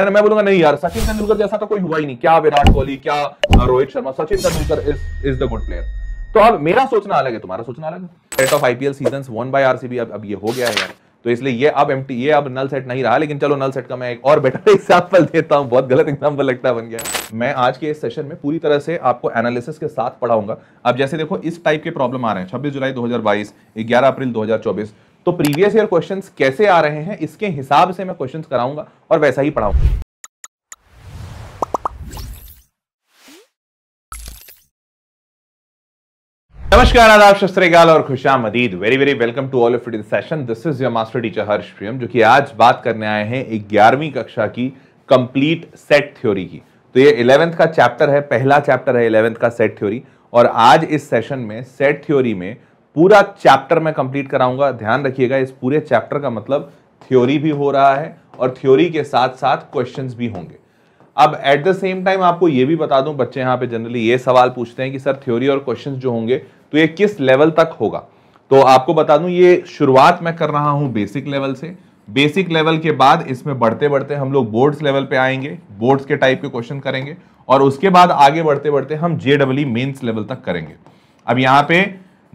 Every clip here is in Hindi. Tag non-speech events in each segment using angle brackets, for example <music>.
यार मैं बोलूंगा नहीं यार सचिन तेंदुलकर जैसा तो कोई हुआ ही नहीं क्या विराट कोहली क्या Rohit Sharma Sachin Tendulkar is is the good player तो अब मेरा सोचना अलग है तुम्हारा सोचना अलग है set of IPL by RCB अब अब ये हो गया है यार तो इसलिए ये अब एमटी ये अब नल सेट नहीं रहा लेकिन चलो नल सेट का मैं एक और बेटर एग्जांपल <laughs> देता हूँ बहुत गलत एग्जाम्पल लगता है बन गया मैं आज के इस सेशन में पूरी तरह से आपको एनालिसिस के साथ पढ़ाऊंगा अब जैसे देखो इस टाइप के प्रॉब्लम आ रहे हैं छब्बीस जुलाई 2022 11 अप्रैल 2024 तो प्रीवियस ईयर क्वेश्चन कैसे आ रहे हैं इसके हिसाब से मैं क्वेश्चन कराऊंगा और वैसा ही पढ़ाऊंगा नमस्कार आदाब शस्त्रीकाल और खुशा मदीद very very welcome to all of it session this is your master teacher Harsh Priyam जो कि आज बात करने आए हैं ग्यारहवीं कक्षा की कंप्लीट सेट थ्योरी की तो ये इलेवेंथ का चैप्टर है पहला चैप्टर है इलेवेंथ का सेट थ्योरी और आज इस सेशन में सेट थ्योरी में पूरा चैप्टर मैं कंप्लीट कराऊंगा ध्यान रखिएगा इस पूरे चैप्टर का मतलब थ्योरी भी हो रहा है और थ्योरी के साथ साथ क्वेश्चंस भी होंगे अब एट द सेम टाइम आपको ये भी बता दूं बच्चे यहाँ पे जनरली ये सवाल पूछते हैं कि सर थ्योरी और क्वेश्चंस जो होंगे तो ये किस लेवल तक होगा तो आपको बता दूं ये शुरुआत मैं कर रहा हूँ बेसिक लेवल से बेसिक लेवल के बाद इसमें बढ़ते बढ़ते हम लोग बोर्ड्स लेवल पे आएंगे बोर्ड्स के टाइप के क्वेश्चन करेंगे और उसके बाद आगे बढ़ते बढ़ते हम जे डब्ल्यू मेन्स लेवल तक करेंगे अब यहाँ पे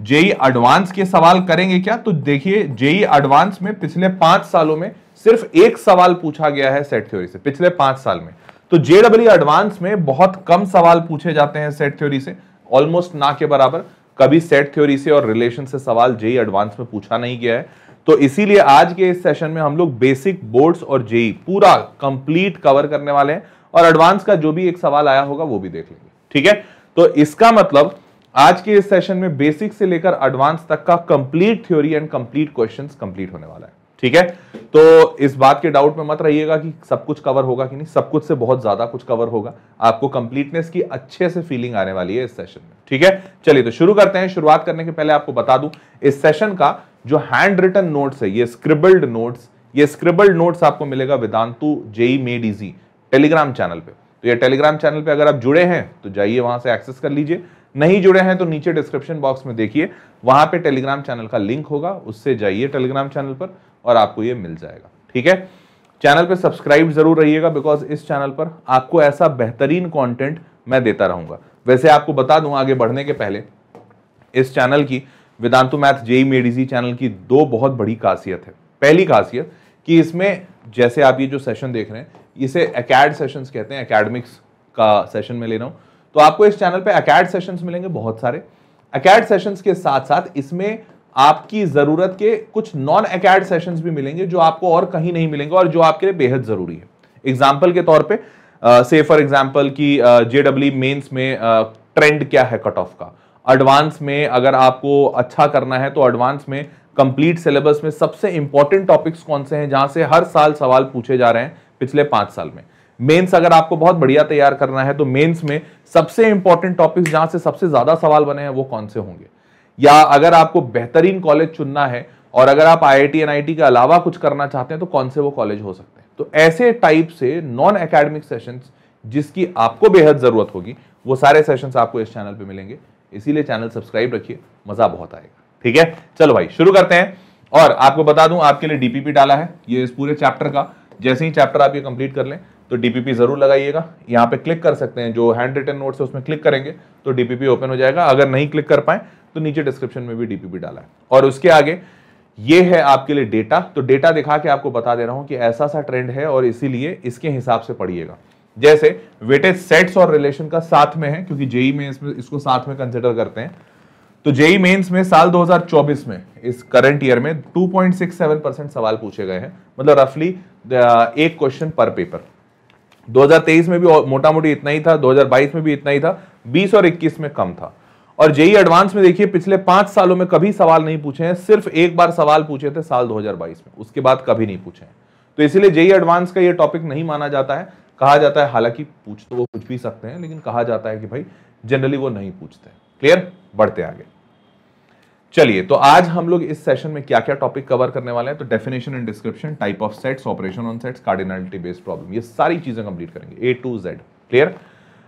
जेई एडवांस के सवाल करेंगे क्या तो देखिए जेई एडवांस में पिछले पांच सालों में सिर्फ एक सवाल पूछा गया है सेट थ्योरी से पिछले पांच साल में तो जेडब्ल्यू एडवांस में बहुत कम सवाल पूछे जाते हैं सेट थ्योरी से ऑलमोस्ट ना के बराबर कभी सेट थ्योरी से और रिलेशन से सवाल जेई एडवांस में पूछा नहीं गया है तो इसीलिए आज के इस सेशन में हम लोग बेसिक बोर्ड्स और जेई पूरा कंप्लीट कवर करने वाले हैं और एडवांस का जो भी एक सवाल आया होगा वो भी देख लेंगे ठीक है तो इसका मतलब आज के इस सेशन में बेसिक से लेकर एडवांस तक का complete theory and complete questions complete होने वाला है ठीक है तो इस बात के डाउट में मत रहिएगा कि सब कुछ कवर होगा कि नहीं सब कुछ से बहुत ज्यादा कुछ कवर होगा आपको कंप्लीटनेस की अच्छे से फीलिंग आने वाली है इस सेशन में ठीक है चलिए तो शुरू करते हैं शुरुआत करने के पहले आपको बता दूं इस सेशन का जो हैंड रिटन नोट्स है ये स्क्रिबल्ड नोट्स ये स्क्रिबल्ड नोट्स आपको मिलेगा Vedantu JEE made easy Telegram channel पे तो ये टेलीग्राम चैनल पे अगर आप जुड़े हैं तो जाइए वहां से एक्सेस कर लीजिए नहीं जुड़े हैं तो नीचे डिस्क्रिप्शन बॉक्स में देखिए वहां पे टेलीग्राम चैनल का लिंक होगा उससे जाइए टेलीग्राम चैनल पर और आपको ये मिल जाएगा ठीक है चैनल पे सब्सक्राइब जरूर रहिएगा बिकॉज इस चैनल पर आपको ऐसा बेहतरीन कंटेंट मैं देता रहूंगा वैसे आपको बता दूं आगे बढ़ने के पहले इस चैनल की Vedantu math JEE made easy channel की दो बहुत बड़ी खासियत है पहली खासियत कि इसमें जैसे आप ये जो सेशन देख रहे हैं इसे अकेड सेशंस कहते हैं अकेडमिक्स का सेशन में ले रहा हूँ तो आपको इस चैनल पे अकेड सेशंस मिलेंगे बहुत सारे अकेड सेशंस के साथ साथ इसमें आपकी ज़रूरत के कुछ नॉन अकेड सेशंस भी मिलेंगे जो आपको और कहीं नहीं मिलेंगे और जो आपके लिए बेहद ज़रूरी है एग्जाम्पल के तौर पर से फॉर एग्जाम्पल की जे डब्ल्यू मेन्स में ट्रेंड uh, क्या है कट ऑफ का एडवांस में अगर आपको अच्छा करना है तो एडवांस में कंप्लीट सिलेबस में सबसे इंपॉर्टेंट टॉपिक्स कौन से हैं जहां से हर साल सवाल पूछे जा रहे हैं पिछले पांच साल में मेंस अगर आपको बहुत बढ़िया तैयार करना है तो मेंस में सबसे इंपॉर्टेंट टॉपिक्स जहां से सबसे ज्यादा सवाल बने हैं वो कौन से होंगे या अगर आपको बेहतरीन कॉलेज चुनना है और अगर आप आई आई के अलावा कुछ करना चाहते हैं तो कौन से वो कॉलेज हो सकते हैं तो ऐसे टाइप से नॉन अकेडमिक सेशन जिसकी आपको बेहद ज़रूरत होगी वो सारे सेशन आपको इस चैनल पर मिलेंगे इसीलिए चैनल सब्सक्राइब रखिए मज़ा बहुत आएगा ठीक है चलो भाई शुरू करते हैं और आपको बता दूं आपके लिए डीपीपी डाला है ये इस पूरे चैप्टर का जैसे ही चैप्टर आप ये कंप्लीट कर लें तो डीपीपी ज़रूर लगाइएगा यहाँ पे क्लिक कर सकते हैं जो हैंड रिटन नोट है उसमें क्लिक करेंगे तो डीपीपी ओपन हो जाएगा अगर नहीं क्लिक कर पाए तो नीचे डिस्क्रिप्शन में भी डीपीपी डाला है और उसके आगे ये है आपके लिए डेटा तो डेटा दिखा के आपको बता दे रहा हूं कि ऐसा सा ट्रेंड है और इसीलिए इसके हिसाब से पढ़िएगा जैसे वेटेज सेट्स और रिलेशन का साथ में है क्योंकि जेई e में इसको साथ में कंसिडर करते हैं तो जेई मेन्स e में साल 2024 में इस करंट ईयर में 2.67 परसेंट सवाल पूछे गए हैं मतलब रफली uh, एक क्वेश्चन पर पेपर 2023 में भी मोटा मोटी इतना ही था 2022 में भी इतना ही था 20 और 21 में कम था और जेई एडवांस में देखिए पिछले पांच सालों में कभी सवाल नहीं पूछे हैं सिर्फ एक बार सवाल पूछे थे साल 2022 में उसके बाद कभी नहीं पूछे हैं तो इसलिए जेई एडवांस का ये टॉपिक नहीं माना जाता है कहा जाता है हालांकि पूछ तो वो पूछ भी सकते हैं लेकिन कहा जाता है कि भाई जनरली वो नहीं पूछते क्लियर बढ़ते आगे चलिए तो आज हम लोग इस सेशन में क्या क्या टॉपिक कवर करने वाले हैं तो definition and description type of sets operation on sets cardinality based problem ये सारी चीजें कंप्लीट करेंगे A to Z clear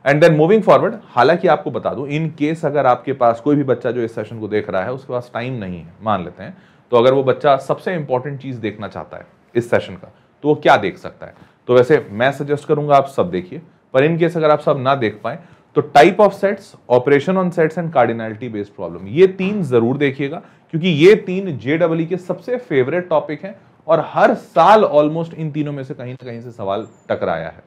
and then moving forward हालांकि आपको बता दूं इन केस अगर आपके पास कोई भी बच्चा जो इस सेशन को देख रहा है उसके पास टाइम नहीं है मान लेते हैं तो अगर वो बच्चा सबसे इंपॉर्टेंट चीज देखना चाहता है इस सेशन का तो वो क्या देख सकता है तो वैसे मैं सजेस्ट करूंगा आप सब देखिए पर इन केस अगर आप सब ना देख पाए तो type of sets operation on sets and cardinality based problem ये तीन जरूर देखिएगा क्योंकि ये तीन जे डबल e e के सबसे फेवरेट टॉपिक हैं और हर साल ऑलमोस्ट इन तीनों में से कहीं ना कहीं से सवाल टकराया है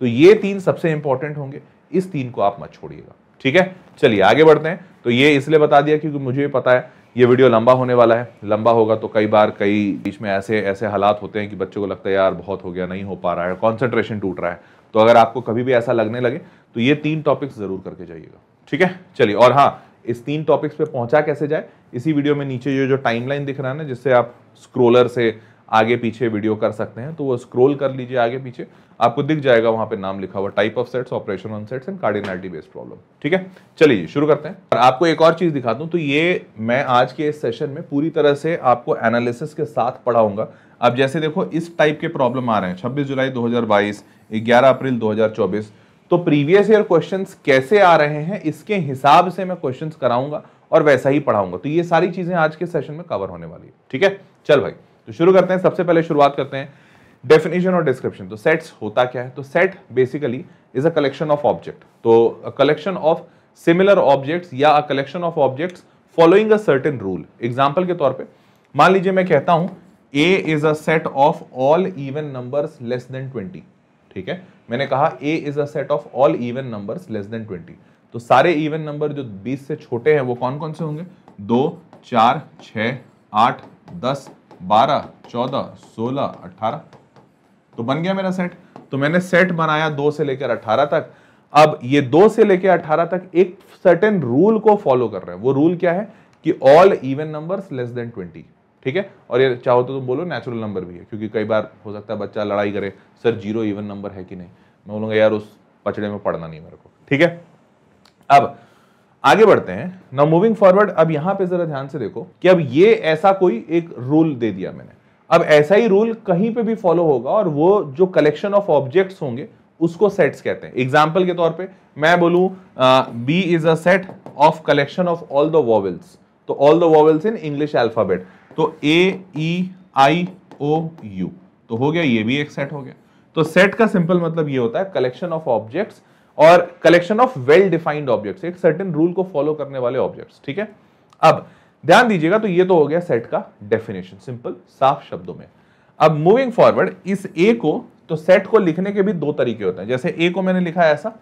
तो ये तीन सबसे इंपॉर्टेंट होंगे इस तीन को आप मत छोड़िएगा ठीक है चलिए आगे बढ़ते हैं तो ये इसलिए बता दिया क्योंकि मुझे पता है ये वीडियो लंबा होने वाला है लंबा होगा तो कई बार कई बीच में ऐसे ऐसे हालात होते हैं कि बच्चों को लगता है यार बहुत हो गया नहीं हो पा रहा है कॉन्सेंट्रेशन टूट रहा है तो अगर आपको कभी भी ऐसा लगने लगे तो ये तीन टॉपिक्स जरूर करके जाइएगा ठीक है चलिए और हाँ इस तीन टॉपिक्स पे पहुंचा कैसे जाए इसी वीडियो में नीचे जो जो टाइमलाइन दिख रहा है ना जिससे आप स्क्रोलर से आगे पीछे वीडियो कर सकते हैं तो वो स्क्रोल कर लीजिए आगे पीछे आपको दिख जाएगा वहां पे नाम लिखा हुआ type of sets operation on sets and cardinality based problem ठीक है चलिए शुरू करते हैं और आपको एक और चीज दिखा दूं तो ये मैं आज के इस सेशन में पूरी तरह से आपको एनालिसिस के साथ पढ़ाऊंगा अब जैसे देखो इस टाइप के प्रॉब्लम आ रहे हैं छब्बीस जुलाई दो हजार अप्रैल दो तो प्रीवियस ईयर क्वेश्चंस कैसे आ रहे हैं इसके हिसाब से मैं क्वेश्चंस कराऊंगा और वैसा ही पढ़ाऊंगा तो ये सारी चीजें आज के सेशन में कवर होने वाली है ठीक है चल भाई तो शुरू करते हैं सबसे पहले शुरुआत करते हैं डेफिनेशन और डिस्क्रिप्शन तो सेट्स होता क्या है तो set basically is a collection of object तो कलेक्शन ऑफ सिमिलर ऑब्जेक्ट्स या a collection of objects following a certain rule example के तौर पर मान लीजिए मैं कहता हूं A is a set of all even numbers less than twenty ठीक है मैंने कहा A is a set of all even numbers less than twenty तो सारे इवन नंबर जो बीस से छोटे हैं वो कौन कौन से होंगे दो चार छ आठ दस बारह चौदह सोलह अठारह तो बन गया मेरा सेट तो मैंने सेट बनाया दो से लेकर अठारह तक अब ये दो से लेकर अठारह तक एक सर्टेन रूल को फॉलो कर रहे हैं वो रूल क्या है कि all even numbers less than twenty ठीक है और ये चाहो तो तुम बोलो नेचुरल नंबर भी है क्योंकि कई बार हो सकता है बच्चा लड़ाई करे सर जीरो इवन नंबर है कि नहीं मैं बोलूँगा यार उस पचड़े में पढ़ना नहीं मेरे को ठीक है अब आगे बढ़ते हैं ना मूविंग फॉरवर्ड अब यहां पे जरा ध्यान से देखो कि अब ये ऐसा कोई एक रूल दे दिया मैंने अब ऐसा ही रूल कहीं पे भी फॉलो होगा और वो जो कलेक्शन ऑफ ऑब्जेक्ट्स होंगे उसको सेट्स कहते हैं एग्जाम्पल के तौर पे मैं बोलूं B is a set of collection of all the vowels तो all the vowels in English alphabet तो A E I O you तो हो गया ये भी एक सेट हो गया तो सेट का सिंपल मतलब ये होता है कलेक्शन ऑफ ऑब्जेक्ट्स और collection of well defined objects एक सर्टेन रूल को फॉलो करने वाले ऑब्जेक्ट्स ठीक है अब ध्यान दीजिएगा तो ये तो हो गया सेट का डेफिनेशन सिंपल साफ शब्दों में अब मूविंग फॉरवर्ड इस ए को तो सेट को लिखने के भी दो तरीके होते हैं जैसे ए को मैंने लिखा ऐसा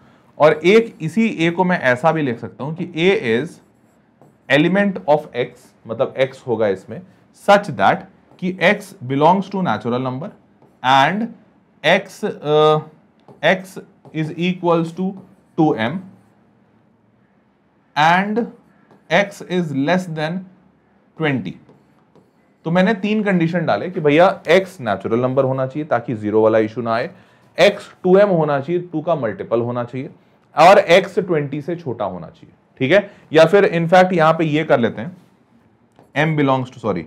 और एक इसी ए को मैं ऐसा भी लिख सकता हूं कि A is element of X मतलब एक्स होगा इसमें सच दैट कि x belongs to natural number and x uh, x is equal to two M and x is less than 20 तो मैंने तीन कंडीशन डाले कि भैया x नेचुरल नंबर होना चाहिए ताकि जीरो वाला इशू ना आए x 2m होना चाहिए 2 का मल्टीपल होना चाहिए और x 20 से छोटा होना चाहिए ठीक है या फिर इनफैक्ट यहां पे ये कर लेते हैं m belongs to sorry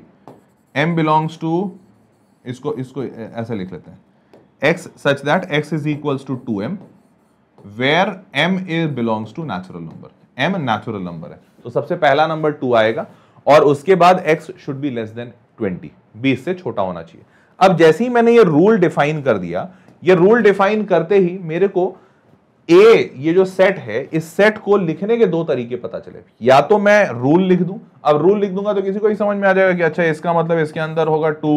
M belongs to इसको इसको ऐसा लिख लेते हैं X such that x is equals to two M where M is belongs to natural number M natural number है तो सबसे पहला नंबर टू आएगा और उसके बाद X should be less than twenty बीस से छोटा होना चाहिए अब जैसे ही मैंने ये रूल डिफाइन कर दिया ये रूल डिफाइन करते ही मेरे को ए ये जो सेट है इस सेट को लिखने के दो तरीके पता चले या तो मैं रूल लिख दूं अब रूल लिख दूंगा तो किसी को ही समझ में आ जाएगा कि अच्छा इसका मतलब इसके अंदर होगा two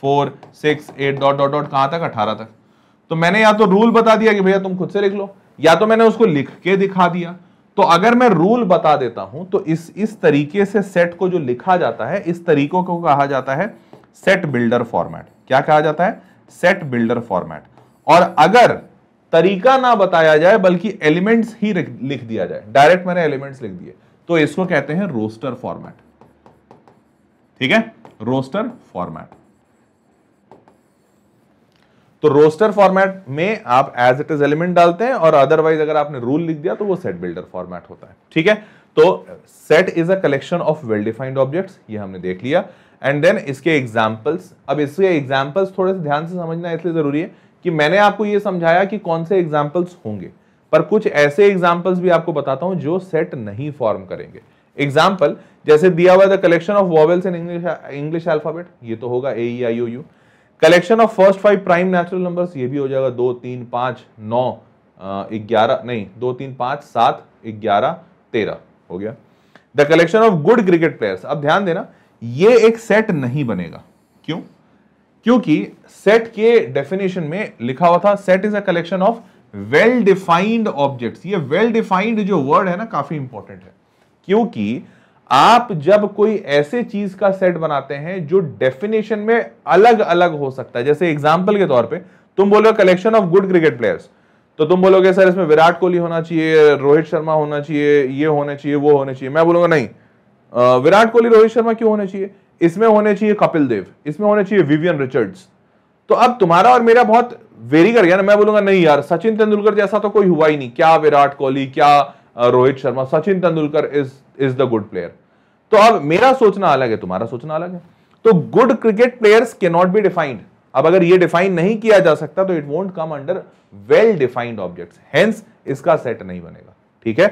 four six eight dot dot dot कहां तक अठारह तक तो मैंने या तो रूल बता दिया कि भैया तुम खुद से लिख लो या तो मैंने उसको लिख के दिखा दिया तो अगर मैं रूल बता देता हूं तो इस इस तरीके से सेट को जो लिखा जाता है इस तरीकों को कहा जाता है सेट बिल्डर फॉर्मेट क्या कहा जाता है सेट बिल्डर फॉर्मेट और अगर तरीका ना बताया जाए बल्कि एलिमेंट्स ही लिख दिया जाए डायरेक्ट मैंने एलिमेंट्स लिख दिए तो इसको कहते हैं रोस्टर फॉर्मेट ठीक है रोस्टर फॉर्मेट तो रोस्टर फॉर्मेट में आप एज इट इज एलिमेंट डालते हैं और अदरवाइज अगर आपने रूल लिख दिया तो वो सेट बिल्डर फॉर्मेट होता है ठीक है तो set is a collection of well defined objects ये हमने देख लिया एंड देन इसके एग्जाम्पल्स अब इसके एग्जांपल्स थोड़े से ध्यान से समझना इसलिए जरूरी है कि मैंने आपको ये समझाया कि कौन से एग्जाम्पल्स होंगे पर कुछ ऐसे एग्जाम्पल्स भी आपको बताता हूं जो सेट नहीं फॉर्म करेंगे एग्जाम्पल जैसे दिया हुआ the collection of vowels in English English alphabet ये तो होगा A E I O U collection of first five prime natural numbers ये भी हो जाएगा दो तीन पाँच नौ ग्यारह नहीं दो तीन पाँच सात ग्यारह तेरह हो गया the collection of good cricket players अब ध्यान देना ये एक सेट नहीं बनेगा क्यों क्योंकि सेट के डेफिनेशन में लिखा हुआ था set is a collection of well defined objects ये वेल well डिफाइंड जो वर्ड है ना काफी इंपॉर्टेंट है क्योंकि आप जब कोई ऐसे चीज का सेट बनाते हैं जो डेफिनेशन में अलग अलग हो सकता है जैसे एग्जाम्पल के तौर पे तुम बोलोगे collection of good cricket players तो तुम बोलोगे सर इसमें विराट कोहली होना चाहिए रोहित शर्मा होना चाहिए ये होना चाहिए वो होना चाहिए मैं बोलूंगा नहीं विराट कोहली रोहित शर्मा क्यों होने चाहिए इसमें होने चाहिए कपिल देव इसमें होने चाहिए विवियन रिचर्ड्स तो अब तुम्हारा और मेरा बहुत वेरी कर गया ना मैं बोलूंगा नहीं यार सचिन तेंदुलकर जैसा तो कोई हुआ ही नहीं क्या विराट कोहली क्या Rohit Sharma Sachin Tendulkar is is the good player तो अब मेरा सोचना अलग है तुम्हारा सोचना अलग है तो गुड क्रिकेट प्लेयर्स के नॉट बी डिफाइंड अब अगर ये डिफाइन नहीं किया जा सकता तो it won't come under well defined objects hence इसका सेट नहीं बनेगा ठीक है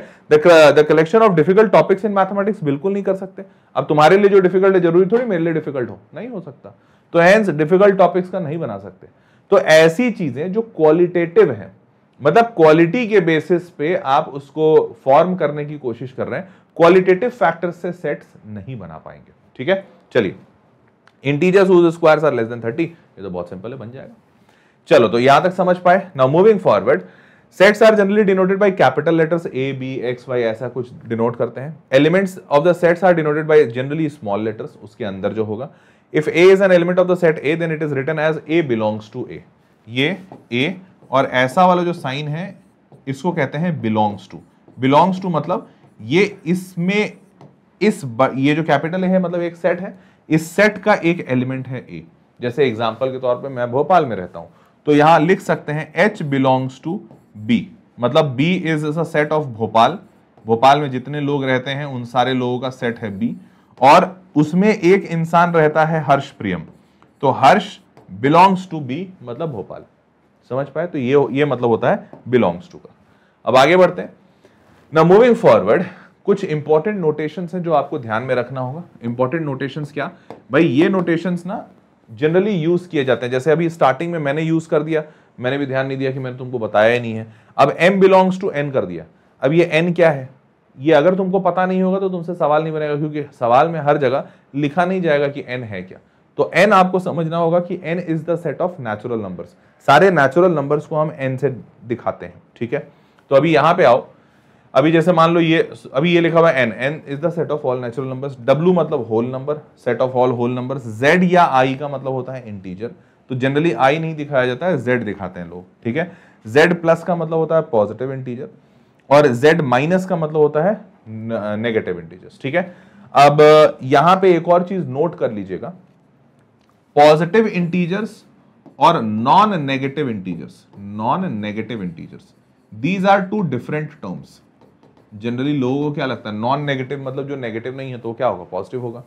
the collection of difficult topics in mathematics बिल्कुल नहीं कर सकते अब तुम्हारे लिए जो डिफिकल्ट है जरूरी थोड़ी मेरे लिए डिफिकल्ट हो नहीं हो सकता तो हैंस डिफिकल्ट टॉपिक्स का नहीं बना सकते तो ऐसी चीजें जो क्वालिटेटिव है मतलब क्वालिटी के बेसिस पे आप उसको फॉर्म करने की कोशिश कर रहे हैं क्वालिटेटिव फैक्टर से सेट्स नहीं बना पाएंगे ठीक है चलिए integers squares are less than thirty ये तो बहुत सिंपल है बन जाएगा चलो तो यहां तक समझ पाए now moving forward sets are generally denoted by capital letters A B X Y ऐसा कुछ डिनोट करते हैं elements of the sets are denoted by generally small letters उसके अंदर जो होगा if A is an element of the set A then it is written as A belongs to A ये ए और ऐसा वाला जो साइन है इसको कहते हैं बिलोंग्स टू बिलोंग्स टू मतलब ये इसमें इस ये जो कैपिटल है मतलब एक सेट है इस सेट का एक एलिमेंट है ए जैसे एग्जाम्पल के तौर पर मैं भोपाल में रहता हूं तो यहां लिख सकते हैं एच बिलोंग्स टू बी मतलब B is a set of Bhopal Bhopal में जितने लोग रहते हैं उन सारे लोगों का सेट है बी और उसमें एक इंसान रहता है हर्ष प्रियम तो हर्ष बिलोंग्स टू बी मतलब भोपाल समझ पाए तो ये ये मतलब होता है बिलोंग्स टू का अब आगे बढ़ते हैं ना मूविंग फॉरवर्ड कुछ इंपॉर्टेंट नोटेशंस हैं जो आपको ध्यान में रखना होगा इंपॉर्टेंट नोटेशंस क्या भाई ये नोटेशंस ना जनरली यूज किए जाते हैं जैसे अभी स्टार्टिंग में मैंने यूज कर दिया मैंने भी ध्यान नहीं दिया कि मैंने तुमको बताया ही नहीं है अब एम बिलोंग्स टू एन कर दिया अब ये एन क्या है ये अगर तुमको पता नहीं होगा तो तुमसे सवाल नहीं बनेगा क्योंकि सवाल में हर जगह लिखा नहीं जाएगा कि एन है क्या तो एन आपको समझना होगा कि N is the set of natural numbers सारे नेचुरल नंबर्स को हम एन से दिखाते हैं ठीक है तो अभी यहां पे आओ अभी जैसे मान लो ये अभी ये लिखा हुआ N N is the set of all natural numbers W मतलब whole number set of all whole numbers Z या आई का मतलब होता है इंटीजर तो जनरली आई नहीं दिखाया जाता है जेड दिखाते हैं लोग ठीक है जेड प्लस का मतलब होता है पॉजिटिव इंटीजर और जेड माइनस का मतलब होता है नेगेटिव इंटीजर्स ठीक है अब यहां पे एक और चीज नोट कर लीजिएगा पॉजिटिव इंटीजर्स और non negative integers non negative integers these are two different terms generally लोगों को क्या लगता है नॉन नेगेटिव मतलब जो नेगेटिव नहीं है तो क्या होगा पॉजिटिव होगा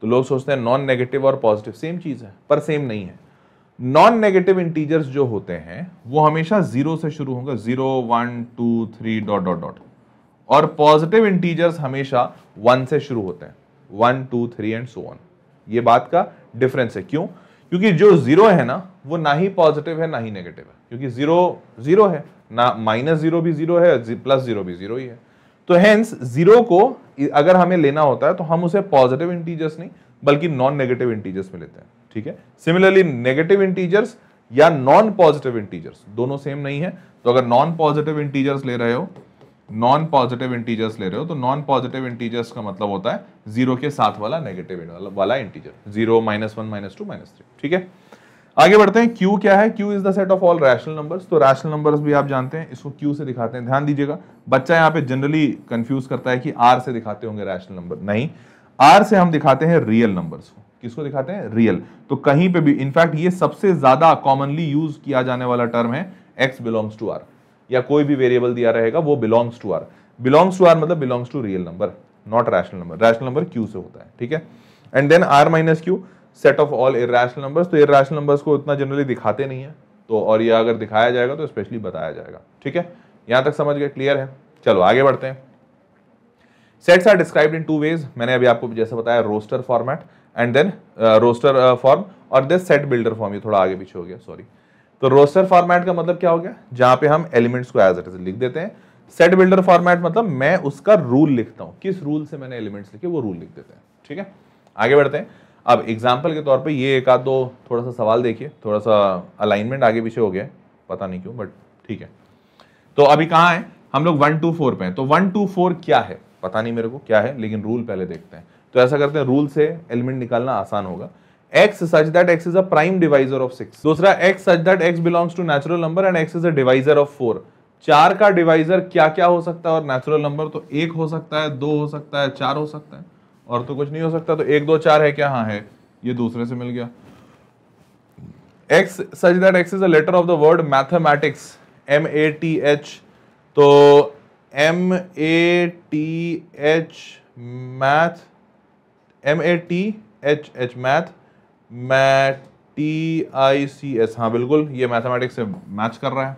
तो लोग सोचते हैं नॉन नेगेटिव और पॉजिटिव सेम चीज है पर सेम नहीं है नॉन नेगेटिव इंटीजर्स जो होते हैं वो हमेशा जीरो से शुरू होंगे zero one two three dot dot dot और पॉजिटिव इंटीजर्स हमेशा वन से शुरू होते हैं one two three and so on ये बात का डिफरेंस है क्यों क्योंकि जो जीरो है ना वो ना ही पॉजिटिव है ना ही नेगेटिव है क्योंकि जीरो जीरो है ना माइनस जीरो भी जीरो है प्लस जीरो भी जीरो ही है तो हैंस जीरो को अगर हमें लेना होता है तो हम उसे पॉजिटिव इंटीजर्स नहीं बल्कि नॉन नेगेटिव इंटीजर्स में लेते हैं ठीक है सिमिलरली नेगेटिव इंटीजर्स या नॉन पॉजिटिव इंटीजर्स दोनों सेम नहीं है तो अगर नॉन पॉजिटिव इंटीजर्स ले रहे हो नॉन पॉजिटिव इंटीजर्स ले रहे हो तो नॉन पॉजिटिव इंटीजर्स का मतलब होता है जीरो के साथ वाला नेगेटिव वाला integer zero minus one minus two minus three ठीक है आगे बढ़ते हैं क्यू क्या है Q is the set of all rational numbers तो रैशनल नंबर्स भी आप जानते हैं इसको क्यू से दिखाते हैं ध्यान दीजिएगा बच्चा यहाँ पे जनरली कंफ्यूज करता है कि आर से दिखाते होंगे रैशनल नंबर नहीं आर से हम दिखाते हैं रियल नंबर्स को किसको दिखाते हैं रियल तो कहीं पे भी इनफैक्ट ये सबसे ज्यादा कॉमनली यूज किया जाने वाला टर्म है एक्स बिलोंग्स टू आर या कोई भी वेरिएबल दिया रहेगा वो belongs to R belongs to R मतलब belongs to real number not rational number rational number Q से होता है ठीक है and then R minus Q set of all irrational number तो इर रैशनल नंबर को इतना जनरली दिखाते नहीं है तो और ये अगर दिखाया जाएगा तो स्पेशली बताया जाएगा ठीक है यहां तक समझ गए क्लियर है चलो आगे बढ़ते हैं sets are described in two ways मैंने अभी आपको जैसे बताया roster format and then roster form और देन सेट बिल्डर फॉर्म ये थोड़ा आगे पीछे हो गया सॉरी तो रोस्टर फॉर्मेट का मतलब क्या हो गया जहां पे हम एलिमेंट्स को एज एट लिख देते हैं सेट बिल्डर फॉर्मेट मतलब मैं उसका रूल लिखता हूँ किस रूल से मैंने एलिमेंट्स लिखे वो रूल लिख देते हैं ठीक है आगे बढ़ते हैं अब एग्जाम्पल के तौर पर ये एक आध दो थोड़ा सा सवाल देखिए थोड़ा सा अलाइनमेंट आगे पीछे हो गया पता नहीं क्यों बट ठीक है तो अभी कहाँ है हम लोग वन टू फोर पे हैं तो वन टू फोर क्या है पता नहीं मेरे को क्या है लेकिन रूल पहले देखते हैं तो ऐसा करते हैं रूल से एलिमेंट निकालना आसान होगा x such that x is a prime divisor of 6 dusra x such that x belongs to natural number and x is a divisor of 4 char ka divisor kya kya ho sakta hai aur natural number to 1 ho sakta hai 2 ho sakta hai 4 ho sakta hai aur to kuch nahi ho sakta to 1 2 4 hai kya ha hai ye dusre se mil gaya x such that x is a letter of the word mathematics m a t h to m a t h math M A T H H math mat T I C S हाँ बिल्कुल ये मैथमेटिक्स से मैच कर रहा है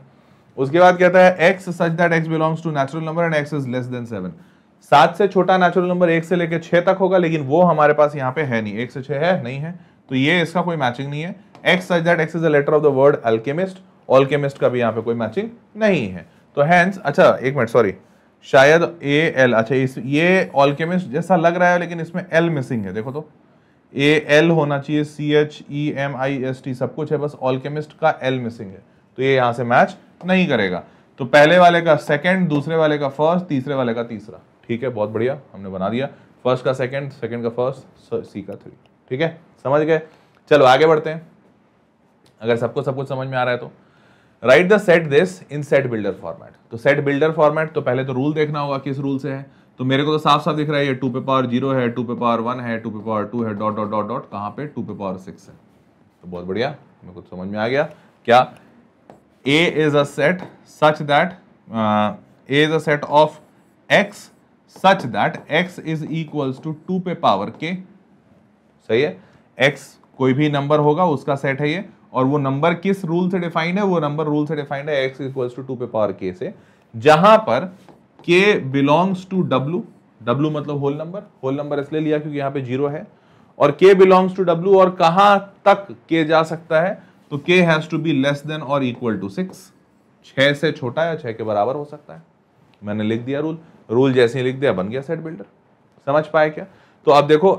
उसके बाद कहता है x such that x belongs to natural number and x is less than seven सात से छोटा नेचुरल नंबर एक से लेकर छः तक होगा लेकिन वो हमारे पास यहाँ पे है नहीं एक से छः है नहीं है तो ये इसका कोई मैचिंग नहीं है x such that x is a letter of the word alchemist alchemist का भी यहाँ पे कोई मैचिंग नहीं है तो हैंस अच्छा एक मिनट सॉरी शायद ए एल अच्छा इस ये ऑल्केमिस्ट जैसा लग रहा है लेकिन इसमें एल मिसिंग है देखो तो ए एल होना चाहिए C H E M I S T सब कुछ है बस ऑलकेमिस्ट का एल मिसिंग है तो ये यहाँ से मैच नहीं करेगा तो पहले वाले का सेकंड दूसरे वाले का फर्स्ट तीसरे वाले का तीसरा ठीक है बहुत बढ़िया हमने बना दिया फर्स्ट का सेकंड सेकंड का फर्स्ट सी का थ्री ठीक है समझ गए चलो आगे बढ़ते हैं अगर सबको सब कुछ समझ में आ रहा है तो write the set this in set builder format तो सेट बिल्डर फॉर्मेट तो पहले तो रूल देखना होगा किस रूल से है तो मेरे को तो साफ साफ दिख रहा है ये टू पे पावर जीरो है टू पे पावर वन है टू पे पावर टू है डॉट डॉट डॉट डॉट कहाँ पे टू पे पावर सिक्स है तो बहुत बढ़िया मेरे को तो समझ में आ गया क्या A is a set such that A is a set of X such that x is equals to two पे पावर के सही है एक्स कोई भी नंबर होगा उसका सेट है ये और वो नंबर किस रूल से डिफाइंड है वो नंबर रूल से डिफाइंड है एक्स इक्वल्स टू टू पे पावर के से जहां पर K belongs to W W मतलब होल नंबर होल नंबर इसलिए लिया क्योंकि यहां पे जीरो है और के बिलोंग्स टू डब्ल्यू और कहां तक के जा सकता है तो K has to be less than और इक्वल टू सिक्स छह से छोटा या छह के बराबर हो सकता है मैंने लिख दिया रूल रूल जैसे ही लिख दिया बन गया सेट बिल्डर समझ पाए क्या तो अब देखो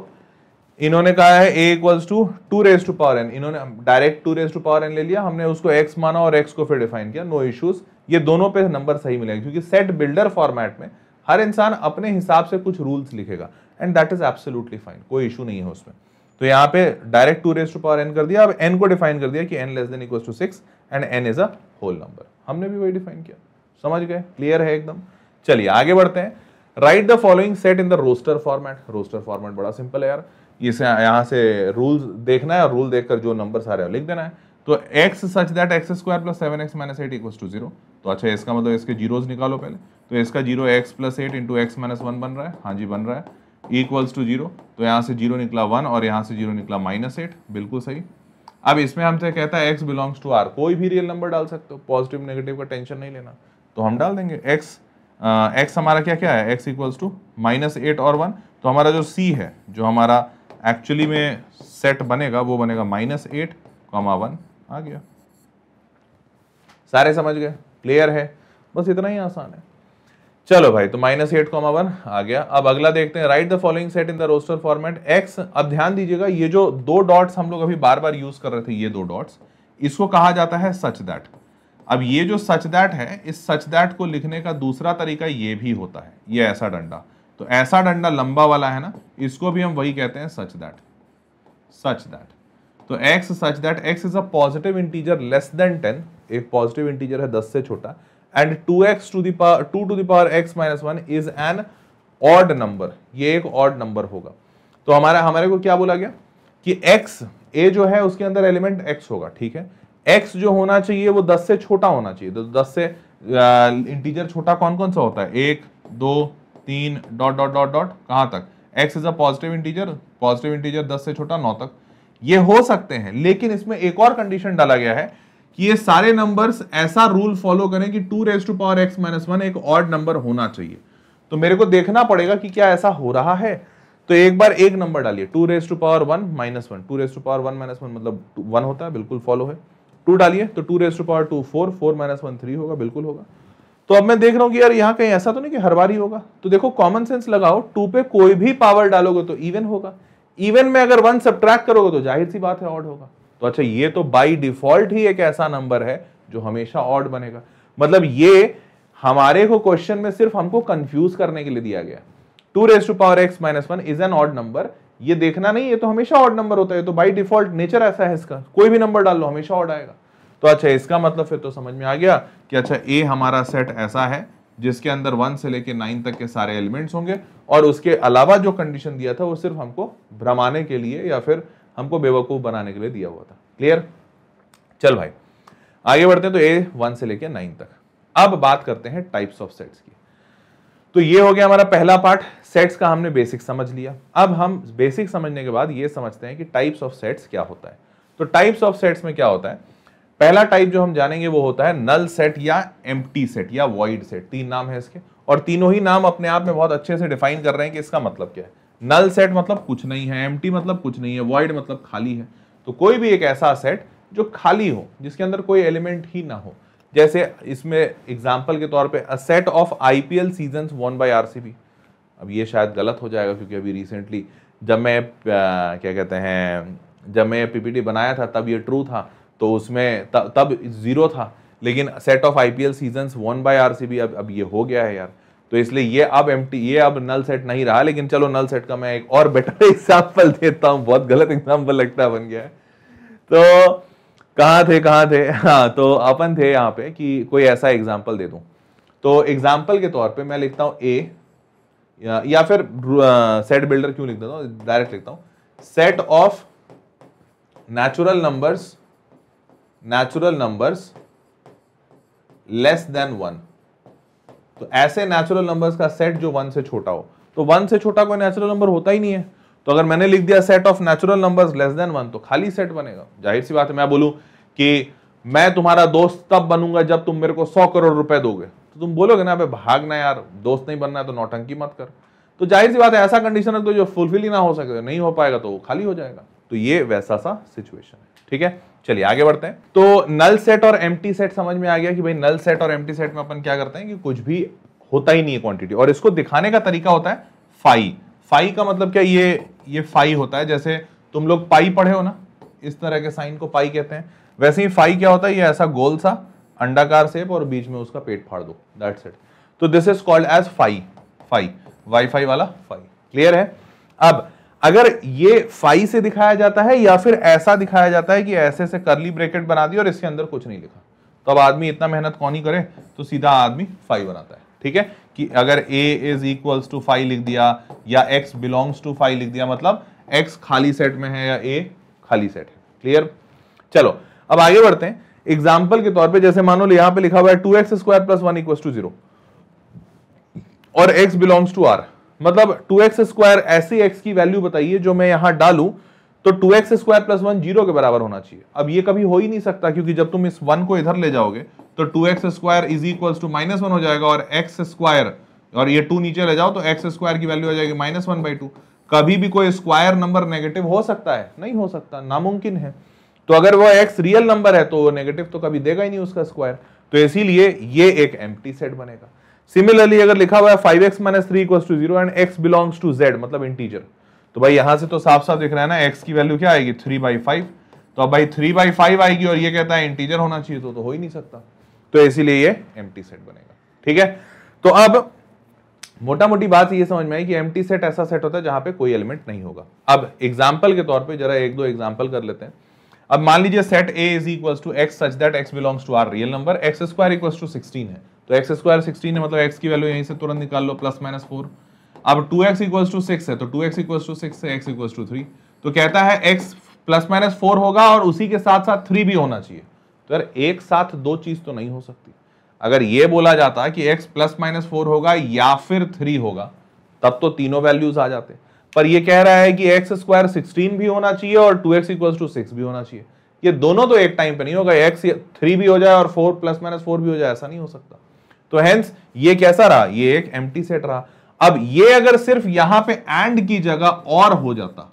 इन्होंने कहा है A equals to two raise to power N इन्होंने direct to raise to power N ले लिया हमने उसको एक्स माना और एक्स को फिर डिफाइन किया नो no इश्यूज ये दोनों पे नंबर सही मिलेगा क्योंकि सेट बिल्डर फॉर्मेट में हर इंसान अपने हिसाब से कुछ रूल्स लिखेगा and that is absolutely fine कोई इशू नहीं है उसमें तो यहाँ पे direct to raise to power n कर दिया अब एन को डिफाइन कर दिया कि n less than equal to six and N is a whole number हमने भी वही डिफाइन किया समझ गए क्लियर है एकदम चलिए आगे बढ़ते हैं right the following set in the roster format roster format बड़ा सिंपल है यार इसे यहाँ से रूल देखना है और रूल देखकर जो नंबर सारे लिख देना है तो x such that x square plus seven x minus eight equals to zero तो अच्छा इसका मतलब इसके जीरोज निकालो पहले तो इसका zero x plus eight into x minus one बन रहा है हाँ जी बन रहा है इक्वल्स टू जीरो तो यहाँ से जीरो निकला वन और यहाँ से जीरो निकला माइनस एट बिल्कुल सही अब इसमें हमसे कहता है एक्स बिलोंग्स टू आर कोई भी रियल नंबर डाल सकते हो पॉजिटिव नेगेटिव का टेंशन नहीं लेना तो हम डाल देंगे एक्स एक्स हमारा क्या क्या है x equals to minus eight और वन तो हमारा जो सी है जो हमारा एक्चुअली में सेट बनेगा वो बनेगा माइनस एट कॉमा वन आ गया सारे समझ गए क्लियर है बस इतना ही आसान है चलो भाई तो माइनस एट कॉमा वन आ गया अब अगला देखते हैं right the following set in the roster format x अब ध्यान दीजिएगा ये जो दो डॉट्स हम लोग अभी बार बार यूज कर रहे थे ये दो डॉट्स इसको कहा जाता है सच दैट अब ये जो सच दैट है इस सच दैट को लिखने का दूसरा तरीका ये भी होता है ये ऐसा डंडा तो ऐसा डंडा लंबा वाला है ना इसको भी हम वही कहते हैं सच दैट सच दैट तो x such that x is a positive integer less than ten एक पॉजिटिव इंटीजर है दस से छोटा and two x to the power two to the power x minus one is an odd number ये एक ऑड नंबर होगा तो हमारा हमारे को क्या बोला गया कि x a जो है उसके अंदर एलिमेंट x होगा ठीक है x जो होना चाहिए वो 10 से छोटा होना चाहिए तो 10 से इंटीजर छोटा कौन कौन सा होता है एक दो तीन डॉट डॉट डॉट डॉट कहां तक x is a positive integer positive integer दस से छोटा नौ तक ये हो सकते हैं लेकिन इसमें एक और कंडीशन डाला गया है कि ये सारे नंबर्स ऐसा रूल फॉलो करें कि two raise to power x minus one एक ऑड नंबर होना चाहिए तो मेरे को देखना पड़ेगा कि क्या ऐसा हो रहा है तो एक बार एक नंबर डालिए two raise to power one minus one two raise to power one minus one मतलब वन होता है बिल्कुल फॉलो है टू डालिए तो two raise to power two four four minus one three होगा बिल्कुल होगा तो अब मैं देख रहा हूँ कि यार यहाँ कहीं ऐसा तो नहीं कि हर बार ही होगा तो देखो कॉमन सेंस लगाओ टू पे कोई भी पावर डालोगे तो इवन होगा इवन में अगर वन सब करोगे तो जाहिर सी बात है ऑड होगा तो अच्छा ये तो बाई डिफॉल्ट ही एक ऐसा नंबर है जो हमेशा ऑड बनेगा मतलब ये हमारे को क्वेश्चन में सिर्फ हमको कंफ्यूज करने के लिए दिया गया two raise to power x minus one is an odd number ये देखना नहीं ये तो हमेशा ऑड नंबर होता है तो बाई डिफॉल्ट नेचर ऐसा है इसका कोई भी नंबर डाल लो हमेशा ऑड आएगा तो अच्छा इसका मतलब फिर तो समझ में आ गया कि अच्छा ए हमारा सेट ऐसा है जिसके अंदर वन से लेके नाइन तक के सारे एलिमेंट्स होंगे और उसके अलावा जो कंडीशन दिया था वो सिर्फ हमको भ्रमाने के लिए या फिर हमको बेवकूफ़ बनाने के लिए दिया हुआ था क्लियर चल भाई आगे बढ़ते हैं तो ए वन से लेके नाइन तक अब बात करते हैं टाइप्स ऑफ सेट्स की तो ये हो गया हमारा पहला पार्ट सेट्स का हमने बेसिक समझ लिया अब हम बेसिक समझने के बाद ये समझते हैं कि टाइप्स ऑफ सेट्स क्या होता है तो टाइप्स ऑफ सेट्स में क्या होता है पहला टाइप जो हम जानेंगे वो होता है नल सेट या एम सेट या वॉइड सेट तीन नाम है इसके और तीनों ही नाम अपने आप में बहुत अच्छे से डिफाइन कर रहे हैं कि इसका मतलब क्या है नल सेट मतलब कुछ नहीं है एम मतलब कुछ नहीं है वॉइड मतलब खाली है तो कोई भी एक ऐसा सेट जो खाली हो जिसके अंदर कोई एलिमेंट ही ना हो जैसे इसमें एग्जाम्पल के तौर पर a set of I P L season one by R C B अब ये शायद गलत हो जाएगा क्योंकि अभी रिसेंटली जब मैं क्या कहते हैं जब मैं पीपीटी बनाया था तब ये ट्रू था तो उसमें तब तब जीरो था लेकिन set of I P L season one by R C B अब अब ये हो गया है यार तो इसलिए ये अब एम ये अब नल सेट नहीं रहा लेकिन चलो नल सेट का मैं एक और बेटर एग्जाम्पल <laughs> देता हूँ बहुत गलत एग्जाम्पल लगता बन गया है तो कहाँ थे कहाँ थे <laughs> हाँ तो अपन थे यहाँ पे कि कोई ऐसा एग्जाम्पल दे दूँ तो एग्जाम्पल के तौर पे मैं लिखता हूँ ए या, या फिर सेट बिल्डर क्यों लिख देता हूँ डायरेक्ट लिखता हूँ set of natural numbers natural numbers less than one तो ऐसे नेचुरल नंबर्स का सेट जो वन से छोटा हो तो वन से छोटा कोई नेचुरल नंबर होता ही नहीं है तो अगर मैंने लिख दिया set of natural numbers less than one तो खाली सेट बनेगा जाहिर सी बात है मैं बोलूं कि मैं तुम्हारा दोस्त तब बनूंगा जब तुम मेरे को सौ करोड़ रुपए दोगे तो तुम बोलोगे ना भाई भागना यार दोस्त नहीं बनना है तो नौटंकी मत कर तो जाहिर सी बात है ऐसा कंडीशन है तो जो फुलफिल ही ना हो सके नहीं हो पाएगा तो वो खाली हो जाएगा तो ये वैसा सा सिचुएशन है ठीक है चलिए आगे बढ़ते हैं तो नल सेट और एम सेट समझ में आ गया कि भाई नल सेट और एम सेट में अपन क्या करते हैं कि कुछ भी होता ही नहीं है क्वांटिटी और इसको दिखाने का तरीका होता है फाई फाई का मतलब क्या ये ये फाई होता है जैसे तुम लोग पाई पढ़े हो ना इस तरह के साइन को पाई कहते हैं वैसे ही फाई क्या होता है ये ऐसा गोल सा अंडाकार सेप और बीच में उसका पेट फाड़ दो दैट्स इट तो this is called as phi phi wifi वाला फाई क्लियर है अब अगर ये फाइव से दिखाया जाता है या फिर ऐसा दिखाया जाता है कि ऐसे से करली ब्रैकेट बना दी और इसके अंदर कुछ नहीं लिखा तब तो आदमी इतना मेहनत कौन ही करे तो सीधा आदमी फाइव बनाता है ठीक है कि अगर A is equals to five लिख दिया या एक्स बिलोंग्स टू फाइव लिख दिया मतलब एक्स खाली सेट में है या ए खाली सेट है क्लियर चलो अब आगे बढ़ते हैं एग्जाम्पल के तौर पे जैसे मानो यहां पे लिखा हुआ है two x square plus one equal to zero और एक्स बिलोंग्स टू आर मतलब टू एक्स स्क्वायर ऐसी एक्स की वैल्यू बताइए जो मैं यहां डालू तो two x square plus one zero के बराबर होना चाहिए अब ये कभी हो ही नहीं सकता क्योंकि जब तुम इस वन को इधर ले जाओगे तो two x square is equal to minus one हो जाएगा और एक्स स्क्वायर और ये टू नीचे ले जाओ तो एक्स स्क्वायर की वैल्यू हो जाएगी माइनस वन बाई टू कभी भी कोई स्क्वायर नंबर नेगेटिव हो सकता है नहीं हो सकता नामुमकिन है तो अगर वो एक्स रियल नंबर है तो वो नेगेटिव तो कभी देगा ही नहीं उसका स्क्वायर तो इसीलिए ये एक एम्प्टी सेट बनेगा सिमिलरली अगर लिखा हुआ है five x minus three equal to zero and x belongs to Z मतलब इंटीजर तो भाई यहां से तो साफ साफ दिख रहा है ना एक्स की वैल्यू क्या आएगी थ्री बाई फाइव तो अब भाई थ्री बाई फाइव आएगी और ये कहता है इंटीजर होना चाहिए तो, तो हो ही नहीं सकता तो इसीलिए ये एम सेट बनेगा ठीक है तो अब मोटा मोटी बात ये समझ में आई कि एम सेट ऐसा सेट होता है जहां पर कोई एलिमेंट नहीं होगा अब एग्जाम्पल के तौर पर जरा एक दो एग्जाम्पल कर लेते हैं अब मान लीजिए set A is equal to x such that x belongs to R real number x square equal to sixteen है तो एक्स स्क्वायर सिक्सटीन है मतलब एक्स की वैल्यू यहीं से तुरंत निकाल लो प्लस माइनस फोर अब two x equal to six है तो two x equal to six है एक्स इक्वल टू थ्री तो कहता है एक्स प्लस माइनस फोर होगा और उसी के साथ साथ थ्री भी होना चाहिए तो यार एक साथ दो चीज़ तो नहीं हो सकती अगर ये बोला जाता कि एक्स प्लस माइनस फोर होगा या फिर थ्री होगा तब तो तीनों वैल्यूज आ जाते पर ये कह रहा है कि एक्स स्क्वायर सिक्सटीन भी होना चाहिए और two x equal to six भी होना चाहिए ये दोनों तो एक टाइम पे नहीं होगा एक्स थ्री भी हो जाए और फोर प्लस माइनस फोर भी हो जाए ऐसा नहीं हो सकता तो हेंस ये कैसा रहा ये एक एम सेट रहा अब ये अगर सिर्फ यहां पे एंड की जगह और हो जाता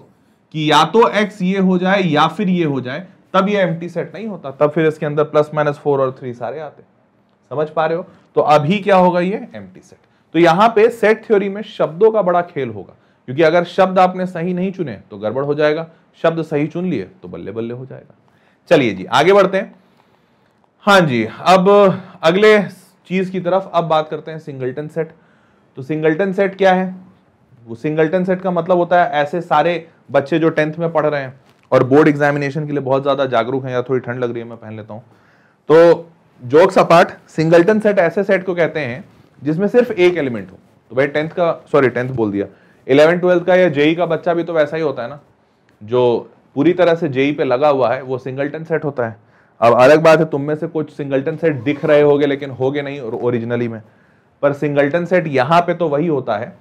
कि या तो एक्स ये हो जाए या फिर ये हो जाए तब ये एम सेट नहीं होता तब फिर इसके अंदर प्लस माइनस फोर और थ्री सारे आते समझ पा रहे हो तो अभी क्या होगा ये एम सेट तो यहां पे सेट थ्योरी में शब्दों का बड़ा खेल होगा क्योंकि अगर शब्द आपने सही नहीं चुने तो गड़बड़ हो जाएगा शब्द सही चुन लिए तो बल्ले बल्ले हो जाएगा चलिए जी आगे बढ़ते हैं हाँ जी अब अगले चीज की तरफ अब बात करते हैं सिंगलटन सेट तो सिंगल्टन सेट क्या है वो सिंगल्टन सेट का मतलब होता है ऐसे सारे बच्चे जो टेंथ में पढ़ रहे हैं और बोर्ड एग्जामिनेशन के लिए बहुत ज़्यादा जागरूक हैं या थोड़ी ठंड लग रही है मैं पहन लेता हूँ तो जोक्स अपार्ट सिंगल्टन सेट ऐसे सेट को कहते हैं जिसमें सिर्फ एक एलिमेंट हो तो भाई टेंथ का सॉरी टेंथ बोल दिया इलेवन ट्वेल्थ का या जेई का बच्चा भी तो वैसा ही होता है ना जो पूरी तरह से जेई पे लगा हुआ है वो सिंगल्टन सेट होता है अब अलग बात है तुम में से कुछ सिंगल्टन सेट दिख रहे होगे लेकिन होगे नहीं ओरिजिनली में पर सिंगल्टन सेट यहां पे तो वही होता है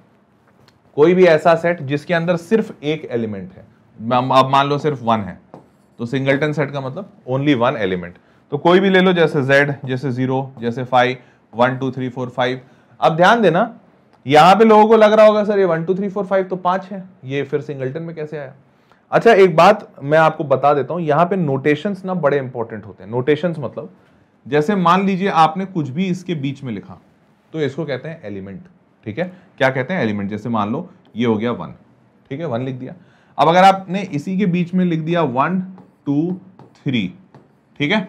कोई भी ऐसा सेट जिसके अंदर सिर्फ एक एलिमेंट है अब मान लो सिर्फ वन है तो सिंगल्टन सेट का मतलब ओनली वन एलिमेंट तो कोई भी ले लो जैसे जेड जैसे जीरो जैसे five one two three four five अब ध्यान देना यहां पे लोगों को लग रहा होगा सर ये one two three four five तो पांच है ये फिर सिंगल्टन में कैसे आया अच्छा एक बात मैं आपको बता देता हूँ यहाँ पे नोटेशंस ना बड़े इंपॉर्टेंट होते हैं नोटेशंस मतलब जैसे मान लीजिए आपने कुछ भी इसके बीच में लिखा तो इसको कहते हैं एलिमेंट ठीक है क्या कहते हैं एलिमेंट जैसे मान लो ये हो गया वन ठीक है वन लिख दिया अब अगर आपने इसी के बीच में लिख दिया वन टू थ्री ठीक है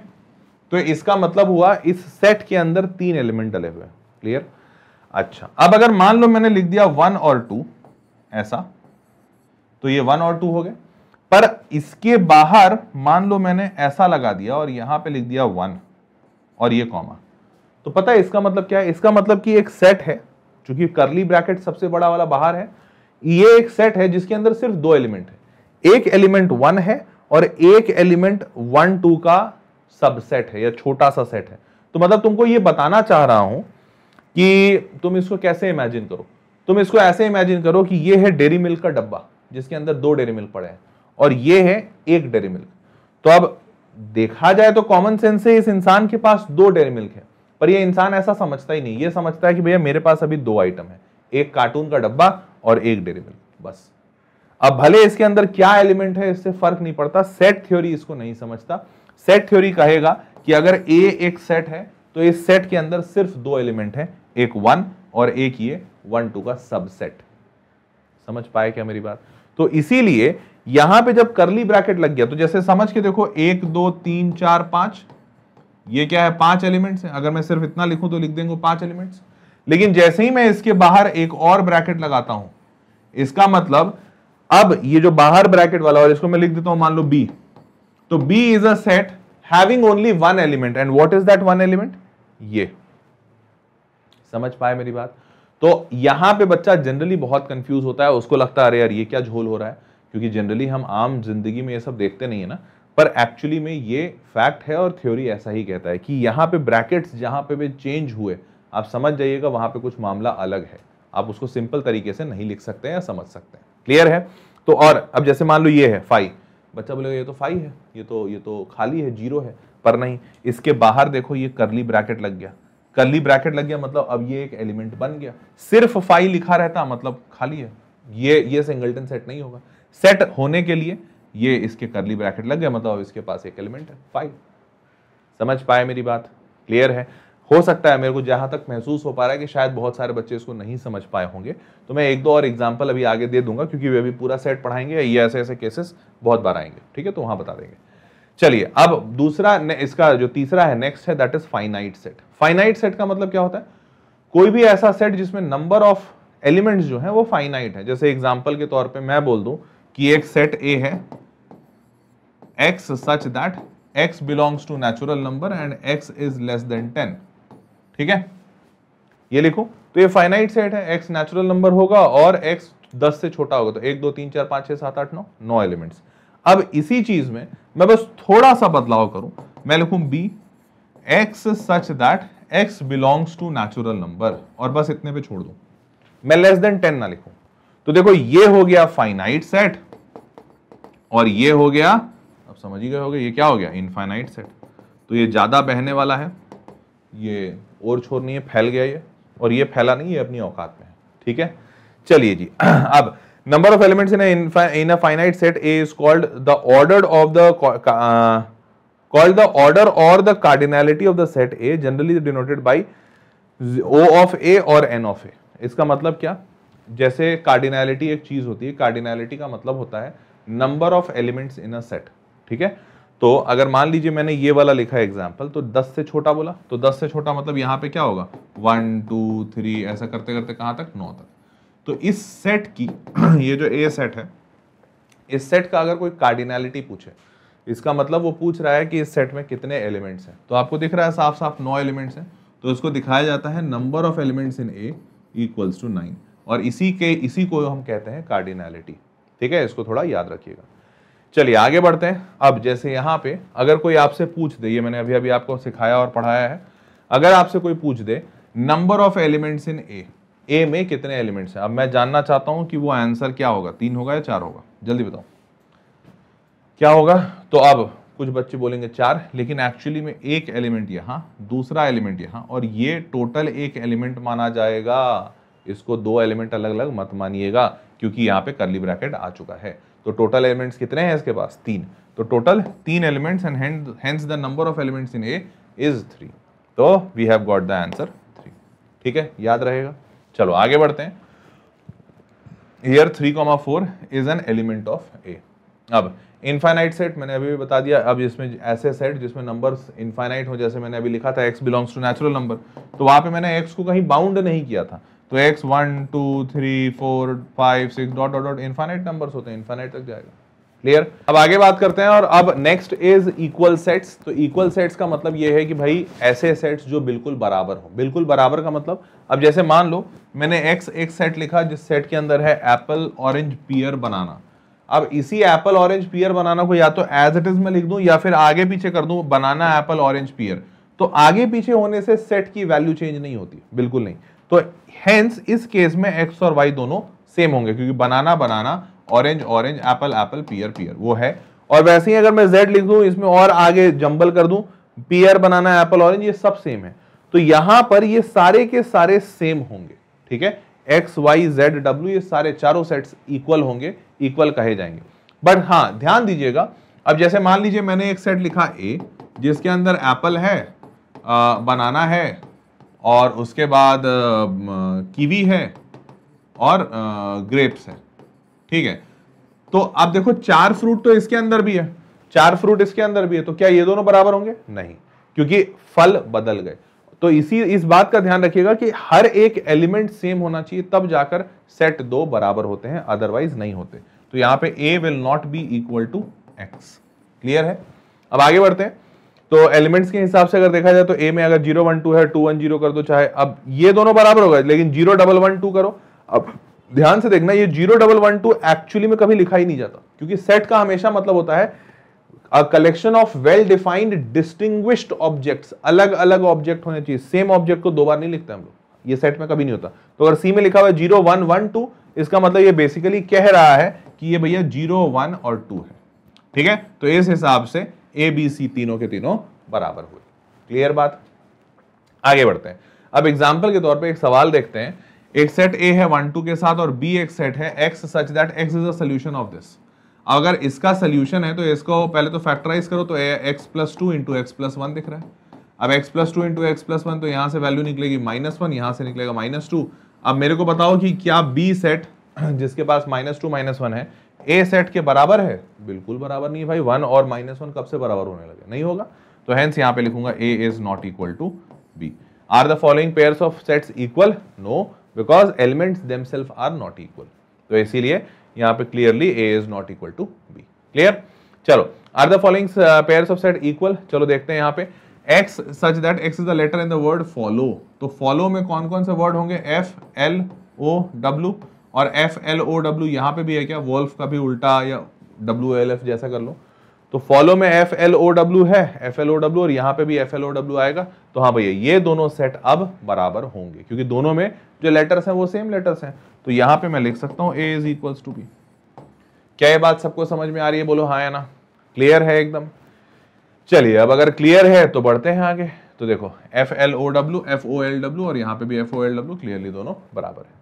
तो इसका मतलब हुआ इस सेट के अंदर तीन एलिमेंट डले हुए क्लियर अच्छा अब अगर मान लो मैंने लिख दिया वन और टू ऐसा तो ये वन और टू हो गए पर इसके बाहर मान लो मैंने ऐसा लगा दिया और यहां पे लिख दिया वन और ये कॉमा तो पता है इसका मतलब क्या है इसका मतलब कि एक सेट है चूंकि करली ब्रैकेट सबसे बड़ा वाला बाहर है ये एक सेट है जिसके अंदर सिर्फ दो एलिमेंट है एक एलिमेंट वन है और एक एलिमेंट वन टू का सबसेट है या छोटा सा सेट है तो मतलब तुमको ये बताना चाह रहा हूं कि तुम इसको कैसे इमेजिन करो तुम इसको ऐसे इमेजिन करो कि ये है डेरी मिल्क का डब्बा जिसके अंदर दो डेरी मिल्क पड़े हैं और ये है एक डेरी मिल्क तो अब देखा जाए तो कॉमन सेंस से इस इंसान के पास दो डेरी मिल्क है पर ये इंसान ऐसा समझता ही नहीं ये समझता है कि भैया मेरे पास अभी दो आइटम है एक कार्टून का डब्बा और एक डेरी मिल्क बस अब भले इसके अंदर क्या एलिमेंट है इससे फर्क नहीं पड़ता सेट थ्योरी इसको नहीं समझता सेट थ्योरी कहेगा कि अगर ए एक सेट है तो इस सेट के अंदर सिर्फ दो एलिमेंट है एक वन और एक ये वन टू का सबसेट समझ पाए क्या मेरी बात तो इसीलिए यहां पे जब करली ब्रैकेट लग गया तो जैसे समझ के देखो एक दो तीन चार पांच ये क्या है पांच एलिमेंट्स है अगर मैं सिर्फ इतना लिखूं तो लिख देंगे पांच एलिमेंट्स लेकिन जैसे ही मैं इसके बाहर एक और ब्रैकेट लगाता हूं इसका मतलब अब ये जो बाहर ब्रैकेट वाला और इसको मैं लिख देता हूं मान लो बी तो B is a set having only one element and what is that one element ये समझ पाए मेरी बात तो यहां पे बच्चा जनरली बहुत कंफ्यूज होता है उसको लगता है अरे यार ये क्या झोल हो रहा है क्योंकि जनरली हम आम जिंदगी में ये सब देखते नहीं है ना पर एक्चुअली में ये फैक्ट है और थ्योरी ऐसा ही कहता है कि यहाँ पे ब्रैकेट्स जहाँ पे भी चेंज हुए आप समझ जाइएगा वहाँ पे कुछ मामला अलग है आप उसको सिंपल तरीके से नहीं लिख सकते हैं या समझ सकते हैं क्लियर है तो और अब जैसे मान लो ये है फाइव बच्चा बोलेगा ये तो फाइव है ये तो ये तो खाली है जीरो है पर नहीं इसके बाहर देखो ये करली ब्रैकेट लग गया करली ब्रैकेट लग गया मतलब अब ये एक एलिमेंट बन गया सिर्फ फाइव लिखा रहता मतलब खाली है ये ये सिंगल्टन सेट नहीं होगा सेट होने के लिए ये इसके करली ब्रैकेट लग गया मतलब इसके पास एक एलिमेंट है फाइव समझ पाए मेरी बात क्लियर है हो सकता है मेरे को जहां तक महसूस हो पा रहा है कि शायद बहुत सारे बच्चे इसको नहीं समझ पाए होंगे तो मैं एक दो और एग्जाम्पल अभी आगे दे दूंगा क्योंकि वे अभी पूरा सेट पढ़ाएंगे ये ऐसे ऐसे केसेस बहुत बार आएंगे ठीक है तो वहां बता देंगे चलिए अब दूसरा इसका जो तीसरा है नेक्स्ट है that is finite set finite set का मतलब क्या होता है कोई भी ऐसा सेट जिसमें नंबर ऑफ एलिमेंट्स जो है वो फाइनाइट है जैसे एग्जाम्पल के तौर पर मैं बोल दूँ कि एक सेट ए है x such that x belongs to natural number and x is less than ten ठीक है ये लिखो तो ये फाइनाइट सेट है एक्स नेचुरल नंबर होगा और एक्स दस से छोटा होगा तो एक दो तीन चार पांच छह सात आठ नौ नौ एलिमेंट्स अब इसी चीज में मैं बस थोड़ा सा बदलाव करूं मैं लिखूं B x such that x belongs to natural number और बस इतने पे छोड़ दू मैं लेस देन टेन ना लिखू तो देखो ये हो गया फाइनाइट सेट और ये हो गया अब समझ ही गए हो गया ये क्या हो गया इनफाइनाइट सेट तो ये ज़्यादा बहने वाला है ये और छोर नहीं है फैल गया ये और ये फैला नहीं है अपनी औकात में ठीक है चलिए जी <clears throat> अब number of elements in in finite set is called the order of the called the order और the cardinality of the set A generally denoted by O of A और एन ऑफ ए इसका मतलब क्या जैसे कार्डिनैलिटी एक चीज होती है कार्डिनैलिटी का मतलब होता है number of elements in a set ठीक है तो अगर मान लीजिए मैंने ये वाला लिखा एग्जाम्पल तो 10 से छोटा बोला तो 10 से छोटा मतलब यहाँ पे क्या होगा वन टू थ्री ऐसा करते करते कहाँ तक नौ तक तो इस सेट की <clears throat> ये जो ए सेट है इस सेट का अगर कोई कार्डिनलिटी पूछे इसका मतलब वो पूछ रहा है कि इस सेट में कितने एलिमेंट्स हैं तो आपको दिख रहा है साफ साफ नौ एलिमेंट्स हैं तो इसको दिखाया जाता है number of elements in A equals to nine और इसी के इसी को हम कहते हैं कार्डिनैलिटी ठीक है इसको थोड़ा याद रखिएगा चलिए आगे बढ़ते हैं अब जैसे यहाँ पे अगर कोई आपसे पूछ दे ये मैंने अभी अभी आपको सिखाया और पढ़ाया है अगर आपसे कोई पूछ दे number of elements in A A में कितने एलिमेंट्स हैं अब मैं जानना चाहता हूँ कि वो आंसर क्या होगा तीन होगा या चार होगा जल्दी बताओ क्या होगा तो अब कुछ बच्चे बोलेंगे चार लेकिन एक्चुअली में एक एलिमेंट यहाँ दूसरा एलिमेंट यहाँ और ये टोटल एक एलिमेंट माना जाएगा इसको दो एलिमेंट अलग अलग मत मानिएगा क्योंकि यहाँ पे करली ब्रैकेट आ चुका है तो टोटल एलिमेंट्स कितने हैं इसके पास तीन तो टोटल तीन elements and hence the number of elements in A is three तो we have got the answer three ठीक है याद रहेगा चलो आगे बढ़ते हैं here three comma four is an element of A अब इनफाइनाइट सेट मैंने अभी भी बता दिया अब इसमें ऐसे सेट जिसमें नंबर्स इनफाइनाइट हो जैसे मैंने अभी लिखा था x belongs to natural number तो वहां पे मैंने एक्स को कहीं बाउंड नहीं किया था तो x one two three four five six dot dot dot infinite numbers होते हैं इन्फाइनाइट तक जाएगा क्लियर अब आगे बात करते हैं और अब नेक्स्ट इज इक्वल सेट्स तो इक्वल सेट्स का मतलब ये है कि भाई ऐसे सेट्स जो बिल्कुल बराबर हो बिल्कुल बराबर का मतलब अब जैसे मान लो मैंने एक्स एक सेट लिखा जिस सेट के अंदर है एप्पल ऑरेंज पियर बनाना अब इसी एप्पल ऑरेंज पियर बनाना को या तो एज इट इज में लिख दूं या फिर आगे पीछे कर दूं बनाना एप्पल ऑरेंज पियर तो आगे पीछे होने से सेट की वैल्यू चेंज नहीं होती बिल्कुल नहीं तो हैंस इस केस में एक्स और वाई दोनों सेम होंगे क्योंकि banana banana orange orange apple apple pear pear वो है और वैसे ही अगर मैं जेड लिख दूं इसमें और आगे जंबल कर दूं पियर बनाना एप्पल ऑरेंज ये सब सेम है तो यहां पर ये सारे के सारे सेम होंगे ठीक है एक्स वाई जेड डब्ल्यू ये सारे चारों सेट्स इक्वल होंगे इक्वल कहे जाएंगे बट हाँ ध्यान दीजिएगा अब जैसे मान लीजिए मैंने एक सेट लिखा ए जिसके अंदर एप्पल है आ, बनाना है और उसके बाद कीवी है और ग्रेप्स है ठीक है तो आप देखो चार फ्रूट तो इसके अंदर भी है चार फ्रूट इसके अंदर भी है तो क्या ये दोनों बराबर होंगे नहीं क्योंकि फल बदल गए तो इसी इस बात का ध्यान रखिएगा कि हर एक एलिमेंट सेम होना चाहिए तब जाकर सेट दो बराबर होते हैं अदरवाइज नहीं होते तो यहां पे A will not be equal to x clear है अब आगे बढ़ते हैं तो एलिमेंट्स के हिसाब से अगर देखा जाए तो ए में अगर जीरो वन टू है टू वन जीरो कर दो चाहे अब ये दोनों बराबर होगा लेकिन जीरो डबल वन टू करो अब ध्यान से देखना ये zero double one two actually में कभी लिखा ही नहीं जाता क्योंकि सेट का हमेशा मतलब होता है a collection of well defined distinguished objects अलग अलग ऑब्जेक्ट होने चाहिए सेम ऑब्जेक्ट को दो बार नहीं लिखते हम लोग ये सेट में कभी नहीं होता तो अगर सी में लिखा हुआ जीरो वन वन टू इसका मतलब ये बेसिकली कह रहा है कि ये भैया जीरो वन और टू है ठीक है तो इस हिसाब से ए बी सी तीनों के तीनों बराबर हुए क्लियर बात आगे बढ़ते हैं अब एग्जाम्पल के तौर पर एक सवाल देखते हैं एक सेट ए है वन टू के साथ और बी एक सेट है x such that x is a solution of this अगर इसका सोल्यूशन है तो इसको पहले तो फैक्टराइज करो तो x plus two into x plus one दिख रहा है अब x plus two into x plus one तो यहाँ से वैल्यू निकलेगी माइनस वन यहाँ से निकलेगा माइनस टू अब मेरे को बताओ कि क्या बी सेट जिसके पास माइनस टू माइनस वन है ए सेट के बराबर है बिल्कुल बराबर नहीं भाई वन और माइनस वन कब से बराबर होने लगे नहीं होगा तो हैंस यहां पे लिखूंगा A is not equal to B are the following pair of sets equal no because elements themselves are not equal तो इसीलिए यहां पे clearly A is not equal to B clear चलो are the following pair of set equal चलो देखते हैं यहां पे x such that x is the letter in the word follow तो फॉलो में कौन कौन से वर्ड होंगे एफ एल ओ डब्ल्यू और एफ एल ओ डब्ल्यू यहाँ पे भी है क्या वोल्फ का भी उल्टा या डब्ल्यू एल एफ जैसा कर लो तो फॉलो में एफ एल ओ डब्ल्यू है एफ एल ओ डब्ल्यू और यहाँ पे भी एफ एल ओ डब्ल्यू आएगा तो हाँ भैया ये दोनों सेट अब बराबर होंगे क्योंकि दोनों में जो लेटर्स हैं वो सेम लेटर्स हैं तो यहाँ पे मैं लिख सकता हूँ A is equals to B क्या ये बात सबको समझ में आ रही है बोलो हाँ या ना क्लियर है एकदम चलिए अब अगर क्लियर है तो बढ़ते हैं आगे तो देखो F L O W F O L W और यहाँ पे भी F O L W clearly दोनों बराबर है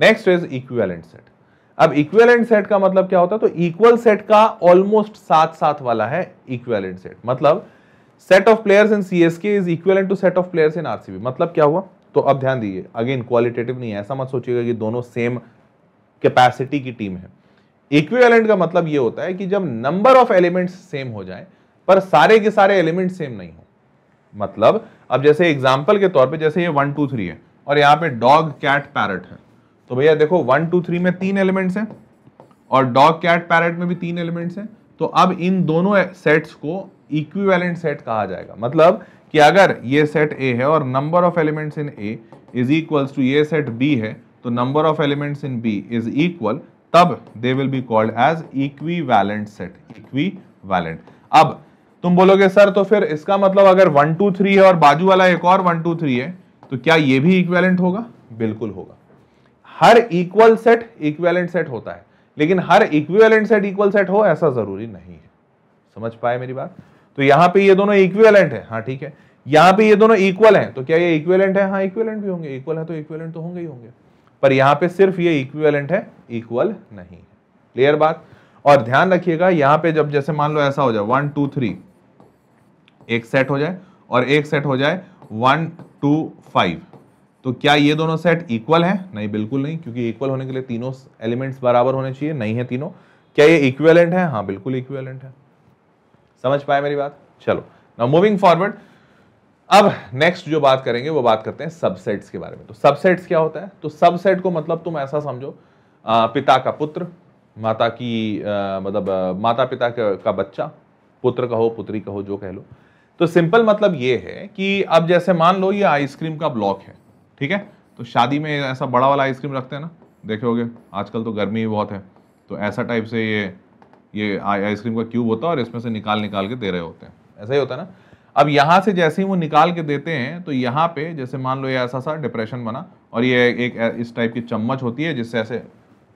नेक्स्ट इज इक्वेलेंट सेट अब इक्वेलेंट सेट का मतलब क्या होता है तो इक्वल सेट का ऑलमोस्ट साथ साथ वाला है इक्वेलेंट सेट मतलब set of players in CSK is equivalent to set of players in RCB मतलब क्या हुआ तो अब ध्यान दीजिए अगेन क्वालिटेटिव नहीं है ऐसा मत सोचिएगा कि दोनों सेम कैपेसिटी की टीम है इक्वेलेंट का मतलब यह होता है कि जब नंबर ऑफ एलिमेंट्स सेम हो जाए पर सारे के सारे एलिमेंट सेम नहीं हो मतलब अब जैसे एग्जाम्पल के तौर पर जैसे ये वन टू थ्री है और यहां पर डॉग कैट पैरट है तो भैया देखो वन टू थ्री में तीन एलिमेंट्स हैं और डॉग कैट पैरट में भी तीन एलिमेंट्स हैं तो अब इन दोनों सेट्स को इक्विवेलेंट सेट कहा जाएगा मतलब कि अगर ये सेट ए है और number of elements in A is equals to ये सेट बी है तो number of elements in B is equal तब they will be called equivalent set वैलेंट अब तुम बोलोगे सर तो फिर इसका मतलब अगर वन टू थ्री है और बाजू वाला एक और वन टू थ्री है तो क्या ये भी इक्वेलेंट होगा बिल्कुल होगा हर इक्वल सेट इक्वेलेंट सेट होता है लेकिन हर इक्वेलेंट सेट इक्वल सेट हो ऐसा जरूरी नहीं है समझ पाए मेरी बात तो यहां पे ये दोनों इक्वेलेंट है हाँ ठीक है यहां पे ये दोनों इक्वल हैं तो क्या ये इक्वेलेंट है हाँ इक्वेलेंट भी होंगे इक्वल है तो इक्वेलेंट तो होंगे ही होंगे पर यहां पे सिर्फ ये इक्वेलेंट है इक्वल नहीं है क्लियर बात और ध्यान रखिएगा यहां पे जब जैसे मान लो ऐसा हो जाए वन टू थ्री एक सेट हो जाए और एक सेट हो जाए वन टू फाइव तो क्या ये दोनों सेट इक्वल है नहीं बिल्कुल नहीं क्योंकि इक्वल होने के लिए तीनों एलिमेंट्स बराबर होने चाहिए नहीं है तीनों क्या ये इक्वेलेंट है हाँ बिल्कुल इक्वेलेंट है समझ पाए मेरी बात चलो ना मूविंग फॉरवर्ड अब नेक्स्ट जो बात करेंगे वो बात करते हैं सबसेट्स के बारे में तो सबसेट्स क्या होता है तो सबसेट को मतलब तुम ऐसा समझो आ, पिता का पुत्र माता की आ, मतलब माता पिता का, का बच्चा पुत्र कहो पुत्री कहो जो कह लो तो सिंपल मतलब ये है कि अब जैसे मान लो ये आइसक्रीम का ब्लॉक है ठीक है तो शादी में ऐसा बड़ा वाला आइसक्रीम रखते हैं ना देखोगे आजकल तो गर्मी भी बहुत है तो ऐसा टाइप से ये ये आइसक्रीम का क्यूब होता है और इसमें से निकाल निकाल के दे रहे होते हैं ऐसा ही होता है ना अब यहाँ से जैसे ही वो निकाल के देते हैं तो यहाँ पे जैसे मान लो ये ऐसा सा डिप्रेशन बना और ये एक इस टाइप की चम्मच होती है जिससे ऐसे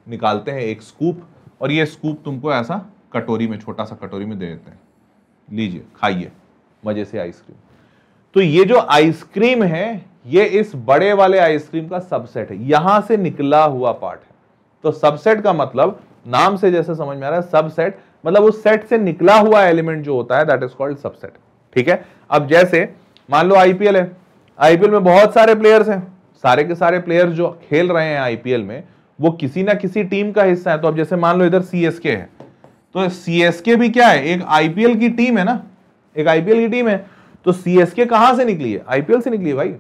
निकालते हैं एक स्कूप और ये स्कूप तुमको ऐसा कटोरी में छोटा सा कटोरी में दे देते हैं लीजिए खाइए मज़े से आइसक्रीम तो ये जो आइसक्रीम है ये इस बड़े वाले आइसक्रीम का सबसेट है यहां से निकला हुआ पार्ट है तो सबसेट का मतलब नाम से जैसे समझ में आ रहा है सबसेट मतलब उस सेट से निकला हुआ एलिमेंट जो होता है दैट इज कॉल्ड सबसेट ठीक है अब जैसे मान लो आईपीएल है आईपीएल में बहुत सारे प्लेयर्स हैं सारे के सारे प्लेयर्स जो खेल रहे हैं आईपीएल में वो किसी ना किसी टीम का हिस्सा है तो अब जैसे मान लो इधर सीएसके है तो सीएसके भी क्या है एक आईपीएल की टीम है ना एक आईपीएल की टीम है तो सीएसके कहां से निकली है आईपीएल से निकली है भाई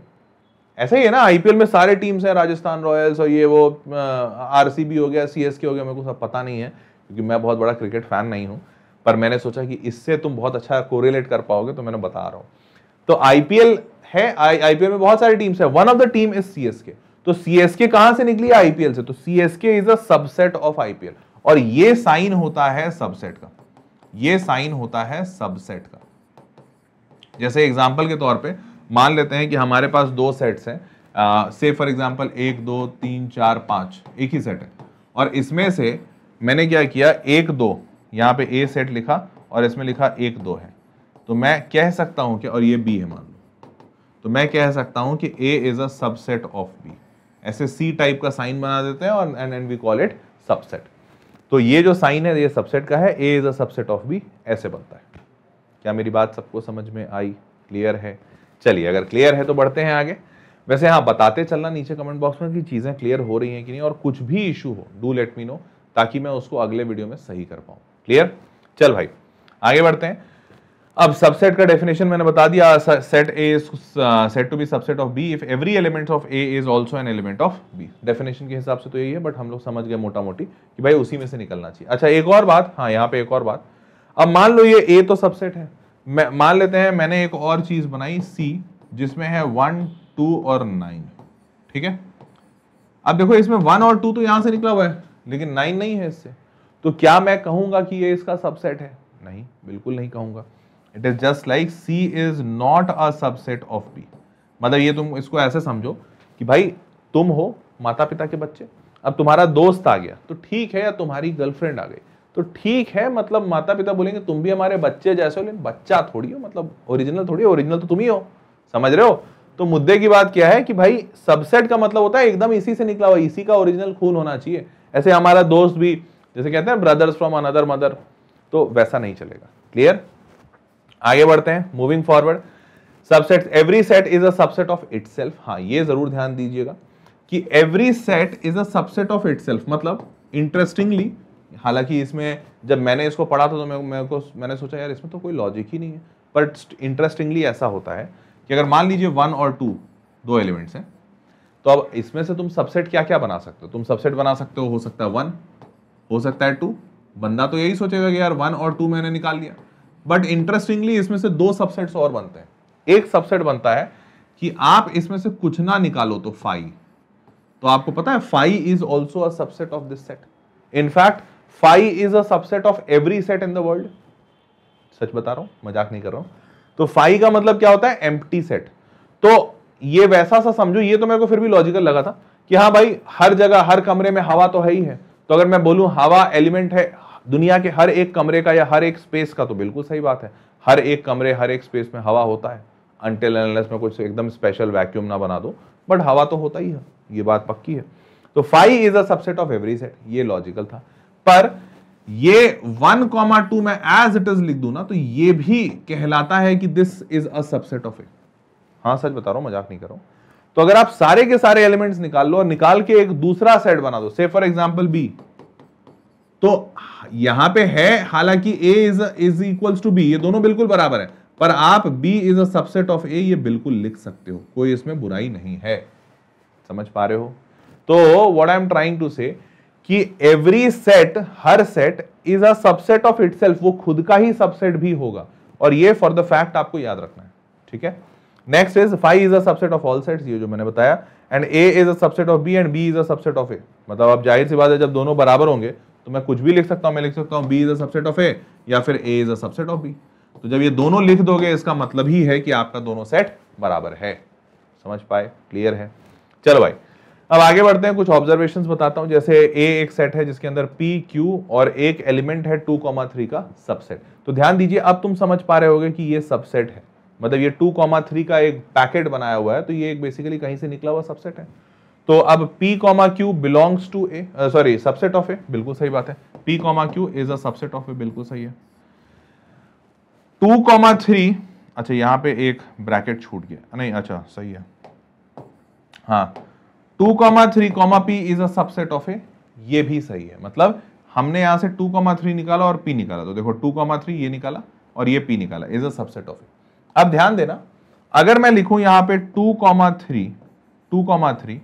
ऐसा ही है ना आईपीएल में सारे टीम्स हैं राजस्थान रॉयल्स और ये वो आरसीबी हो गया सीएसके हो गया मेरे को सब पता नहीं है क्योंकि मैं बहुत बड़ा क्रिकेट फैन नहीं हूँ पर मैंने सोचा कि इससे तुम बहुत अच्छा कोरिलेट कर पाओगे तो मैंने बता रहा हूँ तो आईपीएल है आईपीएल में बहुत सारी टीम्स है one of the team is CSK तो सीएसके कहां से निकली आईपीएल से तो CSK is a subset of IPL और ये साइन होता है सबसेट का ये साइन होता है सबसेट का जैसे एग्जाम्पल के तौर पर मान लेते हैं कि हमारे पास दो सेट्स हैं से फॉर एग्जांपल एक दो तीन चार पाँच एक ही सेट है और इसमें से मैंने क्या किया एक दो यहाँ पे ए सेट लिखा और इसमें लिखा एक दो है तो मैं कह सकता हूँ कि और ये बी है मान लो तो मैं कह सकता हूँ कि A is a subset of B ऐसे सी टाइप का साइन बना देते हैं और and and we call it subset तो ये जो साइन है ये सबसेट का है A is a subset of B ऐसे बनता है क्या मेरी बात सबको समझ में आई क्लियर है चलिए अगर क्लियर है तो बढ़ते हैं आगे वैसे हाँ बताते चलना नीचे कमेंट बॉक्स में कि चीज़ें क्लियर हो रही हैं कि नहीं और कुछ भी इशू हो डू लेट मी नो ताकि मैं उसको अगले वीडियो में सही कर पाऊँ क्लियर चल भाई आगे बढ़ते हैं अब सबसेट का डेफिनेशन मैंने बता दिया set A said to be subset of B if every element of A is also an element of B definition के हिसाब से तो यही है बट हम लोग समझ गए मोटा मोटी कि भाई उसी में से निकलना चाहिए अच्छा एक और बात हाँ यहाँ पे एक और बात अब मान लो ये ए तो सबसेट है मान लेते हैं मैंने एक और चीज बनाई सी जिसमें है वन टू और नाइन ठीक है अब देखो इसमें वन और टू तो यहां से निकला हुआ है लेकिन नाइन नहीं है इससे तो क्या मैं कहूंगा कि ये इसका सबसेट है नहीं बिल्कुल नहीं कहूंगा it is just like C is not a subset of B मतलब ये तुम इसको ऐसे समझो कि भाई तुम हो माता पिता के बच्चे अब तुम्हारा दोस्त आ गया तो ठीक है या तुम्हारी गर्लफ्रेंड आ गई तो ठीक है मतलब माता पिता बोलेंगे तुम भी हमारे बच्चे जैसे हो लेकिन बच्चा थोड़ी हो मतलब ओरिजिनल थोड़ी हो ओरिजिनल तो तुम ही हो समझ रहे हो तो मुद्दे की बात क्या है कि भाई सबसेट का मतलब होता है एकदम इसी से निकला हुआ इसी का ओरिजिनल खून होना चाहिए ऐसे हमारा दोस्त भी जैसे कहते हैं ब्रदर्स फ्रॉम अनदर मदर तो वैसा नहीं चलेगा क्लियर आगे बढ़ते हैं moving forward subset every set is a subset of it हाँ ये जरूर ध्यान दीजिएगा कि every set is a subset of it मतलब इंटरेस्टिंगली हालांकि इसमें जब मैंने इसको पढ़ा था तो मैं मेरे को मैंने सोचा यार इसमें तो कोई लॉजिक ही नहीं है बट इंटरेस्टिंगली ऐसा होता है कि अगर मान लीजिए वन और टू दो एलिमेंट्स हैं तो अब इसमें से तुम सबसेट क्या क्या बना सकते हो तुम सबसेट बना सकते हो हो सकता है वन हो सकता है टू बंदा तो यही सोचेगा कि यार वन और टू मैंने निकाल लिया बट इंटरेस्टिंगली इसमें से दो सबसेट्स और बनते हैं एक सबसेट बनता है कि आप इसमें से कुछ ना निकालो तो फाइव तो आपको पता है five is also a subset of this set in fact five is a subset of every set in the world सच बता रहा हूं मजाक नहीं कर रहा हूं तो फाइव का मतलब क्या होता है एम्प्टी सेट तो ये वैसा सा समझो ये तो मेरे को फिर भी लॉजिकल लगा था कि हाँ भाई हर जगह हर कमरे में हवा तो है ही है तो अगर मैं बोलूं हवा एलिमेंट है दुनिया के हर एक कमरे का या हर एक स्पेस का तो बिल्कुल सही बात है हर एक कमरे हर एक स्पेस में हवा होता है अनटिल एनलेस में कुछ एकदम स्पेशल वैक्यूम ना बना दो बट हवा तो होता ही है ये बात पक्की है तो five is a subset of every set ये लॉजिकल था पर ये 1,2 मैं एज इट इज लिख दू ना तो ये भी कहलाता है कि this is a subset of A हाँ सच बता रहा हूं मजाक नहीं करो तो अगर आप सारे के सारे एलिमेंट्स निकाल लो और निकाल के एक दूसरा सेट बना दो से फॉर एग्जाम्पल बी तो यहां पे है हालांकि A is is equal to B ये दोनों बिल्कुल बराबर है पर आप B is a subset of A ये बिल्कुल लिख सकते हो कोई इसमें बुराई नहीं है समझ पा रहे हो तो what I am trying to say कि एवरी सेट हर set is a subset of self वो खुद का ही सबसेट भी होगा और ये फॉर द फैक्ट आपको याद रखना है ठीक है next is five is a subset of all sets ये जो मैंने बताया and A is a subset of B and B is a subset of A मतलब अब जाहिर सी बात है जब दोनों बराबर होंगे तो मैं कुछ भी लिख सकता हूं मैं लिख सकता हूँ B is a subset of A या फिर A is a subset of B तो जब ये दोनों लिख दोगे इसका मतलब ही है कि आपका दोनों सेट बराबर है समझ पाए क्लियर है चलो भाई अब आगे बढ़ते हैं कुछ ऑब्जर्वेशन बताता हूं जैसे ए एक सेट है जिसके अंदर पी क्यू और एक एलिमेंट है टू कॉमा थ्री का सबसेट तो ध्यान दीजिए अब तुम समझ पा रहे होगे कि ये सबसेट है मतलब ये टू कॉमा थ्री का एक पैकेट बनाया हुआ है तो ये एक बेसिकली कहीं से निकला हुआ सबसेट है तो अब P comma Q belongs to A sorry subset of A बिल्कुल सही बात है P comma Q is a subset of A बिल्कुल सही है टू कॉमा थ्री अच्छा यहाँ पे एक ब्रैकेट छूट गया नहीं अच्छा सही है हाँ two comma three comma P is a subset of A ये भी सही है मतलब हमने यहां से टू कॉमा थ्री निकाला और पी निकाला तो देखो टू कॉमा थ्री ये निकाला और ये पी निकाला इज अबसेट ऑफ ए अब ध्यान देना अगर मैं लिखूं यहां पर two comma three two comma three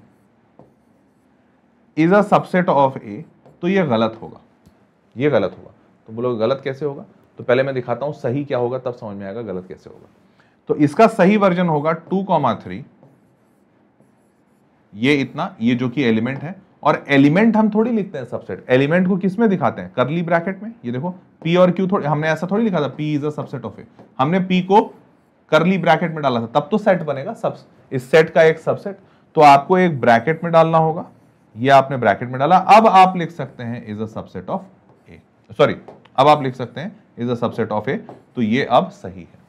is a subset of A तो ये गलत होगा ये गलत होगा तो बोलो गलत कैसे होगा तो पहले मैं दिखाता हूं सही क्या होगा तब समझ में आएगा गलत कैसे होगा तो इसका सही वर्जन होगा टू कॉमा थ्री ये इतना ये जो कि एलिमेंट है और एलिमेंट हम थोड़ी लिखते हैं सबसेट एलिमेंट को किस में दिखाते हैं करली ब्रैकेट में ये देखो पी और क्यू थोड़ी हमने ऐसा थोड़ी लिखा था P is a subset of A हमने पी को करली ब्रैकेट में डाला था तब तो सेट बनेगा सब इस सेट का एक सबसेट तो आपको एक ब्रैकेट में डालना होगा ये आपने ब्रैकेट में डाला अब आप लिख सकते हैं is a subset of A sorry अब आप लिख सकते हैं is a subset of A तो ये अब सही है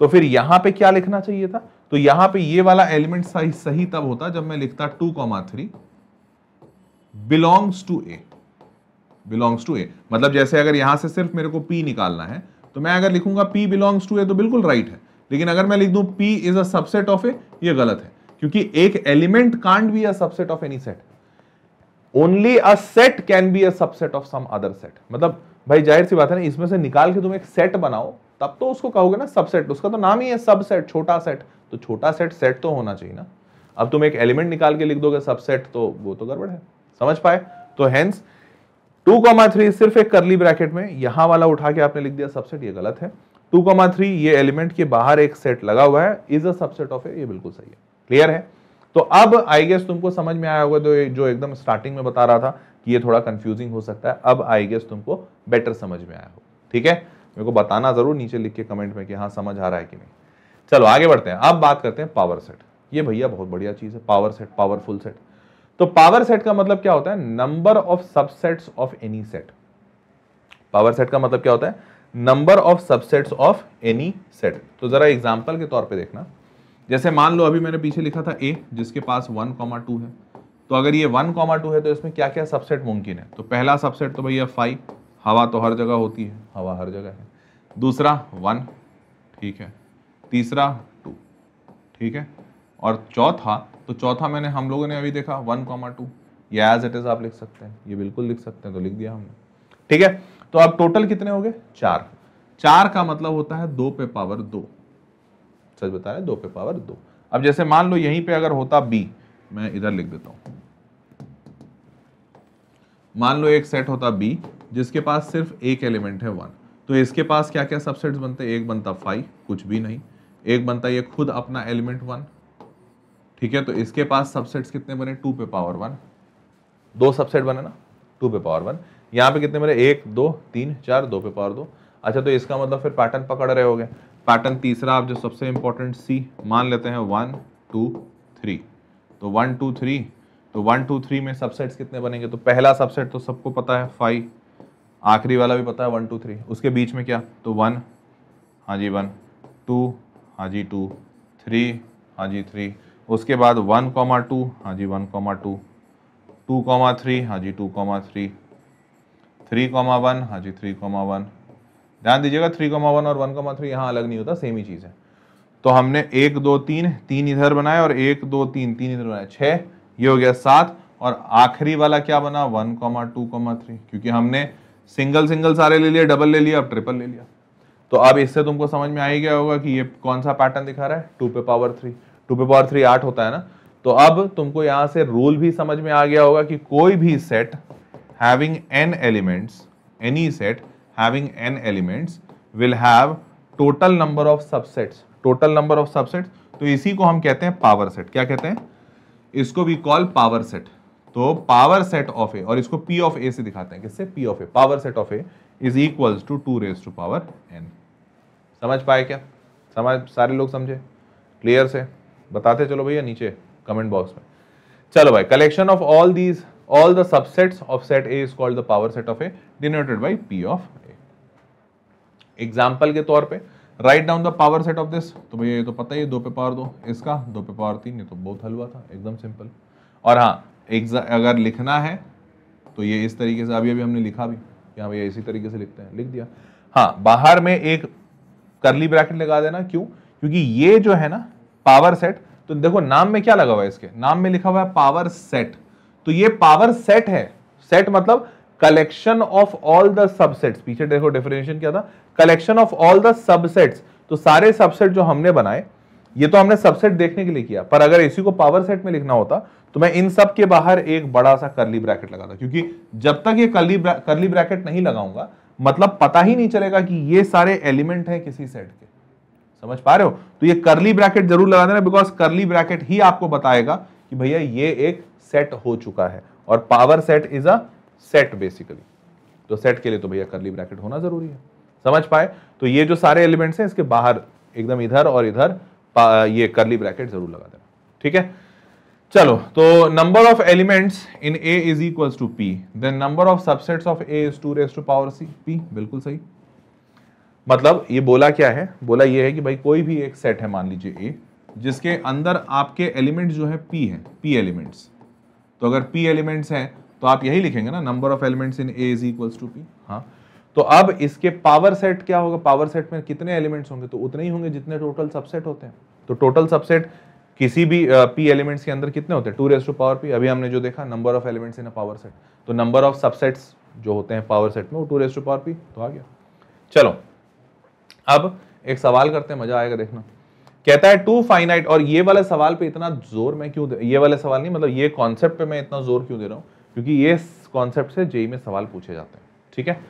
तो फिर यहां पे क्या लिखना चाहिए था तो यहां पे ये वाला एलिमेंट सही सही तब होता जब मैं लिखता two comma three belongs to A belongs to A मतलब जैसे अगर यहां से सिर्फ मेरे को पी निकालना है तो मैं अगर लिखूंगा पी बिलोंग्स टू ए तो बिल्कुल राइट है लेकिन अगर मैं लिख दू P is a subset of A ये गलत है क्योंकि एक element can't be a subset of any set only a set can be a subset of some other set मतलब भाई जाहिर सी बात है ना इसमें से निकाल के तुम एक सेट बनाओ तब तो उसको कहोगे ना सबसेट उसका तो नाम ही है सबसेट छोटा सेट तो छोटा सेट सेट तो होना चाहिए ना अब तुम एक एलिमेंट निकाल के लिख दोगे सबसेट तो वो तो गड़बड़ है समझ पाए तो हैंस टू कॉमा थ्री सिर्फ एक करली ब्रैकेट में यहां वाला उठा के आपने लिख दिया सबसेट ये गलत है टू कॉमा थ्री ये एलिमेंट के बाहर एक सेट लगा हुआ है is a subset of A ये बिल्कुल सही है क्लियर है तो अब आई गेस तुमको समझ में आया होगा तो जो एकदम स्टार्टिंग में बता रहा था कि ये थोड़ा कंफ्यूजिंग हो सकता है अब आई गेस तुमको बेटर समझ में आया हो ठीक है मेरे को बताना जरूर नीचे लिख के कमेंट में कि हाँ समझ आ रहा है कि नहीं चलो आगे बढ़ते हैं अब बात करते हैं पावर सेट ये भैया बहुत बढ़िया चीज है पावर सेट पावरफुल सेट तो पावर सेट का मतलब क्या होता है number of subsets of any set power set का मतलब क्या होता है number of subsets of any set तो जरा एग्जाम्पल के तौर पे देखना जैसे मान लो अभी मैंने पीछे लिखा था ए जिसके पास वन कॉमा टू है तो अगर ये वन कॉमा टू है तो इसमें क्या क्या सबसेट मुमकिन है तो पहला सबसेट तो भैया फाइव हवा तो हर जगह होती है हवा हर जगह है दूसरा वन ठीक है तीसरा टू ठीक है और चौथा तो चौथा मैंने हम लोगों ने अभी देखा वन कॉमा टू ये एज इट इज आप लिख सकते हैं ये बिल्कुल लिख सकते हैं तो लिख दिया हमने ठीक है तो अब टोटल कितने हो गए चार चार का मतलब होता है दो पे पावर दो सच बता रहे दो पे पावर दो अब जैसे मान लो यहीं पे अगर होता बी मैं इधर लिख देता हूं मान लो एक सेट होता बी जिसके पास सिर्फ एक एलिमेंट है वन तो इसके पास क्या क्या सबसेट्स बनते हैं एक बनता फाइव कुछ भी नहीं एक बनता ये खुद अपना एलिमेंट वन ठीक है तो इसके पास सबसेट्स कितने बने टू पे पावर वन दो सबसेट बने ना टू पे पावर वन यहाँ पे कितने बने एक दो तीन चार दो पे पावर दो अच्छा तो इसका मतलब फिर पैटर्न पकड़ रहे हो गए पैटर्न तीसरा आप जो सबसे इंपॉर्टेंट सी मान लेते हैं वन टू थ्री तो वन टू थ्री तो वन टू थ्री में सबसेट्स कितने बनेंगे तो पहला सबसेट तो सबको पता है फाइव आखिरी वाला भी पता है वन टू थ्री उसके बीच में क्या तो वन हाँ जी वन टू हाँ जी टू थ्री हाँ जी थ्री उसके बाद वन कॉमा टू हाँ जी one comma two two comma three हाँ जी two comma three three comma one हाँ जी थ्री कॉमा वन ध्यान दीजिएगा थ्री कॉमा वन और वन कॉमा थ्री यहाँ अलग नहीं होता सेम ही चीज़ है तो हमने एक दो तीन तीन इधर बनाए और एक दो तीन तीन इधर बनाए छः ये हो गया सात और आखिरी वाला क्या बना one comma two comma three क्योंकि हमने सिंगल सिंगल सारे ले लिए डबल ले लिया अब ट्रिपल ले लिया तो अब इससे तुमको समझ में आ ही गया होगा कि ये कौन सा पैटर्न दिखा रहा है टू पे पावर थ्री टू पे पावर थ्री आठ होता है ना तो अब तुमको यहाँ से रूल भी समझ में आ गया होगा कि कोई भी set having n elements any set having n elements will have total number of subsets total number of subsets तो इसी को हम कहते हैं पावर सेट क्या कहते हैं इसको भी कॉल पावर सेट तो पावर सेट ऑफ ए और इसको पी ऑफ ए से दिखाते हैं किससे P of A power set of A is equal to two raise to power n समझ पाए क्या समझ सारे लोग समझे क्लियर से बताते चलो भैया नीचे कमेंट बॉक्स में चलो भाई collection of all these all the subsets of set A is called the power set of A denoted by P of A example के तौर पे write down the power set of this तो भैया ये तो पता ही है दो पे पावर दो इसका दो पे पावर तीन ये तो बहुत हलवा था एकदम सिंपल और हाँ एग्जा अगर लिखना है तो ये इस तरीके से अभी अभी हमने लिखा भी कि हाँ भैया इसी तरीके से लिखते हैं लिख दिया हाँ बाहर में एक करली ब्रैकेट लगा देना क्यों क्योंकि ये जो है ना पावर सेट तो देखो नाम में क्या लगा हुआ है इसके नाम में लिखा हुआ है पावर सेट तो ये पावर सेट है सेट मतलब collection of all the subsets पीछे देखो डेफिनेशन क्या था collection of all the subsets तो सारे सबसेट जो हमने बनाए ये तो हमने सबसेट देखने के लिए किया पर अगर इसी को पावर सेट में लिखना होता तो मैं इन सब के बाहर एक बड़ा सा करली ब्रैकेट लगाता क्योंकि जब तक ये करली ब्रा, करली ब्रैकेट नहीं लगाऊंगा मतलब पता ही नहीं चलेगा कि ये सारे एलिमेंट हैं किसी सेट के समझ पा रहे हो तो ये करली ब्रैकेट जरूर लगा देना बिकॉज करली ब्रैकेट ही आपको बताएगा कि भैया ये एक सेट हो चुका है और power set is a set basically तो सेट के लिए तो भैया करली ब्रैकेट होना जरूरी है समझ पाए तो ये जो सारे एलिमेंट्स हैं इसके बाहर एकदम इधर और इधर ये करली ब्रैकेट जरूर लगा देना ठीक है चलो तो number of elements in A is equal to P then number of subsets of A is two raise to power C P बिल्कुल सही मतलब ये बोला क्या है बोला ये है कि भाई कोई भी एक सेट है मान लीजिए ए जिसके अंदर आपके एलिमेंट जो है पी है पी एलिमेंट्स तो अगर पी एलिमेंट्स हैं तो आप यही लिखेंगे ना number of elements in A is equals to P हाँ तो अब इसके पावर सेट क्या होगा पावर सेट में कितने एलिमेंट्स होंगे तो उतने ही होंगे जितने टोटल सबसेट होते हैं तो टोटल सबसेट किसी भी पी uh, एलिमेंट्स के अंदर कितने होते हैं two raise to power P अभी हमने जो देखा number of elements in a power set तो नंबर ऑफ सबसेट्स जो होते हैं पावर सेट में वो two raise to power P तो आ गया चलो अब एक सवाल करते हैं मजा आएगा देखना कहता है टू फाइनाइट और ये वाले सवाल पे इतना जोर मैं क्यों ये वाले सवाल नहीं मतलब ये कॉन्सेप्ट पे मैं इतना जोर क्यों दे रहा हूँ क्योंकि ये कॉन्सेप्ट से जेई में सवाल पूछे जाते हैं ठीक है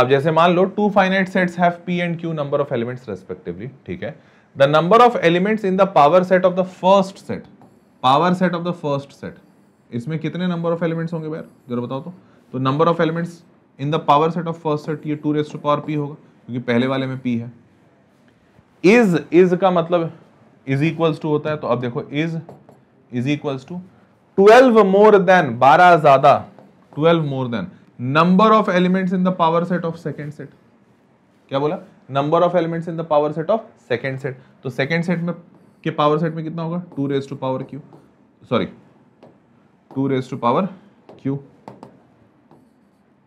अब जैसे मान लो two finite sets have P and Q number of elements respectively ठीक है the number of elements in the power set of the first set power set of the first set इसमें कितने नंबर ऑफ एलिमेंट्स होंगे भैया जरा बताओ तो तो number of elements in the power set of first set ये टू रेस्ट पावर पी होगा क्योंकि पहले वाले में पी है इज इज का मतलब इज इक्वल्स टू होता है तो अब देखो is is equals to twelve more than बारह ज्यादा twelve more than number of elements in the power set of second set क्या बोला number of elements in the power set of second set तो सेकेंड सेट में के पावर सेट में कितना होगा two raise to power Q sorry two raise to power Q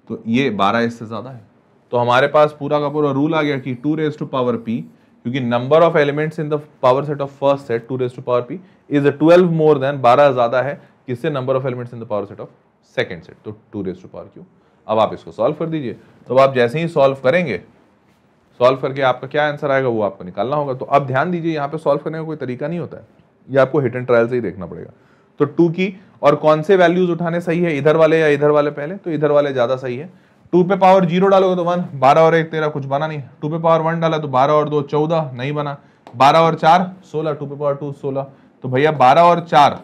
तो ये बारह इससे ज़्यादा है तो हमारे पास पूरा का पूरा रूल आ गया कि two raise to power P क्योंकि number of elements in the power set of first set two raise to power P is twelve more than बारह ज़्यादा है किससे number of elements in the power set of second set तो two raise to power Q अब आप इसको सॉल्व कर दीजिए तो आप जैसे ही सॉल्व करेंगे सॉल्व करके आपका क्या आंसर आएगा वो आपको निकालना होगा तो अब ध्यान दीजिए यहाँ पे सॉल्व करने का कोई तरीका नहीं होता है ये आपको हिट एंड ट्रायल से ही देखना पड़ेगा तो टू की और कौन से वैल्यूज उठाने सही है इधर वाले या इधर वाले पहले तो इधर वाले ज़्यादा सही है टू पे पावर जीरो डालोगे तो वन बारह और एक तेरह कुछ बना नहीं टू पे पावर वन डाला तो बारह और दो चौदह नहीं बना बारह और चार सोलह टू पे पावर टू सोलह तो भैया बारह और चार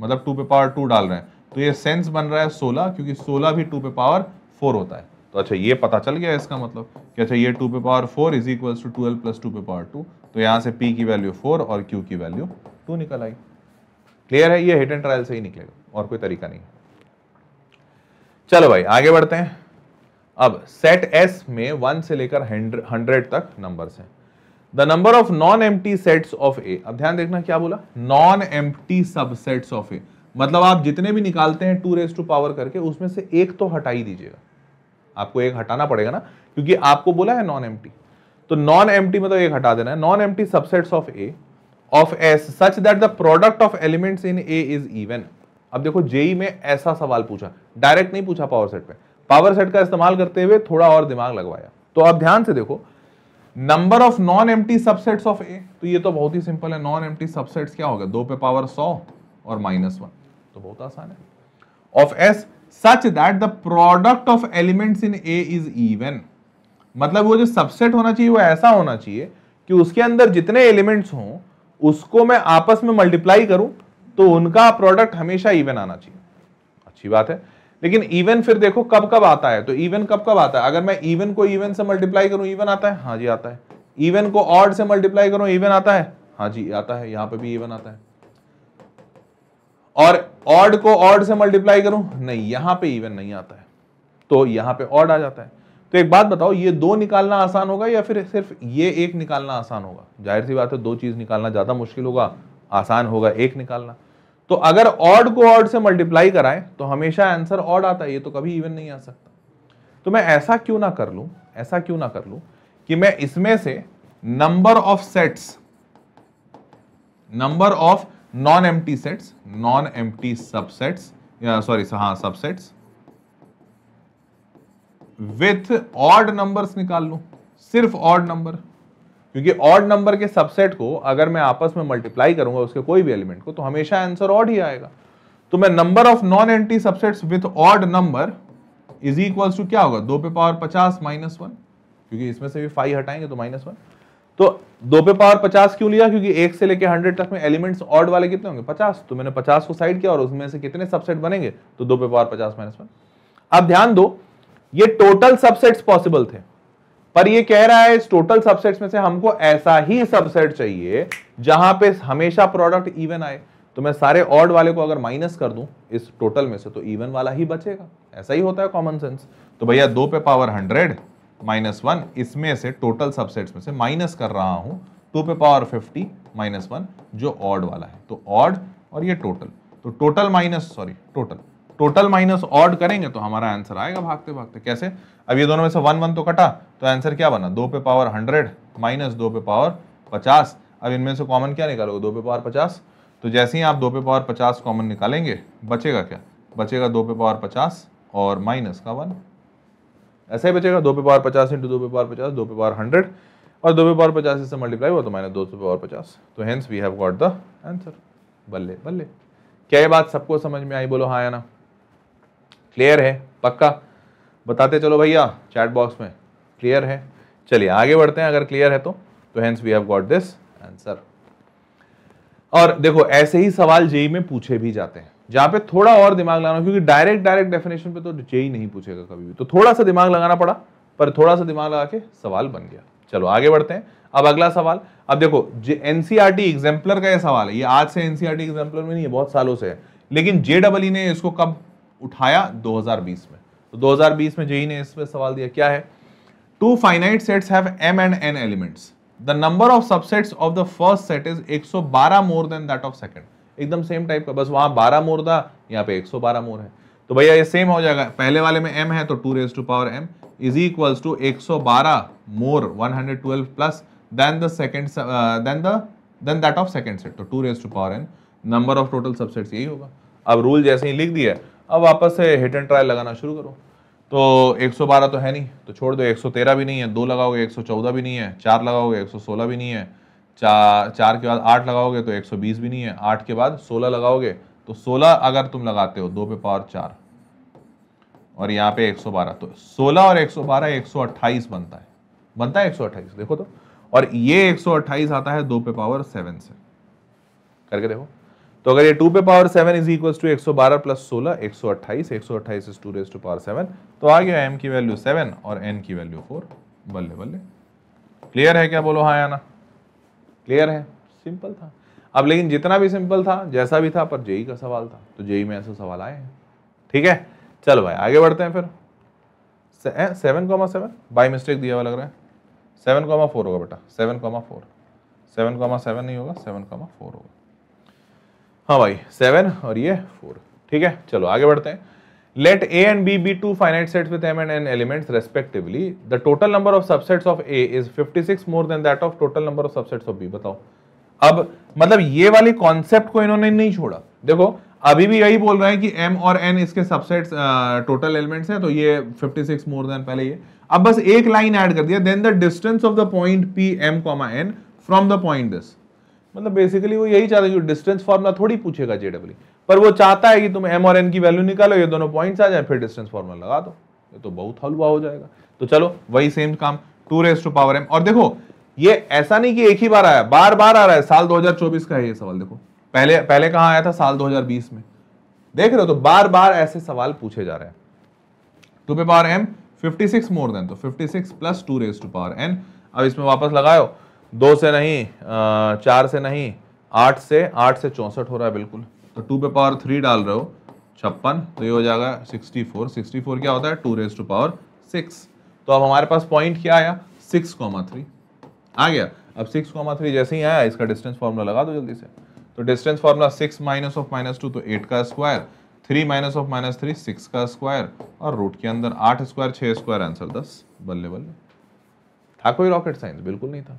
मतलब टू पे पावर टू डाल रहे हैं तो ये सेंस बन रहा है सोलह क्योंकि सोलह भी टू पे पावर फोर होता है तो अच्छा ये पता चल गया इसका मतलब कि अच्छा ये टू पे power four is equal to twelve plus two पे पावर टू तो यहाँ से पी की वैल्यू फोर और क्यू की वैल्यू टू निकल आई क्लियर है ये हिट एंड ट्रायल से ही निकलेगा और कोई तरीका नहीं चलो भाई आगे बढ़ते हैं अब सेट एस में वन से लेकर हंड्रेड तक नंबर हैं the number of non empty sets of A अब ध्यान देखना क्या बोला non empty subsets of A मतलब आप जितने भी निकालते हैं टू रेस टू पावर करके उसमें से एक तो हटा ही दीजिएगा आपको एक हटाना पड़ेगा ना क्योंकि आपको बोला है नॉन एम तो नॉन एम मतलब एक हटा देना है non empty of A of S such that the product of elements in A is even अब देखो जेई e में ऐसा सवाल पूछा डायरेक्ट नहीं पूछा पावर सेट पे पावर सेट का इस्तेमाल करते हुए थोड़ा और दिमाग लगवाया तो आप ध्यान से देखो नंबर ऑफ नॉन एम सबसेट्स ऑफ ए तो ये तो बहुत ही सिंपल है नॉन एम टी सबसेट्स क्या होगा दो पे पावर सौ और माइनस वन तो बहुत आसान है of S such that the product of elements in A is even मतलब वो जो सबसेट होना चाहिए वो ऐसा होना चाहिए कि उसके अंदर जितने एलिमेंट्स हों उसको मैं आपस में मल्टीप्लाई करूं तो उनका प्रोडक्ट हमेशा इवन आना चाहिए अच्छी बात है लेकिन इवन फिर देखो कब कब आता है तो इवन कब कब आता है अगर मैं इवन को इवन से मल्टीप्लाई करूं इवन आता है हाँ जी आता है इवन को ऑड से मल्टीप्लाई करूं इवन आता है हाँ जी आता है यहां पर भी इवन आता है और ऑड को ऑड से मल्टीप्लाई करूं नहीं यहां पे इवन नहीं आता है तो यहां पे ऑड आ जाता है तो एक बात बताओ ये दो निकालना आसान होगा या फिर सिर्फ ये एक निकालना आसान होगा जाहिर सी बात है दो चीज निकालना ज्यादा मुश्किल होगा आसान होगा एक निकालना तो अगर ऑड को ऑड से मल्टीप्लाई कराएं तो हमेशा आंसर ऑड आता है ये तो कभी इवन नहीं आ सकता तो मैं ऐसा क्यों ना कर लू ऐसा क्यों ना कर लू कि मैं इसमें से number of sets number of non empty sets non एम सबसेट्स सॉरी हाँ सबसेट्स विथ ऑड नंबर्स निकाल लू सिर्फ ऑड नंबर क्योंकि ऑड नंबर के सबसेट को अगर मैं आपस में मल्टीप्लाई करूंगा उसके कोई भी एलिमेंट को तो हमेशा आंसर ऑड ही आएगा तो मैं number of non empty subsets with odd number is equals to क्या होगा दो पे पावर पचास माइनस वन क्योंकि इसमें से भी फाइव हटाएंगे तो माइनस वन तो दो पे पावर पचास क्यों लिया क्योंकि एक से लेकर हंड्रेड तक में एलिमेंट्स ऑड वाले कितने होंगे पचास तो मैंने पचास को साइड किया और उसमें से कितने सबसेट बनेंगे तो दो पे पावर पचास माइनस वन अब ध्यान दो ये टोटल सबसेट्स पॉसिबल थे पर ये कह रहा है इस टोटल सबसेट्स में से हमको ऐसा ही सबसेट चाहिए जहां पे हमेशा प्रोडक्ट इवन आए तो मैं सारे ऑड वाले को अगर माइनस कर दूं इस टोटल में से तो इवन वाला ही बचेगा ऐसा ही होता है कॉमन सेंस तो भैया दो पे पावर हंड्रेड माइनस वन इसमें से टोटल सबसेट्स में से माइनस कर रहा हूँ टू पे पावर फिफ्टी माइनस वन जो ऑड वाला है तो ऑड और ये टोटल तो total minus sorry total total minus odd करेंगे तो हमारा आंसर आएगा भागते भागते कैसे अब ये दोनों में से वन वन तो कटा तो आंसर क्या बना दो पे पावर हंड्रेड माइनस दो पे पावर पचास अब इनमें से कॉमन क्या निकालोगे दो पे पावर पचास तो जैसे ही आप दो पे पावर पचास कॉमन निकालेंगे बचेगा क्या बचेगा दो पे पावर पचास और माइनस का वन ऐसा ही बचेगा दो पे पावर पचास इंटू दो पे पावर पचास दो पे पावर हंड्रेड और दो पे पावर पचास इससे मल्टीप्लाई हुआ तो माइनस दो पे पावर पचास तो hence we have got the answer बल्ले बल्ले क्या ये बात सबको समझ में आई बोलो हाँ या ना क्लियर है पक्का बताते चलो भैया चैट बॉक्स में क्लियर है चलिए आगे बढ़ते हैं अगर क्लियर है तो तो hence we have got this answer और देखो ऐसे ही सवाल जेई में पूछे भी जाते हैं जहां पे थोड़ा और दिमाग लगाना क्योंकि डायरेक्ट डायरेक्ट डेफिनेशन पे तो जे ही नहीं पूछेगा कभी भी तो थोड़ा सा दिमाग लगाना पड़ा पर थोड़ा सा दिमाग लगा के सवाल बन गया चलो आगे बढ़ते हैं अब अगला सवाल अब देखो एनसीआरटी एग्जाम्पलर e का यह सवाल है ये आज से एनसीआरटी एग्जाम्पलर e में नहीं है बहुत सालों से है लेकिन जे डबल e ने इसको कब उठाया दो में तो 2020 में जेई ने इस पर सवाल दिया क्या है two finite sets have M and N elements the number of subsets of the first set is 112 more than that of second एकदम सेम टाइप का बस वहां बारह मोर था यहाँ पे एक सौ बारह मोर है तो भैया ये सेम हो जाएगा पहले वाले में एम है तो two raise to power M is equals to एक सौ बारह more one hundred twelve plus then the second then the then that of second set तो two raise to power N number of total subsets यही होगा अब रूल जैसे ही लिख दिया अब वापस से हिट एंड ट्रायल लगाना शुरू करो तो 112 तो है नहीं तो छोड़ दो 113 भी नहीं है दो लगाओगे 114 भी नहीं है चार लगाओगे 116 भी नहीं है चार चार के बाद आठ लगाओगे तो एक सौ बीस भी नहीं है आठ के बाद सोलह लगाओगे तो सोलह अगर तुम लगाते हो दो पे पावर चार और यहाँ पे एक सौ बारह तो सोलह और एक सौ बारह एक सौ अट्ठाईस बनता है बनता है एक सौ अट्ठाईस देखो तो और ये एक सौ अट्ठाईस आता है दो पे पावर सेवन से करके देखो तो अगर ये टू पे power seven is equal to एक सौ बारह प्लस सोलह एक सौ अट्ठाईस एक सौ अट्ठाईस is two raise to power seven तो आ गया एम की वैल्यू सेवन और एन की वैल्यू फोर बल्ले बल्ले क्लियर है क्या बोलो हाँ या ना क्लियर है सिंपल था अब लेकिन जितना भी सिंपल था जैसा भी था पर जेई का सवाल था तो जेई में ऐसे सवाल आए हैं ठीक है चलो भाई आगे बढ़ते हैं फिर seven comma seven by mistake दिया हुआ लग रहा है सेवन कॉमा फोर होगा बेटा seven comma four seven comma seven नहीं होगा सेवन कॉमा फोर होगा हाँ भाई सेवन और ये फोर ठीक है चलो आगे बढ़ते हैं let A and B be two finite sets with M and N elements respectively. The total number of subsets of A is 56 more than that of total number of subsets of B. बताओ अब मतलब ये वाले कॉन्सेप्ट को इन्होंने नहीं छोड़ा देखो अभी भी यही बोल रहा है कि M और N इसके सबसेट्स टोटल एलिमेंट्स हैं तो ये 56 मोर देन पहले ये अब बस एक लाइन ऐड कर दिया then the distance of the point P M N from the point this मतलब बेसिकली वो यही चाहता है कि डिस्टेंस फॉर्मूला थोड़ी पूछेगा जेडब्ल्यू पर वो चाहता है कि तुम एम और एन की वैल्यू निकालो ये दोनों पॉइंट्स आ जाए फिर डिस्टेंस फॉर्मल लगा दो ये तो बहुत हलवा हो जाएगा तो चलो वही सेम काम two raise to power M और देखो ये ऐसा नहीं कि एक ही बार आया बार बार आ रहा है साल 2024 का है ये सवाल देखो पहले पहले कहाँ आया था साल 2020 में देख रहे हो तो बार बार ऐसे सवाल पूछे जा रहे हैं टू पे power M fifty six more than तो six plus two raise to power N अब इसमें वापस लगाओ दो से नहीं चार से नहीं आठ से आठ से चौंसठ हो रहा है बिल्कुल तो टू पे पावर थ्री डाल रहे हो छप्पन तो ये हो जाएगा सिक्सटी फोर सिक्सटी फोर क्या होता है two raise to power six तो अब हमारे पास पॉइंट क्या आया सिक्स कॉमा थ्री आ गया अब सिक्स कॉमा थ्री जैसे ही आया इसका डिस्टेंस फॉर्मूला लगा दो जल्दी से तो distance formula six minus of minus two तो एट का square three minus of minus three six का स्क्वायर और रूट के अंदर आठ स्क्वायर छः स्क्वायर आंसर दस बल्ले बल्ले था कोई रॉकेट साइंस बिल्कुल नहीं था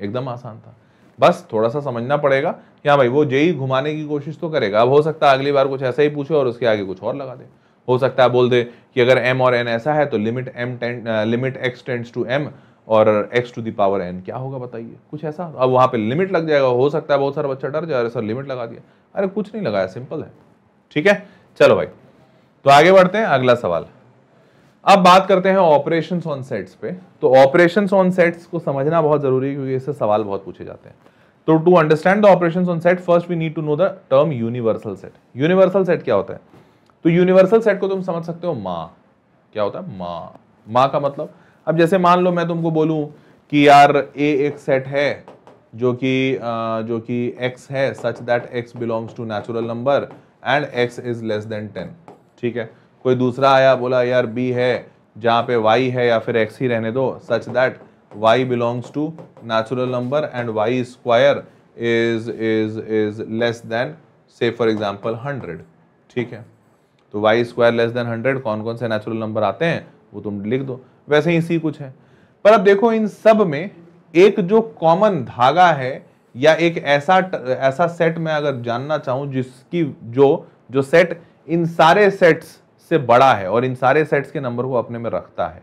एकदम आसान था बस थोड़ा सा समझना पड़ेगा या भाई वो जेई घुमाने की कोशिश तो करेगा अब हो सकता है अगली बार कुछ ऐसा ही पूछे और उसके आगे कुछ और लगा दे हो सकता है बोल दे कि अगर एम और एन ऐसा है तो limit M tends limit x tends to M और x to the power N क्या होगा बताइए कुछ ऐसा अब वहाँ पे लिमिट लग जाएगा हो सकता है बहुत सारा बच्चा डर जाए सर लिमिट लगा दिया अरे कुछ नहीं लगाया सिंपल है ठीक है चलो भाई तो आगे बढ़ते हैं अगला सवाल अब बात करते हैं ऑपरेशन ऑन सेट्स पे तो ऑपरेशन ऑन सेट्स को समझना बहुत जरूरी है क्योंकि इससे सवाल बहुत पूछे जाते हैं तो to understand the operation on set first we need to know the term universal set universal set क्या होता है तो यूनिवर्सल सेट को तुम समझ सकते हो माँ क्या होता है माँ माँ का मतलब अब जैसे मान लो मैं तुमको बोलूँ कि यार ए एक सेट है जो कि जो कि एक्स है such that x belongs to natural number and x is less than ten ठीक है कोई दूसरा आया बोला यार बी है जहाँ पे वाई है या फिर एक्स ही रहने दो such that y belongs to natural number and y square is is is less than say for example 100 ठीक है तो y square less than 100 कौन कौन से नेचुरल नंबर आते हैं वो तुम लिख दो वैसे ही इसी कुछ है पर अब देखो इन सब में एक जो कॉमन धागा है या एक ऐसा ऐसा सेट मैं अगर जानना चाहूँ जिसकी जो जो सेट इन सारे सेट्स से बड़ा है और इन सारे सेट्स के नंबर को अपने में रखता है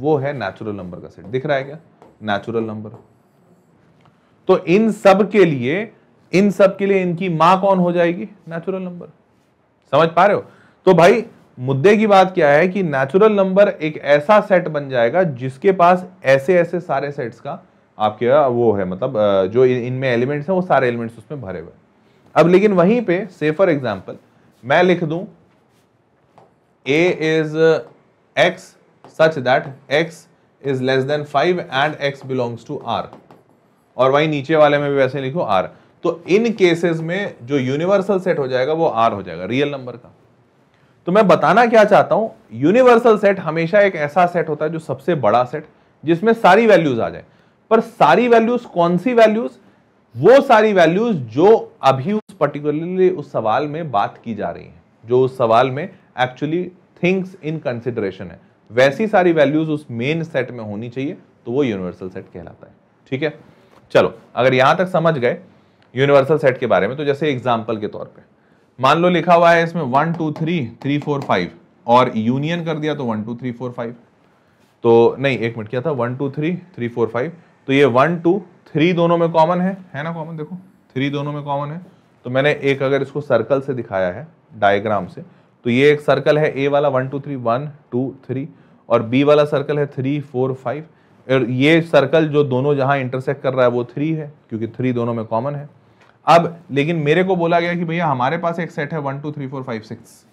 वो है नेचुरल नंबर का सेट दिख रहा है क्या नेचुरल नंबर तो इन सब के लिए इन सब के लिए इनकी मां कौन हो जाएगी नेचुरल नंबर समझ पा रहे हो तो भाई मुद्दे की बात क्या है कि नेचुरल नंबर एक ऐसा सेट बन जाएगा जिसके पास ऐसे ऐसे सारे सेट्स का आपके वो है मतलब जो इनमें एलिमेंट्स हैं वो सारे एलिमेंट्स उसमें भरे हुए अब लेकिन वहीं पे से फॉर एग्जाम्पल मैं लिख दू A is x such that x is less than five and x belongs to r और वही नीचे वाले में भी वैसे लिखो r तो इन केसेस में जो यूनिवर्सल सेट हो जाएगा वो r हो जाएगा रियल नंबर का तो मैं बताना क्या चाहता हूं यूनिवर्सल सेट हमेशा एक ऐसा सेट होता है जो सबसे बड़ा सेट जिसमें सारी वैल्यूज आ जाए पर सारी वैल्यूज कौन सी वैल्यूज वो सारी वैल्यूज जो अभी उस पर्टिकुलरली उस सवाल में बात की जा रही है जो उस सवाल में एक्चुअली थिंग्स इन कंसिडरेशन है वैसी सारी वैल्यूज उस मेन सेट में होनी चाहिए तो वो यूनिवर्सल सेट कहलाता है ठीक है चलो अगर यहां तक समझ गए यूनिवर्सल सेट के बारे में तो जैसे एग्जाम्पल के तौर पर मान लो लिखा हुआ है इसमें one two three three four five और यूनियन कर दिया तो one two three four five तो नहीं एक मिनट क्या था one two three three four five तो ये वन टू थ्री दोनों में कॉमन है है ना कॉमन देखो थ्री दोनों में कॉमन है तो मैंने एक अगर इसको सर्कल से दिखाया है डायग्राम से तो ये एक सर्कल है ए वाला one two three one two three और बी वाला सर्कल है थ्री फोर फाइव और ये सर्कल जो दोनों जहाँ इंटरसेक्ट कर रहा है वो थ्री है क्योंकि थ्री दोनों में कॉमन है अब लेकिन मेरे को बोला गया कि भैया हमारे पास एक सेट है one two three four five six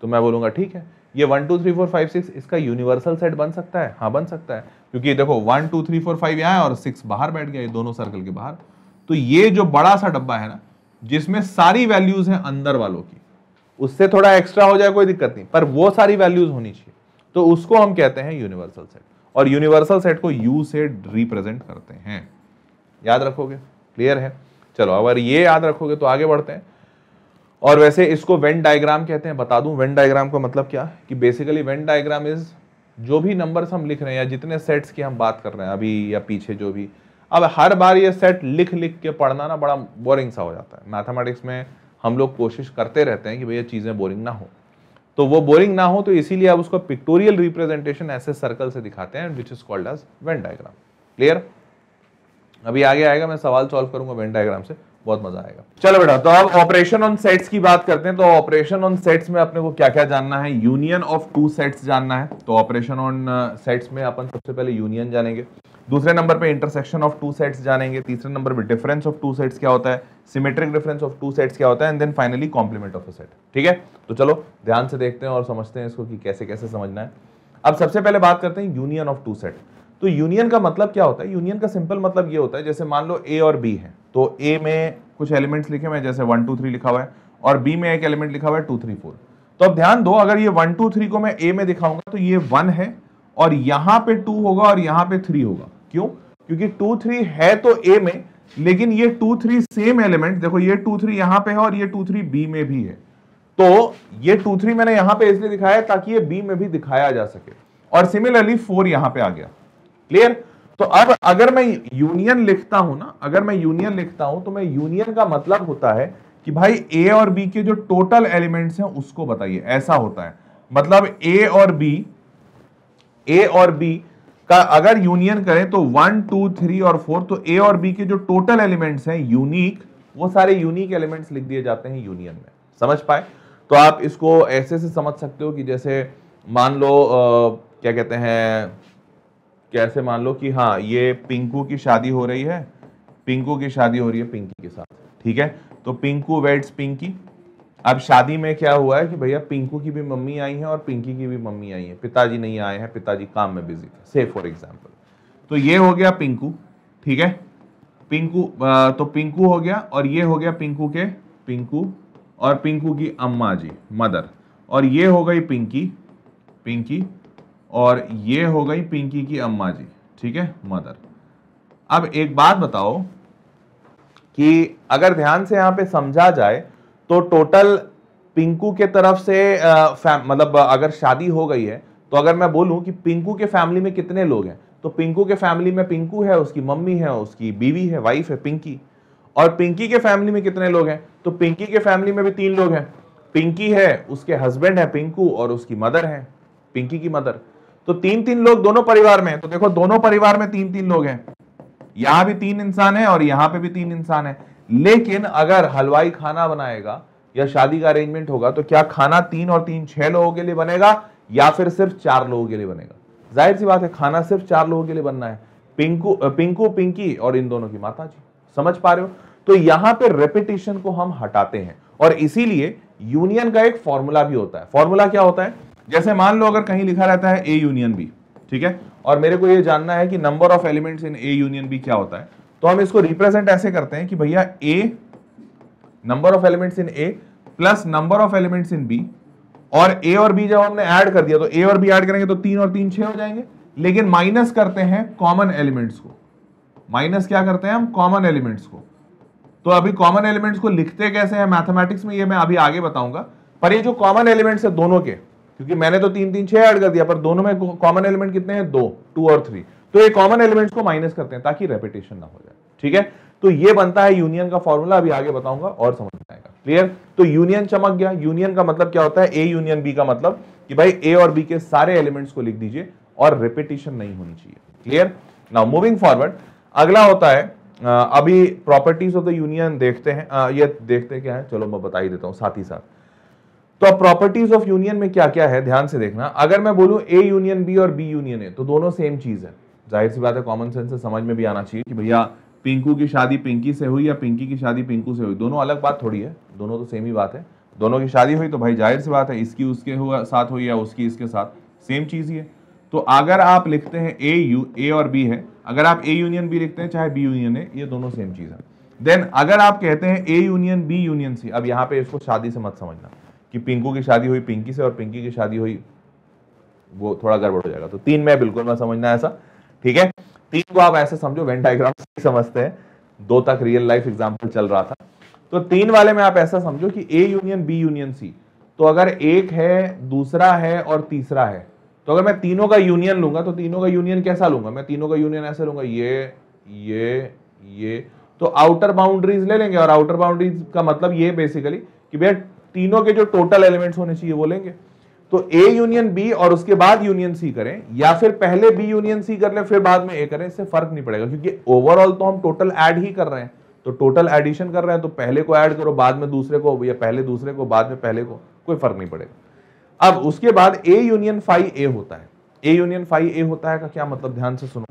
तो मैं बोलूँगा ठीक है ये one two three four five six इसका यूनिवर्सल सेट बन सकता है हाँ बन सकता है क्योंकि देखो one two three four five यहाँ है और सिक्स बाहर बैठ गया ये दोनों सर्कल के बाहर तो ये जो बड़ा सा डब्बा है ना जिसमें सारी वैल्यूज हैं अंदर वालों की उससे थोड़ा एक्स्ट्रा हो जाए कोई दिक्कत नहीं पर वो सारी वैल्यूज होनी चाहिए तो उसको हम कहते हैं यूनिवर्सल सेट और यूनिवर्सल सेट को यू से रिप्रेजेंट करते हैं याद रखोगे क्लियर है चलो अगर ये याद रखोगे तो आगे बढ़ते हैं और वैसे इसको वेन डायग्राम कहते हैं बता दूं वेन डायग्राम का मतलब क्या कि बेसिकली वेन डायग्राम इज जो भी नंबर्स हम लिख रहे हैं या जितने सेट्स की हम बात कर रहे हैं अभी या पीछे जो भी अब हर बार ये सेट लिख लिख के पढ़ना ना बड़ा बोरिंग सा हो जाता है मैथमेटिक्स में हम लोग कोशिश करते रहते हैं कि भैया चीज़ें बोरिंग ना हो तो वो बोरिंग ना हो तो इसीलिए आप उसको पिक्टोरियल रिप्रेजेंटेशन ऐसे सर्कल से दिखाते हैं which is called as Venn diagram clear अभी आगे आएगा मैं सवाल सॉल्व करूंगा वेन डायग्राम से बहुत मजा आएगा चलो बेटा तो अब ऑपरेशन ऑन सेट्स की बात करते हैं तो ऑपरेशन ऑन सेट्स में अपने को क्या क्या जानना है यूनियन ऑफ टू सेट्स जानना है तो ऑपरेशन ऑन सेट्स में अपन सबसे पहले यूनियन जानेंगे दूसरे नंबर पे इंटरसेक्शन ऑफ टू सेट्स जानेंगे तीसरे नंबर पे डिफरेंस ऑफ टू सेट्स क्या होता है symmetric difference of two sets क्या होता है and then finally complement of a set ठीक है तो चलो ध्यान से देखते हैं और समझते हैं इसको कि कैसे कैसे समझना है अब सबसे पहले बात करते हैं यूनियन ऑफ टू सेट तो यूनियन का मतलब क्या होता है यूनियन का सिंपल मतलब ये होता है जैसे मान लो ए और बी है तो ए में कुछ एलिमेंट्स लिखे हुए जैसे वन टू थ्री लिखा हुआ है और बी में एक एलिमेंट लिखा हुआ है टू थ्री फोर तो अब ध्यान दो अगर ये वन टू थ्री को मैं ए में दिखाऊंगा तो ये वन है और यहाँ पे टू होगा और यहाँ पे थ्री होगा क्यों क्योंकि टू थ्री है तो ए में लेकिन ये टू थ्री सेम एलिमेंट देखो ये टू थ्री यहां पे है और ये टू थ्री बी में भी है तो ये टू थ्री मैंने यहां पे इसलिए दिखाया ताकि ये बी में भी दिखाया जा सके और सिमिलरली फोर यहां पे आ गया क्लियर तो अब अगर मैं यूनियन लिखता हूं ना अगर मैं यूनियन लिखता हूं तो मैं यूनियन का मतलब होता है कि भाई ए और बी के जो टोटल एलिमेंट है उसको बताइए ऐसा होता है मतलब ए और बी ए और बी का अगर यूनियन करें तो वन टू थ्री और फोर तो ए और बी के जो टोटल एलिमेंट्स हैं यूनिक वो सारे यूनिक एलिमेंट्स लिख दिए जाते हैं यूनियन में समझ पाए तो आप इसको ऐसे से समझ सकते हो कि जैसे मान लो आ, क्या कहते हैं कैसे मान लो कि हाँ ये पिंकू की शादी हो रही है पिंकू की शादी हो रही है पिंकी के साथ ठीक है तो पिंकू वेड्स पिंकी अब शादी में क्या हुआ है कि भैया पिंकू की भी मम्मी आई है और पिंकी की भी मम्मी आई है पिताजी नहीं आए हैं पिताजी काम में बिजी थे से फॉर एग्जाम्पल तो ये हो गया पिंकू ठीक है पिंकू तो पिंकू हो गया और ये हो गया पिंकू के पिंकू और पिंकू की अम्मा जी मदर और ये हो गई पिंकी पिंकी और ये हो गई पिंकी की अम्मा जी ठीक है मदर अब एक बात बताओ कि अगर ध्यान से यहां पे समझा जाए तो टोटल पिंकू के तरफ से आ, मतलब अगर शादी हो गई है तो अगर मैं बोलूं कि पिंकू के फैमिली में कितने लोग हैं तो पिंकू के फैमिली में पिंकू है उसकी मम्मी है उसकी बीवी है वाइफ है पिंकी और पिंकी के फैमिली में कितने लोग हैं तो पिंकी के फैमिली में भी तीन लोग हैं पिंकी है उसके हस्बैंड है पिंकू और उसकी मदर है पिंकी की मदर तो तीन तीन लोग दोनों परिवार में तो देखो दोनों परिवार में तीन तीन लोग हैं यहां भी तीन इंसान है और यहां पे भी तीन इंसान है लेकिन अगर हलवाई खाना बनाएगा या शादी का अरेंजमेंट होगा तो क्या खाना तीन और तीन छह लोगों के लिए बनेगा या फिर सिर्फ चार लोगों के लिए बनेगा जाहिर सी बात है खाना सिर्फ चार लोगों के लिए बनना है पिंकू पिंकू पिंकी और इन दोनों की माता जी समझ पा रहे हो तो यहां पर रेपिटेशन को हम हटाते हैं और इसीलिए यूनियन का एक फॉर्मूला भी होता है फॉर्मूला क्या होता है जैसे मान लो अगर कहीं लिखा रहता है ए यूनियन बी ठीक है और मेरे को यह जानना है कि number of elements in A union B क्या होता है तो हम इसको रिप्रेजेंट ऐसे करते हैं कि भैया A number of elements in A plus number of elements in B और ए और बी जब हमने ऐड कर दिया तो ए और बी ऐड करेंगे तो तीन और तीन छह हो जाएंगे लेकिन माइनस करते हैं कॉमन एलिमेंट्स को माइनस क्या करते हैं हम कॉमन एलिमेंट्स को तो अभी कॉमन एलिमेंट्स को लिखते कैसे हैं मैथमेटिक्स में ये मैं अभी आगे बताऊंगा पर ये जो कॉमन एलिमेंट्स है दोनों के क्योंकि मैंने तो तीन तीन छह ऐड कर दिया पर दोनों में कॉमन एलिमेंट कितने हैं दो टू और थ्री तो ये कॉमन एलिमेंट्स को माइनस करते हैं ताकि रेपिटेशन ना हो जाए ठीक है तो ये बनता है यूनियन का फॉर्मूला अभी आगे बताऊंगा और समझ में आएगा क्लियर तो यूनियन चमक गया यूनियन का मतलब क्या होता है ए यूनियन बी का मतलब कि भाई ए और बी के सारे एलिमेंट्स को लिख दीजिए और रिपीटेशन नहीं होनी चाहिए क्लियर नाउ मूविंग फॉरवर्ड अगला होता है अभी प्रॉपर्टीज ऑफ द यूनियन देखते हैं ये देखते क्या है चलो मैं बता ही देता हूं साथ ही साथ तो अब प्रॉपर्टीज ऑफ यूनियन में क्या क्या है ध्यान से देखना अगर मैं बोलूं ए यूनियन बी और बी यूनियन ए तो दोनों सेम चीज है जाहिर सी बात है कॉमन सेंस से समझ में भी आना चाहिए कि भैया पिंकू की शादी पिंकी से हुई या पिंकी की शादी पिंकू से हुई दोनों अलग बात थोड़ी है दोनों तो सेम ही बात है दोनों की शादी हुई तो भाई जाहिर सी बात है इसकी उसके हुआ साथ हुई या उसकी इसके साथ सेम चीज़ ही है तो अगर आप लिखते हैं ए यू ए और बी है अगर आप ए यूनियन बी लिखते हैं चाहे बी यूनियन है ये दोनों सेम चीज़ है देन अगर आप कहते हैं A union B union C अब यहाँ पे इसको शादी से मत समझना कि पिंकू की शादी हुई पिंकी से और पिंकी की शादी हुई वो थोड़ा गड़बड़ हो जाएगा तो तीन में बिल्कुल मत समझना ऐसा ठीक है तीन को आप ऐसे समझो वेन डायग्राम समझते हैं दो तक रियल लाइफ एग्जाम्पल चल रहा था तो तीन वाले में आप ऐसा समझो कि A union B union C तो अगर एक है दूसरा है और तीसरा है तो अगर मैं तीनों का यूनियन लूंगा तो तीनों का यूनियन कैसा लूंगा मैं तीनों का यूनियन ऐसे लूंगा ये ये ये तो आउटर बाउंड्रीज ले लेंगे और आउटर बाउंड्रीज का मतलब ये बेसिकली कि भैया तीनों के जो टोटल एलिमेंट्स होने चाहिए वो लेंगे तो ए यूनियन बी और उसके बाद यूनियन सी करें या फिर पहले बी यूनियन सी कर ले फिर बाद में ए करें इससे फर्क नहीं पड़ेगा क्योंकि ओवरऑल तो हम टोटल ऐड ही कर रहे हैं तो टोटल एडिशन कर रहे हैं तो पहले को ऐड करो बाद में दूसरे को या पहले दूसरे को बाद में पहले को कोई फर्क नहीं पड़ेगा अब उसके बाद ए यूनियन फाइव ए होता है ए यूनियन फाइव ए होता है का क्या मतलब ध्यान से सुनो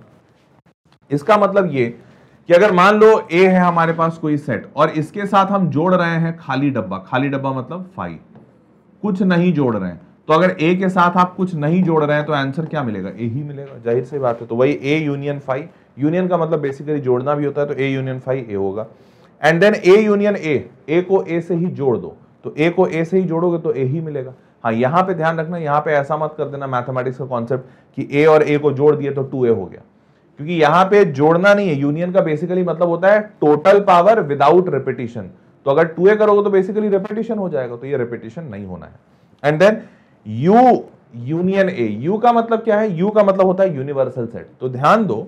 इसका मतलब ये कि अगर मान लो ए है हमारे पास कोई सेट और इसके साथ हम जोड़ रहे हैं खाली डब्बा खाली डब्बा मतलब फाइव कुछ नहीं जोड़ रहे हैं तो अगर ए के साथ आप कुछ नहीं जोड़ रहे हैं तो आंसर क्या मिलेगा ए ही मिलेगा जाहिर सी बात है तो वही ए यूनियन फाइव यूनियन का मतलब बेसिकली जोड़ना भी होता है तो ए यूनियन फाइव ए होगा and then A union A A को ए से ही जोड़ दो तो ए को ए से ही जोड़ोगे तो ए ही मिलेगा हाँ यहाँ पे ध्यान रखना यहाँ पे ऐसा मत कर देना मैथमेटिक्स का कॉन्सेप्ट कि ए और ए को जोड़ दिए तो टू ए हो गया क्योंकि यहाँ पे जोड़ना नहीं है यूनियन का बेसिकली मतलब होता है टोटल पावर विदाउट रिपीटिशन तो अगर टू ए करोगे तो बेसिकली रिपीटिशन हो जाएगा तो ये रिपीटिशन नहीं होना है and then U union A U का मतलब क्या है यू का मतलब होता है यूनिवर्सल सेट तो ध्यान दो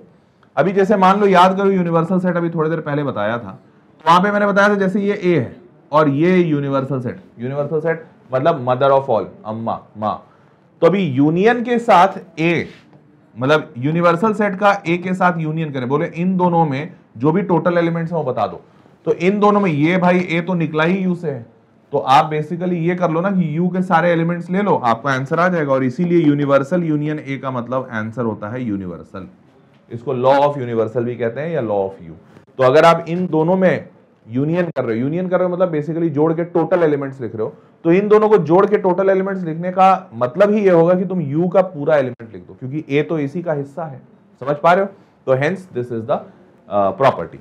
अभी जैसे मान लो याद करो यूनिवर्सल सेट अभी थोड़ी देर पहले बताया था तो वहां पे मैंने बताया था जैसे ये ए है और ये यूनिवर्सल सेट यूनिवर्सल सेट मतलब मदर ऑफ ऑल अम्मा माँ तो अभी यूनियन के साथ ए मतलब यूनिवर्सल सेट का ए के साथ यूनियन करें बोले इन दोनों में जो भी टोटल एलिमेंट्स हैं वो बता दो तो इन दोनों में ये भाई ए तो निकला ही यू से है तो आप बेसिकली ये कर लो ना कि U के सारे एलिमेंट्स ले लो आपका आंसर आ जाएगा और इसीलिए यूनिवर्सल यूनियन A का मतलब आंसर होता है यूनिवर्सल इसको लॉ ऑफ यूनिवर्सल भी कहते हैं या लॉ ऑफ U तो अगर आप इन दोनों में यूनियन कर रहे हो यूनियन कर रहे हो मतलब बेसिकली जोड़ के टोटल एलिमेंट्स लिख रहे हो तो इन दोनों को जोड़ के टोटल एलिमेंट्स लिखने का मतलब ही ये होगा कि तुम यू का पूरा एलिमेंट लिख दो क्योंकि ए तो इसी का हिस्सा है समझ पा रहे हो तो hence this is the property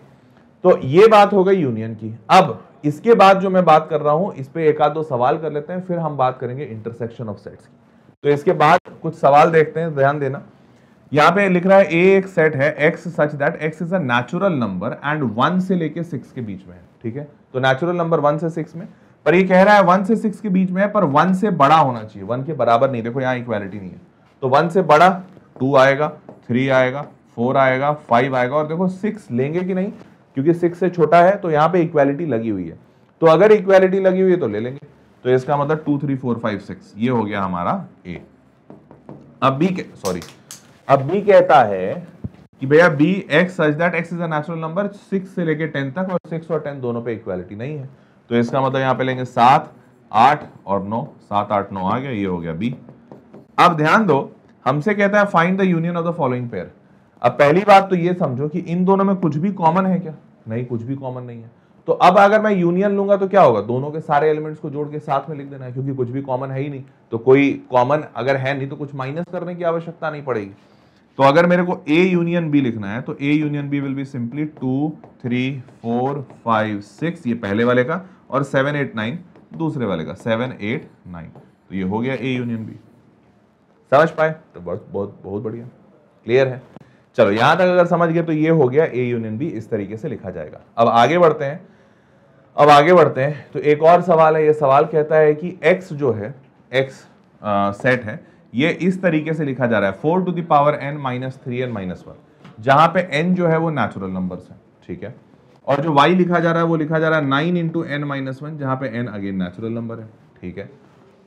तो ये बात हो गई यूनियन की अब इसके बाद जो मैं बात कर रहा हूं इस पर एक आध दो सवाल कर लेते हैं फिर हम बात करेंगे इंटरसेक्शन ऑफ सेट्स की तो इसके बाद कुछ सवाल देखते हैं ध्यान देना यहां पे लिख रहा है ए एक सेट है x such that x is अचुरल नंबर एंड वन से लेके सिक्स के बीच में है ठीक है तो नेचुरल नंबर वन से सिक्स में पर ये कह रहा है वन से सिक्स के बीच में है पर वन से बड़ा होना चाहिए वन के बराबर नहीं देखो यहाँ इक्वालिटी नहीं है तो वन से बड़ा टू आएगा थ्री आएगा फोर आएगा फाइव आएगा और देखो सिक्स लेंगे कि नहीं क्योंकि सिक्स से छोटा है तो यहाँ पे इक्वालिटी लगी हुई है तो अगर इक्वालिटी लगी हुई है तो ले लेंगे तो इसका मतलब two three four five six ये हो गया हमारा ए अब बी सॉरी अब बी कहता है कि भैया B x such that x is अचुरल नंबर सिक्स से लेके टेन तक और सिक्स और टेन दोनों पे इक्वालिटी नहीं है तो इसका मतलब यहाँ पे लेंगे सात आठ और नौ सात आठ नौ आ गया ये हो गया बी अब ध्यान दो हमसे कहता है find the union of the following pair अब पहली बात तो ये समझो कि इन दोनों में कुछ भी कॉमन है क्या नहीं कुछ भी कॉमन नहीं है तो अब अगर मैं यूनियन लूंगा तो क्या होगा दोनों के सारे एलिमेंट्स को जोड़ के साथ में लिख देना है क्योंकि कुछ भी कॉमन है ही नहीं तो कोई कॉमन अगर है नहीं तो कुछ माइनस करने की आवश्यकता नहीं पड़ेगी तो अगर मेरे को ए यूनियन बी लिखना है तो A union B will be simply two three four five six ये पहले वाले का और सेवन एट नाइन दूसरे वाले का सेवन एट नाइन तो ये हो गया ए यूनियन बी समझ पाए तो बहुत बहुत बहुत बढ़िया क्लियर है चलो यहां तक अगर समझ गए तो ये हो गया ए यूनियन बी इस तरीके से लिखा जाएगा अब आगे बढ़ते हैं अब आगे बढ़ते हैं तो एक और सवाल है ये सवाल कहता है कि एक्स जो है एक्स सेट है ये इस तरीके से लिखा जा रहा है four to the power N minus three N minus one जहां पे एन जो है वो नेचुरल नंबर है ठीक है और जो वाई लिखा जा रहा है वो लिखा जा रहा है nine into N minus one जहां पे एन अगेन नेचुरल नंबर है ठीक है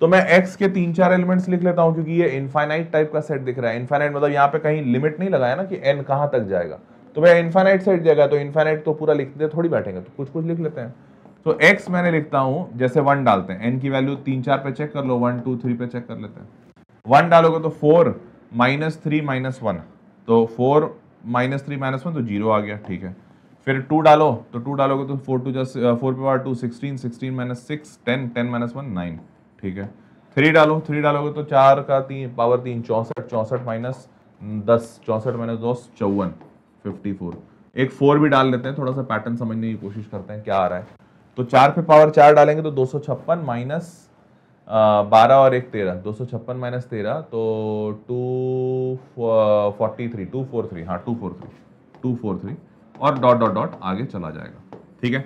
तो मैं x के तीन चार एलिमेंट्स लिख लेता हूँ क्योंकि ये इनफाइनाइट टाइप का सेट दिख रहा है इनफाइनाइट मतलब यहाँ पे कहीं लिमिट नहीं लगाया ना कि n कहाँ तक जाएगा तो मैं इनफाइनाइट सेट जाएगा तो इनफाइनाइट तो पूरा लिखते थोड़ी बैठेंगे तो कुछ कुछ लिख लेते हैं तो एक्स मैंने लिखता हूँ जैसे वन डालते हैं एन की वैल्यू तीन चार पे चेक कर लो वन टू थ्री पे चेक कर लेते हैं वन डालोगे तो four minus three minus one तो four minus three minus one तो जीरो आ गया ठीक है फिर टू डालो तो टू डालोगे तो फोर टू जस्ट फोर पे वार two sixteen sixteen minus six ten ten minus one nine ठीक है थ्री डालो थ्री डालोगे तो चार का तीन पावर तीन चौंसठ चौंसठ माइनस दस चौंसठ माइनस दस चौवन फिफ्टी फोर एक फोर भी डाल लेते हैं थोड़ा सा पैटर्न समझने की कोशिश करते हैं क्या आ रहा है तो चार पे पावर चार डालेंगे तो दो सौ छप्पन माइनस बारह और एक तेरह दो सौ छप्पन माइनस तेरह तो two forty three two four three हाँ two four three two four three और डॉट डॉट डॉट आगे चला जाएगा ठीक है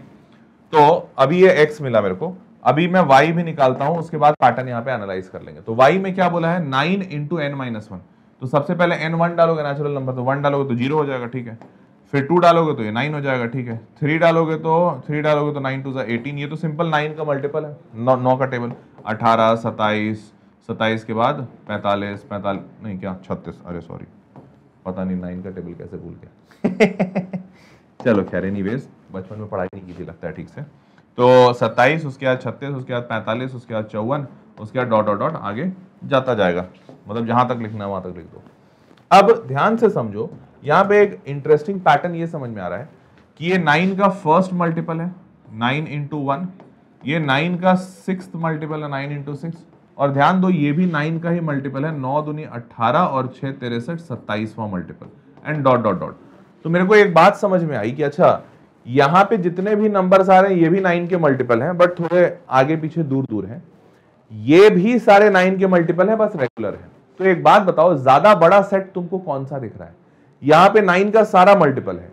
तो अभी ये एक्स मिला मेरे को अभी मैं वाई भी निकालता हूं उसके बाद पैटर्न यहाँ पे एनालाइज कर लेंगे तो वाई में क्या बोला है nine into N minus one तो सबसे पहले एन वन डालोगे नेचुरल नंबर तो वन डालोगे तो जीरो हो जाएगा ठीक है फिर टू डालोगे तो ये नाइन हो जाएगा ठीक है थ्री डालोगे तो थ्री डालोगे तो नाइन टू सा एटीन ये तो सिंपल नाइन का मल्टीपल है नौ नौ का टेबल अठारह सताइस सताइस के बाद पैंतालीस पैंतालीस नहीं क्या छत्तीस अरे सॉरी पता नहीं नाइन का टेबल कैसे भूल गया <laughs> चलो खैर एनी बचपन में पढ़ाई नहीं की थी लगता है ठीक से तो 27 उसके बाद 36 उसके बाद 45 उसके बाद चौवन उसके बाद डॉट डॉट डॉट आगे जाता जाएगा मतलब जहां तक लिखना है वहां तक लिख दो अब ध्यान से समझो यहाँ पे एक इंटरेस्टिंग पैटर्न ये समझ में आ रहा है कि ये नाइन का फर्स्ट मल्टीपल है नाइन इंटू वन ये नाइन का सिक्स मल्टीपल है नाइन इंटू सिक्स और ध्यान दो ये भी नाइन का ही मल्टीपल है नौ दुनी अट्ठारह और छह तिरसठ सत्ताईसवा multiple and dot dot dot तो मेरे को एक बात समझ में आई कि अच्छा यहाँ पे जितने भी नंबर्स आ रहे हैं ये भी नाइन के मल्टीपल हैं बट थोड़े आगे पीछे दूर दूर हैं ये भी सारे नाइन के मल्टीपल हैं बस रेगुलर हैं तो एक बात बताओ ज्यादा बड़ा सेट तुमको कौन सा दिख रहा है यहाँ पे नाइन का सारा मल्टीपल है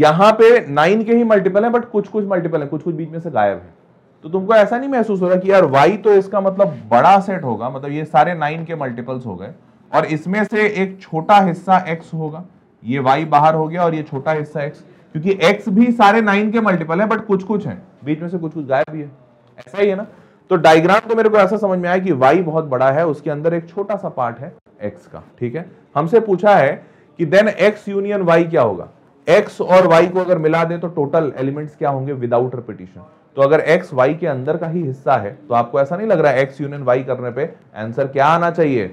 यहाँ पे नाइन के ही मल्टीपल है बट कुछ कुछ मल्टीपल है कुछ कुछ बीच में से गायब है तो तुमको ऐसा नहीं महसूस हो रहा कि यार वाई तो इसका मतलब बड़ा सेट होगा मतलब ये सारे नाइन के मल्टीपल्स हो गए और इसमें से एक छोटा हिस्सा एक्स होगा ये वाई बाहर हो गया और ये छोटा हिस्सा एक्स क्योंकि एक्स भी सारे नाइन के मल्टीपल है बट कुछ कुछ है बीच में से कुछ कुछ गायब भी है ऐसा ही है ना तो डायग्राम तो मेरे को ऐसा समझ में आया कि वाई बहुत बड़ा है उसके अंदर एक छोटा सा पार्ट है एक्स का ठीक है हमसे पूछा है कि देन एक्स यूनियन वाई क्या होगा एक्स और वाई को अगर मिला दें तो टोटल एलिमेंट्स क्या होंगे विदाउट रिपीटिशन तो अगर एक्स वाई के अंदर का ही हिस्सा है तो आपको ऐसा नहीं लग रहा है एक्स यूनियन वाई करने पे आंसर क्या आना चाहिए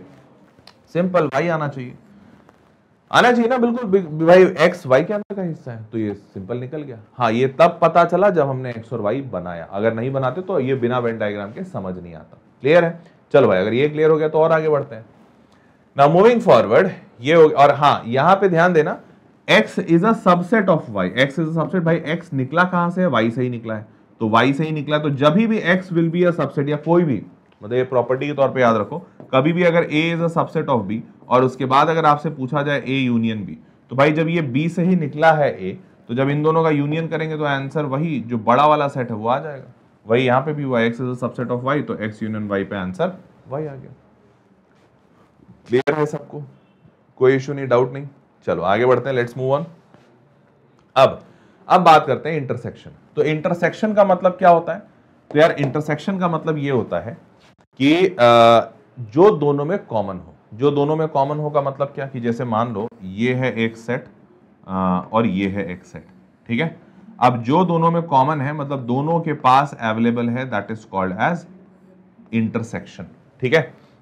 सिंपल वाई आना चाहिए आना चाहिए ना बिल्कुल भाई एक्स वाई के अंदर का हिस्सा है तो ये सिंपल निकल गया हाँ ये तब पता चला जब हमने एक्स और वाई बनाया अगर नहीं बनाते तो ये बिना वेन डायग्राम के समझ नहीं आता क्लियर है चलो भाई अगर ये क्लियर हो गया तो और आगे बढ़ते हैं ना मूविंग फॉरवर्ड ये हो गया और हाँ यहाँ पे ध्यान देना x is a subset of Y x is a subset भाई एक्स निकला कहाँ से वाई से ही निकला है तो वाई से ही निकला है तो जब भी x will be a subset या कोई भी मतलब ये प्रॉपर्टी के तौर पे याद रखो कभी भी अगर A is a subset of B और उसके बाद अगर आपसे पूछा जाए ए यूनियन बी तो भाई जब ये बी से ही निकला है ए तो जब इन दोनों का यूनियन करेंगे तो आंसर वही जो बड़ा वाला सेट है वो आ जाएगा वही यहाँ पे भी हुआ x is a subset of Y तो एक्स यूनियन वाई पे आंसर वही आ गया क्लियर है सबको कोई इशू नहीं डाउट नहीं चलो आगे बढ़ते हैं लेट्स मूव ऑन अब अब बात करते हैं इंटरसेक्शन तो इंटरसेक्शन का मतलब क्या होता है तो यार इंटरसेक्शन का मतलब ये होता है कि जो दोनों में कॉमन हो जो दोनों में कॉमन हो का मतलब क्या कि जैसे मान लो ये है एक सेट और ये है एक सेट ठीक है अब जो दोनों में कॉमन है मतलब दोनों के पास अवेलेबल है that is called as intersection ठीक है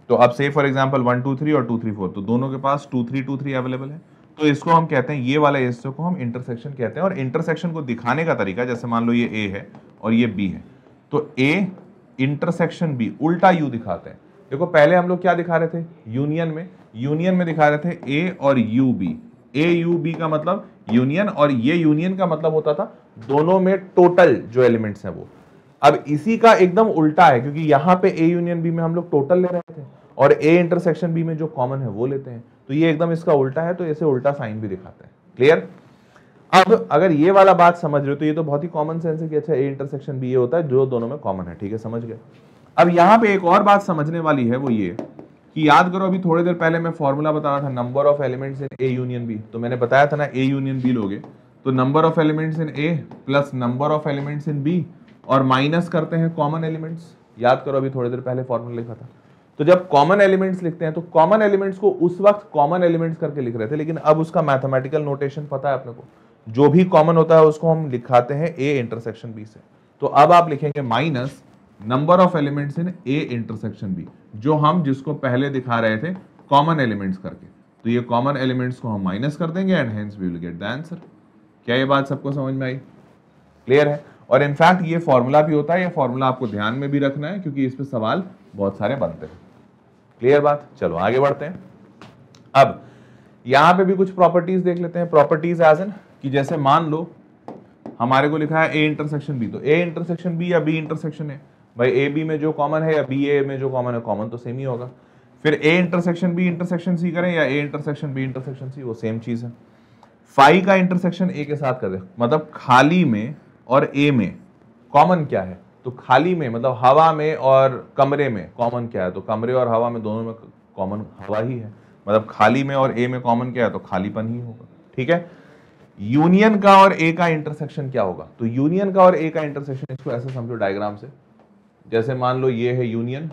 तो अब से for example one two three और टू थ्री फोर तो दोनों के पास two three two three available है तो इसको हम कहते हैं ये वाले हिस्से को हम इंटरसेक्शन कहते हैं और इंटरसेक्शन को दिखाने का तरीका जैसे मान लो ये ए है और ये बी है तो ए इंटरसेक्शन बी उल्टा यू दिखाते हैं देखो पहले हम लोग क्या दिखा रहे थे यूनियन में यूनियन में दिखा रहे थे ए और U B A U B का मतलब यूनियन और ये यूनियन का मतलब होता था दोनों में टोटल जो एलिमेंट्स हैं वो अब इसी का एकदम उल्टा है क्योंकि यहां पे ए यूनियन बी में हम लोग टोटल ले रहे थे और ए इंटरसेक्शन बी में जो कॉमन है वो लेते हैं तो ये एकदम इसका उल्टा है तो ऐसे उल्टा साइन भी दिखाते हैं क्लियर अब अगर ये वाला बात समझ रहे हो तो ये तो बहुत ही कॉमन सेंस है कि अच्छा ए इंटरसेक्शन बी ये होता है जो दोनों में कॉमन है ठीक है समझ गए अब यहाँ पे एक और बात समझने वाली है वो ये कि याद करो अभी थोड़ी देर पहले मैं फॉर्मूला बता रहा था number of elements in A union B तो मैंने बताया था ना ए यूनियन बी लोगे तो number of elements in A plus number of elements in B और माइनस करते हैं कॉमन एलिमेंट्स याद करो अभी थोड़ी देर पहले फॉर्मूला लिखा था तो जब कॉमन एलिमेंट्स लिखते हैं तो कॉमन एलिमेंट्स को उस वक्त कॉमन एलिमेंट्स करके लिख रहे थे लेकिन अब उसका मैथमेटिकल नोटेशन पता है अपने को जो भी कॉमन होता है उसको हम लिखाते हैं ए इंटरसेक्शन बी से तो अब आप लिखेंगे minus number of elements in A intersection B जो हम जिसको पहले दिखा रहे थे कॉमन एलिमेंट्स करके तो ये कॉमन एलिमेंट्स को हम माइनस कर देंगे and hence we will get the answer क्या ये बात सबको समझ में आई क्लियर है और इनफैक्ट ये फॉर्मूला भी होता है ये फॉर्मूला आपको ध्यान में भी रखना है क्योंकि इस पर सवाल बहुत सारे बनते हैं क्लियर बात चलो आगे बढ़ते हैं अब यहां पे भी कुछ प्रॉपर्टीज देख लेते हैं प्रॉपर्टीज एज एन कि जैसे मान लो हमारे को लिखा है ए इंटरसेक्शन बी तो ए इंटरसेक्शन बी या बी इंटरसेक्शन है भाई ए बी में जो कॉमन है या बी ए में जो कॉमन है कॉमन तो सेम ही होगा फिर A intersection B intersection C करें या A intersection B intersection C वो सेम चीज़ है फाई का इंटरसेक्शन ए के साथ कर दे मतलब खाली में और ए में कॉमन क्या है तो खाली में मतलब हवा में और कमरे में कॉमन क्या है तो कमरे और हवा में दोनों में कॉमन हवा ही है मतलब खाली में और ए में कॉमन क्या है तो खालीपन ही होगा ठीक है यूनियन का और ए का इंटरसेक्शन क्या होगा तो यूनियन का और ए का इंटरसेक्शन इसको ऐसे समझो डायग्राम से जैसे मान लो ये है यूनियन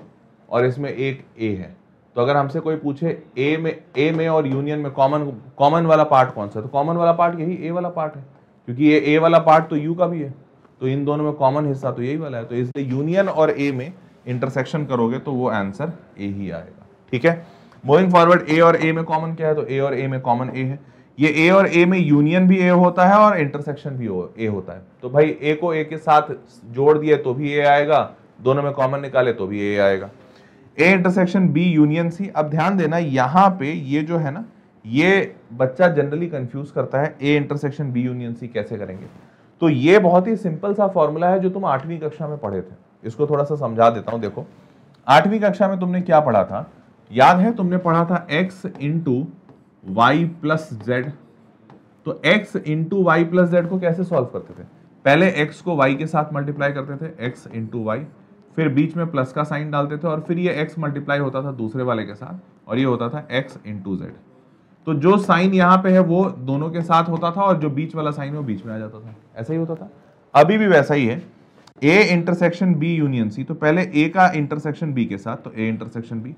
और इसमें एक ए है तो अगर हमसे कोई पूछे ए में ए में और यूनियन में कॉमन कॉमन वाला पार्ट कौन सा तो कॉमन वाला पार्ट यही ए वाला पार्ट है क्योंकि ये ए वाला पार्ट तो यू का भी है तो इन दोनों में कॉमन हिस्सा तो यही वाला है तो इसलिए यूनियन और ए में इंटरसेक्शन करोगे तो वो आंसर ए ही आएगा ठीक है मूविंग फॉरवर्ड ए और ए में कॉमन क्या है तो ए और ए में कॉमन ए है ये ए और ए में यूनियन भी ए होता है और इंटरसेक्शन भी ए होता है तो भाई ए को ए के साथ जोड़ दिए तो भी ए आएगा दोनों में कॉमन निकाले तो भी ए आएगा A intersection B union C अब ध्यान देना यहाँ पे ये जो है ना ये बच्चा जनरली कंफ्यूज करता है A intersection B union C कैसे करेंगे तो ये बहुत ही सिंपल सा फॉर्मूला है जो तुम आठवीं कक्षा में पढ़े थे इसको थोड़ा सा समझा देता हूँ देखो आठवीं कक्षा में तुमने क्या पढ़ा था याद है तुमने पढ़ा था x into y plus z तो x into y plus z को कैसे सॉल्व करते थे पहले एक्स को वाई के साथ मल्टीप्लाई करते थे एक्स इंटू वाई फिर बीच में प्लस का साइन डालते थे और फिर ये एक्स मल्टीप्लाई होता था दूसरे वाले के साथ और ये होता था एक्स इंटू जेड तो जो साइन यहाँ पे है वो दोनों के साथ होता था और जो बीच वाला साइन है वो बीच में आ जाता था ऐसा ही होता था अभी भी वैसा ही है A intersection B union C तो पहले ए का इंटरसेक्शन बी के साथ तो ए इंटरसेक्शन बी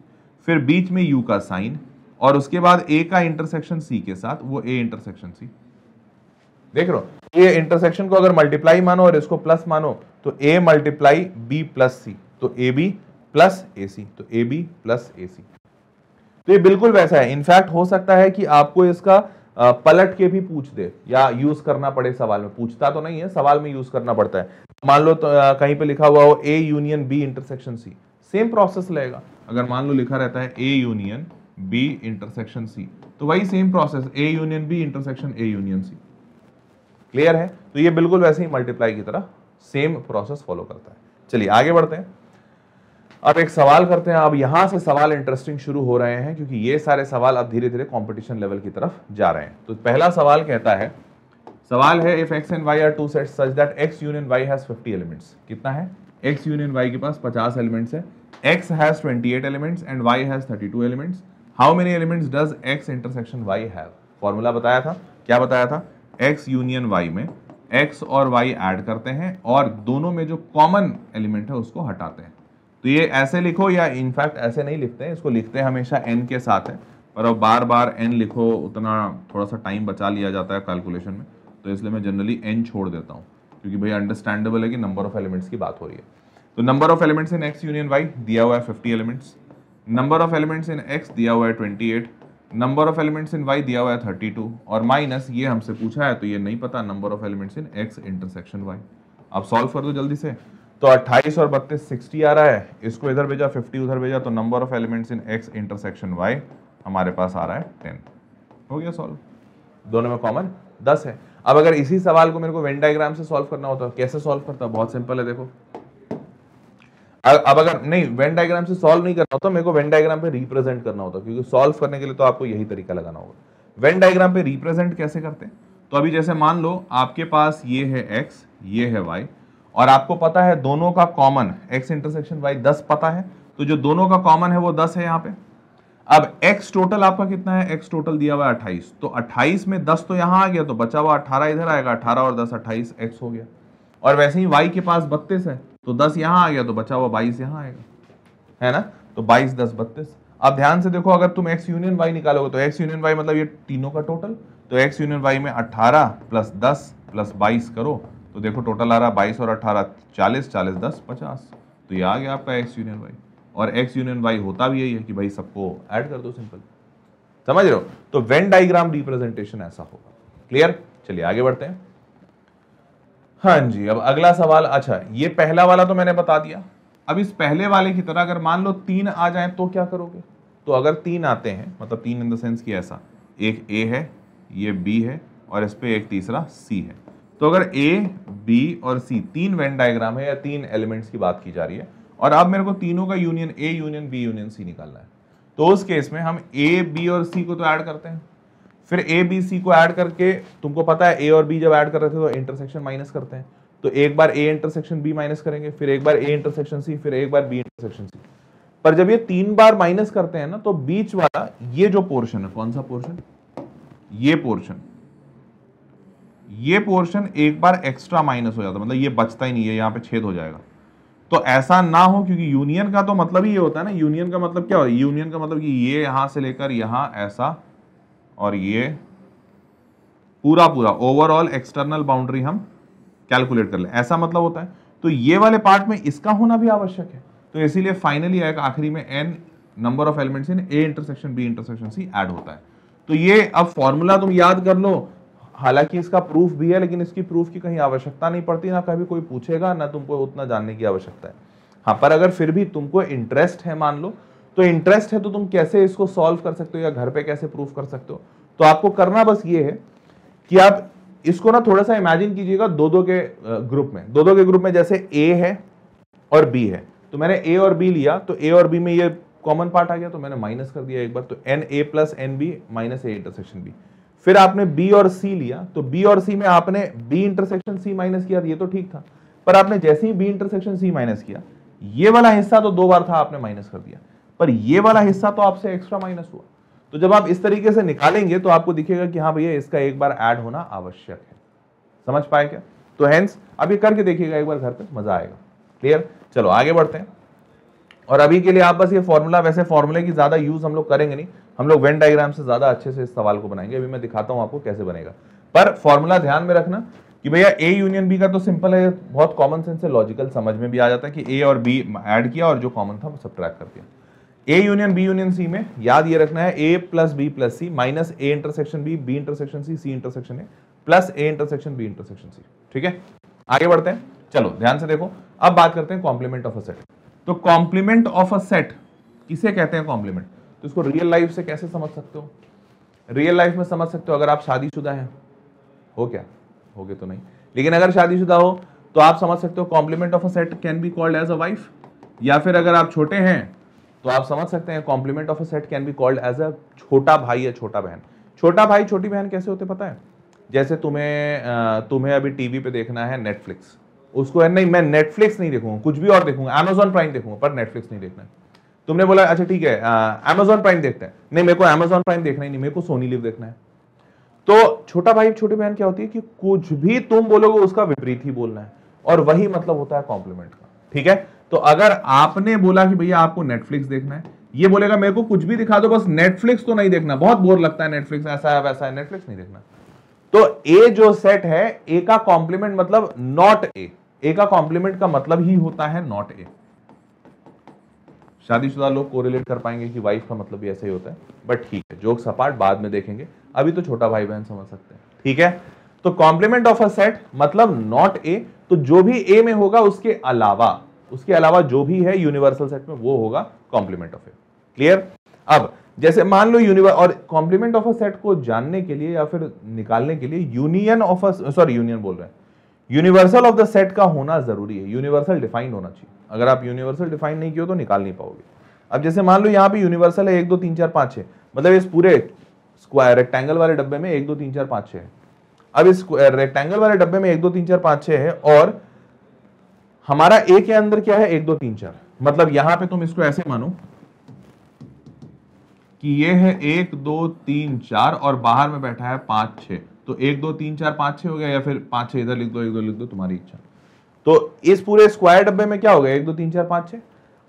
फिर बीच में यू का साइन और उसके बाद ए का इंटरसेक्शन सी के साथ वो ए इंटरसेक्शन सी देख रहे हो इंटरसेक्शन को अगर मल्टीप्लाई मानो और इसको प्लस मानो तो A multiply B plus C तो ए बी प्लस ए सी तो ए बी प्लस ए सी तो ये बिल्कुल वैसा है इनफैक्ट हो सकता है कि आपको इसका पलट के भी पूछ दे या यूज करना पड़े सवाल में पूछता तो नहीं है सवाल में यूज करना पड़ता है मान लो तो कहीं पे लिखा हुआ हो A union B intersection C same process लगेगा अगर मान लो लिखा रहता है A union B intersection C तो वही same process A union B intersection A union C clear है तो ये बिल्कुल वैसे ही मल्टीप्लाई की तरह सेम प्रोसेस फॉलो करता है चलिए आगे बढ़ते हैं अब एक सवाल करते हैं अब यहां से सवाल इंटरेस्टिंग शुरू हो रहे हैं क्योंकि ये सारे सवाल अब धीरे धीरे कंपटीशन लेवल की तरफ जा रहे हैं तो पहला सवाल कहता है सवाल है if x and y are two set such that x union y has 50 elements कितना है एक्स यूनियन वाई के पास 50 एलिमेंट्स है x has 28 elements and y has 32 elements how many elements does x intersection y have formula बताया था क्या बताया था एक्स यूनियन वाई में एक्स और वाई ऐड करते हैं और दोनों में जो कॉमन एलिमेंट है उसको हटाते हैं तो ये ऐसे लिखो या इनफैक्ट ऐसे नहीं लिखते हैं इसको लिखते हैं हमेशा एन के साथ है पर अब बार बार एन लिखो उतना थोड़ा सा टाइम बचा लिया जाता है कैलकुलेशन में तो इसलिए मैं जनरली एन छोड़ देता हूँ क्योंकि भाई अंडरस्टैंडेबल है कि नंबर ऑफ एलिमेंट्स की बात हो रही है तो number of elements in x union y दिया हुआ है fifty elements number of elements in x दिया हुआ है twenty eight number of elements in y दिया हुआ है थर्टी टू और माइनस ये हमसे पूछा है तो ये नहीं पता number of elements in x intersection y आप सॉल्व कर दो जल्दी से तो अट्ठाईस और बत्तीस सिक्सटी आ रहा है इसको इधर भेजा फिफ्टी उधर भेजा तो number of elements in x intersection y हमारे पास आ रहा है टेन हो गया सॉल्व दोनों में कॉमन दस है अब अगर इसी सवाल को मेरे को वेन डायग्राम से सॉल्व करना होता तो है कैसे सॉल्व करता है बहुत सिंपल है देखो अब अगर नहीं वेन डायग्राम से सॉल्व नहीं करना होता मेरे को वेन डायग्राम पे रिप्रेजेंट करना होता क्योंकि सॉल्व करने के लिए तो आपको यही तरीका लगाना होगा वेन डायग्राम पे रिप्रेजेंट कैसे करते हैं तो अभी जैसे मान लो आपके पास ये है एक्स ये है वाई और आपको पता है दोनों का कॉमन एक्स इंटरसेक्शन वाई दस पता है तो जो दोनों का कॉमन है वो दस है यहाँ पे अब एक्स टोटल आपका कितना है एक्स टोटल दिया हुआ है अट्ठाईस तो अट्ठाईस में दस तो यहाँ आ गया तो बचा हुआ अठारह इधर आएगा अठारह और दस अट्ठाईस एक्स हो गया और वैसे ही वाई के पास बत्तीस है तो दस यहां आ गया तो बचा हुआ बाईस यहां आएगा है ना तो बाईस दस बत्तीस अब ध्यान से देखो अगर तुम एक्स यूनियन वाई निकालोगे तो एक्स यूनियन वाई मतलब ये तीनों का टोटल तो एक्स यूनियन वाई में अट्ठारह प्लस दस प्लस बाईस करो तो देखो टोटल आ रहा बाईस और अट्ठारह चालीस चालीस दस पचास तो ये आ गया आपका एक्स यूनियन वाई और एक्स यूनियन वाई होता भी यही है कि भाई सबको ऐड कर दो सिंपल समझ रहे हो तो वेन डाइग्राम रिप्रेजेंटेशन ऐसा होगा क्लियर चलिए आगे बढ़ते हैं हाँ जी अब अगला सवाल अच्छा ये पहला वाला तो मैंने बता दिया अब इस पहले वाले की तरह अगर मान लो तीन आ जाए तो क्या करोगे तो अगर तीन आते हैं मतलब तीन इन द सेंस कि ऐसा एक ए है ये बी है और इस पर एक तीसरा सी है तो अगर ए बी और सी तीन वेन डायग्राम है या तीन एलिमेंट्स की बात की जा रही है और अब मेरे को तीनों का union A union B union C निकालना है तो उस केस में हम ए बी और सी को तो ऐड करते हैं फिर ए बी सी को ऐड करके तुमको पता है ए और बी जब ऐड कर रहे थे तो इंटरसेक्शन माइनस करते हैं तो एक बार ए इंटरसेक्शन बी माइनस करेंगे फिर एक बार ए इंटरसेक्शन सी फिर एक बार बी इंटरसेक्शन सी पर जब ये तीन बार माइनस करते हैं ना तो बीच वाला ये जो पोर्शन है कौन सा पोर्शन ये पोर्शन ये पोर्शन एक बार एक्स्ट्रा माइनस हो जाता है मतलब ये बचता ही नहीं है यहाँ पे छेद हो जाएगा तो ऐसा ना हो क्योंकि यूनियन का तो मतलब ही ये होता है ना यूनियन का मतलब क्या होता है यूनियन का मतलब कि ये यहां से लेकर यहां ऐसा और ये पूरा पूरा ओवरऑल एक्सटर्नल बाउंड्री हम कैलकुलेट कर ले ऐसा मतलब होता है तो ये वाले पार्ट में इसका होना भी आवश्यक है तो इसीलिए फाइनली आएगा आखिरी में n number of elements in A intersection B intersection C add होता है तो ये अब फॉर्मूला तुम याद कर लो हालांकि इसका प्रूफ भी है लेकिन इसकी प्रूफ की कहीं आवश्यकता नहीं पड़ती ना कभी कोई पूछेगा ना तुमको उतना जानने की आवश्यकता है हाँ पर अगर फिर भी तुमको इंटरेस्ट है मान लो तो इंटरेस्ट है तो तुम कैसे इसको सॉल्व कर सकते हो या घर पे कैसे प्रूफ कर सकते हो तो आपको करना बस ये है कि आप इसको ना थोड़ा सा इमेजिन कीजिएगा दो दो के ग्रुप में दो दो के ग्रुप में जैसे ए है और बी है तो मैंने ए और बी लिया तो ए और बी में ये कॉमन पार्ट आ गया तो मैंने माइनस कर दिया एक बार तो n A plus n B minus A intersection B फिर आपने बी और सी लिया तो बी और सी में आपने बी इंटरसेक्शन सी माइनस किया ये तो ठीक था पर आपने जैसे ही बी इंटरसेक्शन सी माइनस किया ये वाला हिस्सा तो दो बार था आपने माइनस कर दिया पर ये वाला हिस्सा तो आपसे एक्स्ट्रा माइनस हुआ तो जब आप इस तरीके से निकालेंगे तो आपको दिखेगा कि हाँ भैया इसका एक बार ऐड होना आवश्यक है समझ पाए क्या तो हैंस अब ये करके देखिएगा एक बार घर पे मजा आएगा क्लियर चलो आगे बढ़ते हैं और अभी के लिए आप बस ये फॉर्मूला वैसे फॉर्मूले की ज़्यादा यूज़ हम लोग करेंगे नहीं हम लोग वेन डायग्राम से ज़्यादा अच्छे से इस सवाल को बनाएंगे अभी मैं दिखाता हूँ आपको कैसे बनेगा पर फॉर्मूला ध्यान में रखना कि भैया ए यूनियन बी का तो सिंपल है बहुत कॉमन सेंस से लॉजिकल समझ में भी आ जाता है कि ए और बी एड किया और जो कॉमन था वो सब कर दिया A union B union C में याद ये रखना है A plus B plus C minus A intersection B B intersection C C intersection A plus A intersection B intersection C ठीक है आगे बढ़ते हैं चलो ध्यान से देखो अब बात करते हैं कॉम्प्लीमेंट ऑफ अ सेट तो कॉम्प्लीमेंट ऑफ अ सेट किसे कहते हैं कॉम्प्लीमेंट तो इसको रियल लाइफ से कैसे समझ सकते हो रियल लाइफ में समझ सकते हो अगर आप शादीशुदा हैं हो क्या हो गए तो नहीं लेकिन अगर शादीशुदा हो तो आप समझ सकते हो complement of a set can be called as a wife या फिर अगर आप छोटे हैं तो आप समझ सकते हैं complement of a set can be called as a छोटा भाई या छोटा बहन छोटा भाई छोटी बहन कैसे होते पता है जैसे तुम्हें तुम्हें अभी टीवी पे देखना है नेटफ्लिक्स उसको है नहीं मैं नेटफ्लिक्स नहीं देखूंगा कुछ भी और देखूंगा अमेजोन प्राइम देखूंगा पर नेटफ्लिक्स नहीं देखना तुमने बोला अच्छा ठीक है अमेजोन प्राइम देखते हैं नहीं मेरे को अमेजोन प्राइम देखना ही नहीं मेरे को सोनी लिव देखना है तो छोटा भाई छोटी बहन क्या होती है कि कुछ भी तुम बोलोगे उसका विपरीत ही बोलना है और वही मतलब होता है कॉम्प्लीमेंट का ठीक है तो अगर आपने बोला कि भैया आपको नेटफ्लिक्स देखना है ये बोलेगा मेरे को कुछ भी दिखा दो बस नेटफ्लिक्स तो नहीं देखना बहुत बोर लगता है नेटफ्लिक्स ऐसा है वैसा है नेटफ्लिक्स नहीं देखना तो ए जो सेट है ए का कॉम्प्लीमेंट मतलब नॉट ए ए का कॉम्प्लीमेंट का मतलब ही होता है नॉट ए शादीशुदा लोग कोरिलेट कर पाएंगे कि वाइफ का मतलब भी ऐसा ही होता है बट ठीक है जोक सपाट बाद में देखेंगे अभी तो छोटा भाई बहन समझ सकते हैं ठीक है तो कॉम्प्लीमेंट ऑफ अ सेट मतलब नॉट ए तो जो भी ए में होगा उसके अलावा उसके अलावा जो भी है यूनिवर्सल सेट में वो होगा कॉम्प्लीमेंट ऑफ ए क्लियर अब जैसे मान लो यूनिवर्स और कॉम्प्लीमेंट ऑफ अ सेट को जानने के लिए या फिर निकालने के लिए union of a sorry union बोल रहे हैं यूनिवर्सल ऑफ द सेट का होना जरूरी है यूनिवर्सल डिफाइंड होना चाहिए अगर आप यूनिवर्सल डिफाइंड नहीं किए तो निकाल नहीं पाओगे अब जैसे मान लो यहाँ पे यूनिवर्सल है एक दो तीन चार पाँच छः मतलब इस पूरे स्क्वायर रेक्टेंगल वाले डब्बे में एक दो तीन चार पाँच छः है अब इस रेक्टेंगल वाले डब्बे में एक दो तीन चार पाँच छः है और हमारा ए के अंदर क्या है एक दो तीन चार मतलब यहां पे तुम इसको ऐसे मानो कि ये है एक दो तीन चार और बाहर में बैठा है पांच छह तो एक दो तीन चार पांच छह हो गया या फिर पांच छह इधर लिख दो इधर लिख दो तुम्हारी इच्छा तो इस पूरे स्क्वायर डब्बे में क्या हो गया एक दो तीन चार पांच छह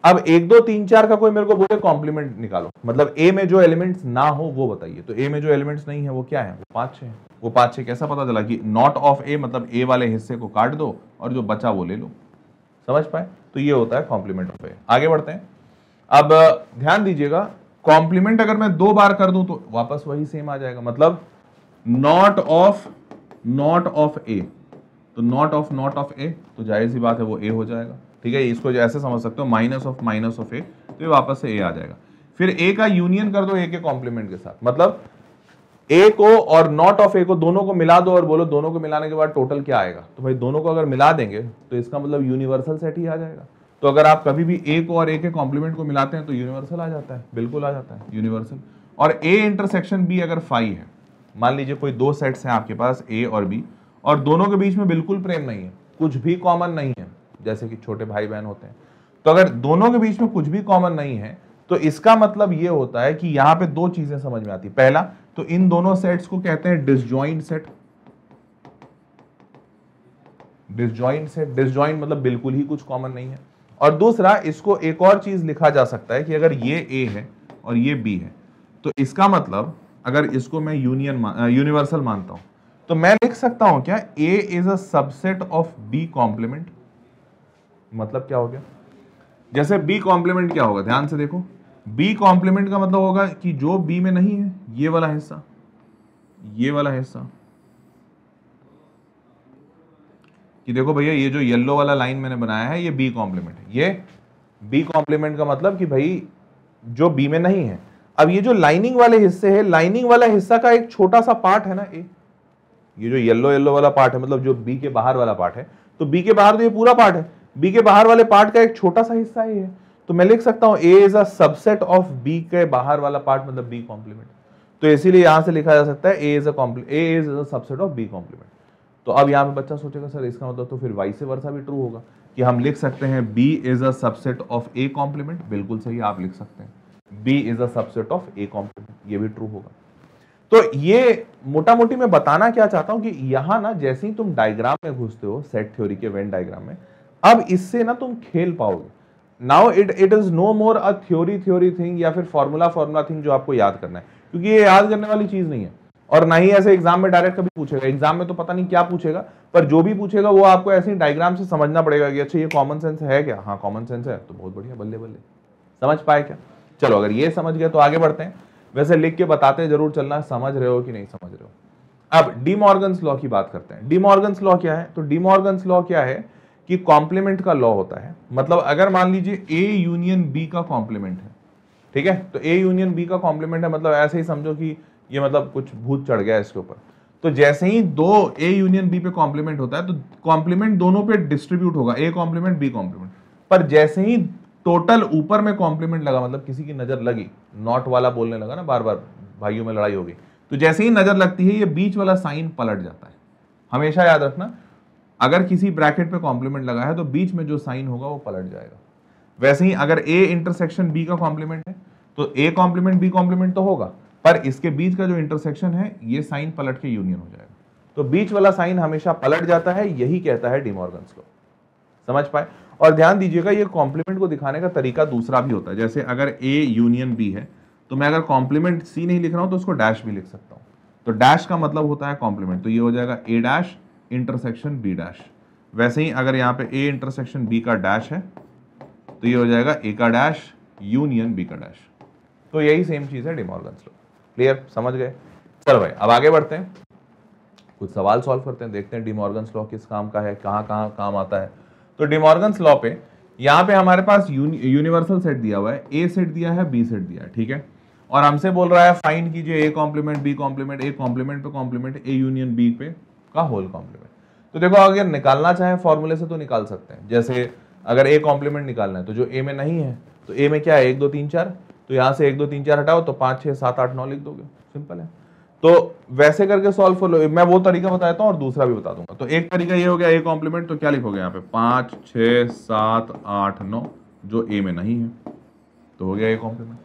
अब एक दो तीन चार का कोई मेरे को बोले कॉम्प्लीमेंट निकालो मतलब ए में जो एलिमेंट्स ना हो वो बताइए तो ए में जो एलिमेंट्स नहीं है वो क्या है वो पांच छे वो पांच छे कैसा पता चला कि नॉट ऑफ ए मतलब ए वाले हिस्से को काट दो और जो बचा वो ले लो समझ पाए तो ये होता है कॉम्प्लीमेंट ऑफ ए आगे बढ़ते हैं अब ध्यान दीजिएगा कॉम्प्लीमेंट अगर मैं दो बार कर दूं तो वापस वही सेम आ जाएगा मतलब not of not of A तो not of not of A तो जाहिर सी बात है वो ए हो जाएगा ठीक है इसको ऐसे समझ सकते हो minus of minus of A तो ये वापस से ए आ जाएगा फिर ए का यूनियन कर दो ए के कॉम्प्लीमेंट के साथ मतलब ए को और नॉट ऑफ ए को दोनों को मिला दो और बोलो दोनों को मिलाने के बाद टोटल क्या आएगा तो भाई दोनों को अगर मिला देंगे तो इसका मतलब यूनिवर्सल सेट ही आ जाएगा तो अगर आप कभी भी ए को और ए के कॉम्प्लीमेंट को मिलाते हैं तो यूनिवर्सल आ जाता है बिल्कुल आ जाता है यूनिवर्सल और ए इंटरसेक्शन बी अगर फाइव है मान लीजिए कोई दो सेट्स हैं आपके पास ए और बी और दोनों के बीच में बिल्कुल प्रेम नहीं है कुछ भी कॉमन नहीं है जैसे कि छोटे भाई बहन होते हैं तो अगर दोनों के बीच में कुछ भी कॉमन नहीं है तो इसका मतलब ये होता है कि यहां पे दो चीजें समझ में आती पहला तो इन दोनों सेट्स को कहते हैं disjoint set disjoint set disjoint मतलब बिल्कुल ही कुछ कॉमन नहीं है और दूसरा इसको एक और चीज लिखा जा सकता है कि अगर ये ए है और ये बी है तो इसका मतलब अगर इसको मैं यूनियन यूनिवर्सल मानता हूं तो मैं लिख सकता हूं क्या A is a subset of B complement मतलब क्या हो गया जैसे बी कॉम्प्लीमेंट क्या होगा ध्यान से देखो बी कॉम्प्लीमेंट का मतलब होगा कि जो बी में नहीं है ये वाला हिस्सा ये वाला हिस्सा कि देखो भैया ये जो येलो वाला लाइन मैंने बनाया है ये बी कॉम्प्लीमेंट है ये बी कॉम्प्लीमेंट का मतलब कि भाई जो बी में नहीं है अब ये जो लाइनिंग वाले हिस्से है लाइनिंग वाला हिस्सा का एक छोटा सा पार्ट है ना ए ये जो येलो येलो वाला पार्ट है मतलब जो बी के बाहर वाला पार्ट है तो बी के बाहर तो ये पूरा पार्ट है बी के बाहर वाले पार्ट का एक छोटा सा हिस्सा ही है तो मैं लिख सकता हूं A is a subset of B के बाहर वाला पार्ट मतलब बी कॉम्प्लीमेंट तो इसीलिए यहां से लिखा जा सकता है A is complement A is a subset of B complement तो अब यहां पे बच्चा सोचेगा सर इसका मतलब तो फिर वाई से वर्षा भी ट्रू होगा कि हम लिख सकते हैं B is a subset of A complement बिल्कुल सही आप लिख सकते हैं B is a subset of A complement ये भी ट्रू होगा तो ये मोटा मोटी मैं बताना क्या चाहता हूं कि यहां ना जैसे ही तुम डायग्राम में घुसते हो सेट थ्योरी के वेन डायग्राम में अब इससे ना तुम खेल पाओगे now it it is no more a theory theory thing या फिर फॉर्मूला फॉर्मूला थिंग जो आपको याद करना है क्योंकि ये याद करने वाली चीज़ नहीं है और ना ही ऐसे एग्जाम में डायरेक्ट कभी पूछेगा एग्जाम में तो पता नहीं क्या पूछेगा पर जो भी पूछेगा वो आपको ऐसे ही डायग्राम से समझना पड़ेगा कि अच्छा ये कॉमन सेंस है क्या हाँ कॉमन सेंस है तो बहुत बढ़िया बल्ले बल्ले समझ पाए क्या चलो अगर ये समझ गया तो आगे बढ़ते हैं वैसे लिख के बताते जरूर चलना समझ रहे हो कि नहीं समझ रहे हो अब डिमॉर्गन लॉ की बात करते हैं डिमॉर्गन लॉ क्या है तो डिमॉर्गन लॉ क्या है कि कॉम्प्लीमेंट का लॉ होता है मतलब अगर मान लीजिए ए यूनियन बी का कॉम्प्लीमेंट है ठीक है तो ए यूनियन बी का कॉम्प्लीमेंट है मतलब ऐसे ही समझो कि ये मतलब कुछ भूत चढ़ गया इसके ऊपर तो जैसे ही दो ए यूनियन बी पे कॉम्प्लीमेंट होता है तो कॉम्प्लीमेंट दोनों पे डिस्ट्रीब्यूट होगा ए कॉम्प्लीमेंट बी कॉम्प्लीमेंट पर जैसे ही टोटल ऊपर में कॉम्प्लीमेंट लगा मतलब किसी की नज़र लगी नॉट वाला बोलने लगा ना बार बार भाइयों में लड़ाई होगी तो जैसे ही नज़र लगती है ये बीच वाला साइन पलट जाता है हमेशा याद रखना अगर किसी ब्रैकेट पे कॉम्प्लीमेंट लगा है तो बीच में जो साइन होगा वो पलट जाएगा वैसे ही अगर ए इंटरसेक्शन बी का कॉम्प्लीमेंट है तो ए कॉम्प्लीमेंट बी कॉम्प्लीमेंट तो होगा पर इसके बीच का जो इंटरसेक्शन है ये साइन पलट के यूनियन हो जाएगा तो बीच वाला साइन हमेशा पलट जाता है यही कहता है डिमोर्गन को समझ पाए और ध्यान दीजिएगा ये कॉम्प्लीमेंट को दिखाने का तरीका दूसरा भी होता है जैसे अगर ए यूनियन बी है तो मैं अगर कॉम्प्लीमेंट सी नहीं लिख रहा हूं तो उसको डैश भी लिख सकता हूं तो डैश का मतलब होता है कॉम्प्लीमेंट तो ये हो जाएगा A dash intersection B dash वैसे ही अगर यहाँ पे ए इंटरसेक्शन बी का डैश है तो ये हो जाएगा ए का डैश यूनियन बी का डैश तो यही सेम चीज़ है डिमॉर्गन स्लो क्लियर समझ गए चलो भाई अब आगे बढ़ते हैं कुछ सवाल सॉल्व करते हैं देखते हैं डिमॉर्गन्स लॉ किस काम का है कहाँ कहाँ काम आता है तो डिमॉर्गन्स लॉ पे यहाँ पे हमारे पास यूनिवर्सल सेट दिया हुआ है ए सेट दिया है बी सेट दिया है ठीक है और हमसे बोल रहा है फाइन कीजिए A complement B complement A complement पे कॉम्प्लीमेंट ए यूनियन बी पे का होल कॉम्प्लीमेंट तो देखो अगर निकालना चाहे फॉर्मूले से तो निकाल सकते हैं जैसे अगर ए कॉम्प्लीमेंट निकालना है तो जो ए में नहीं है तो ए में क्या है एक दो तीन चार तो यहाँ से एक दो तीन चार हटाओ तो पाँच छः सात आठ नौ लिख दोगे सिंपल है तो वैसे करके सॉल्व कर लो मैं वो तरीका बता देता हूँ और दूसरा भी बता दूंगा तो एक तरीका ये हो गया ए कॉम्प्लीमेंट तो क्या लिखोगे यहाँ पे पाँच छः सात आठ नौ जो ए में नहीं है तो हो गया ए कॉम्प्लीमेंट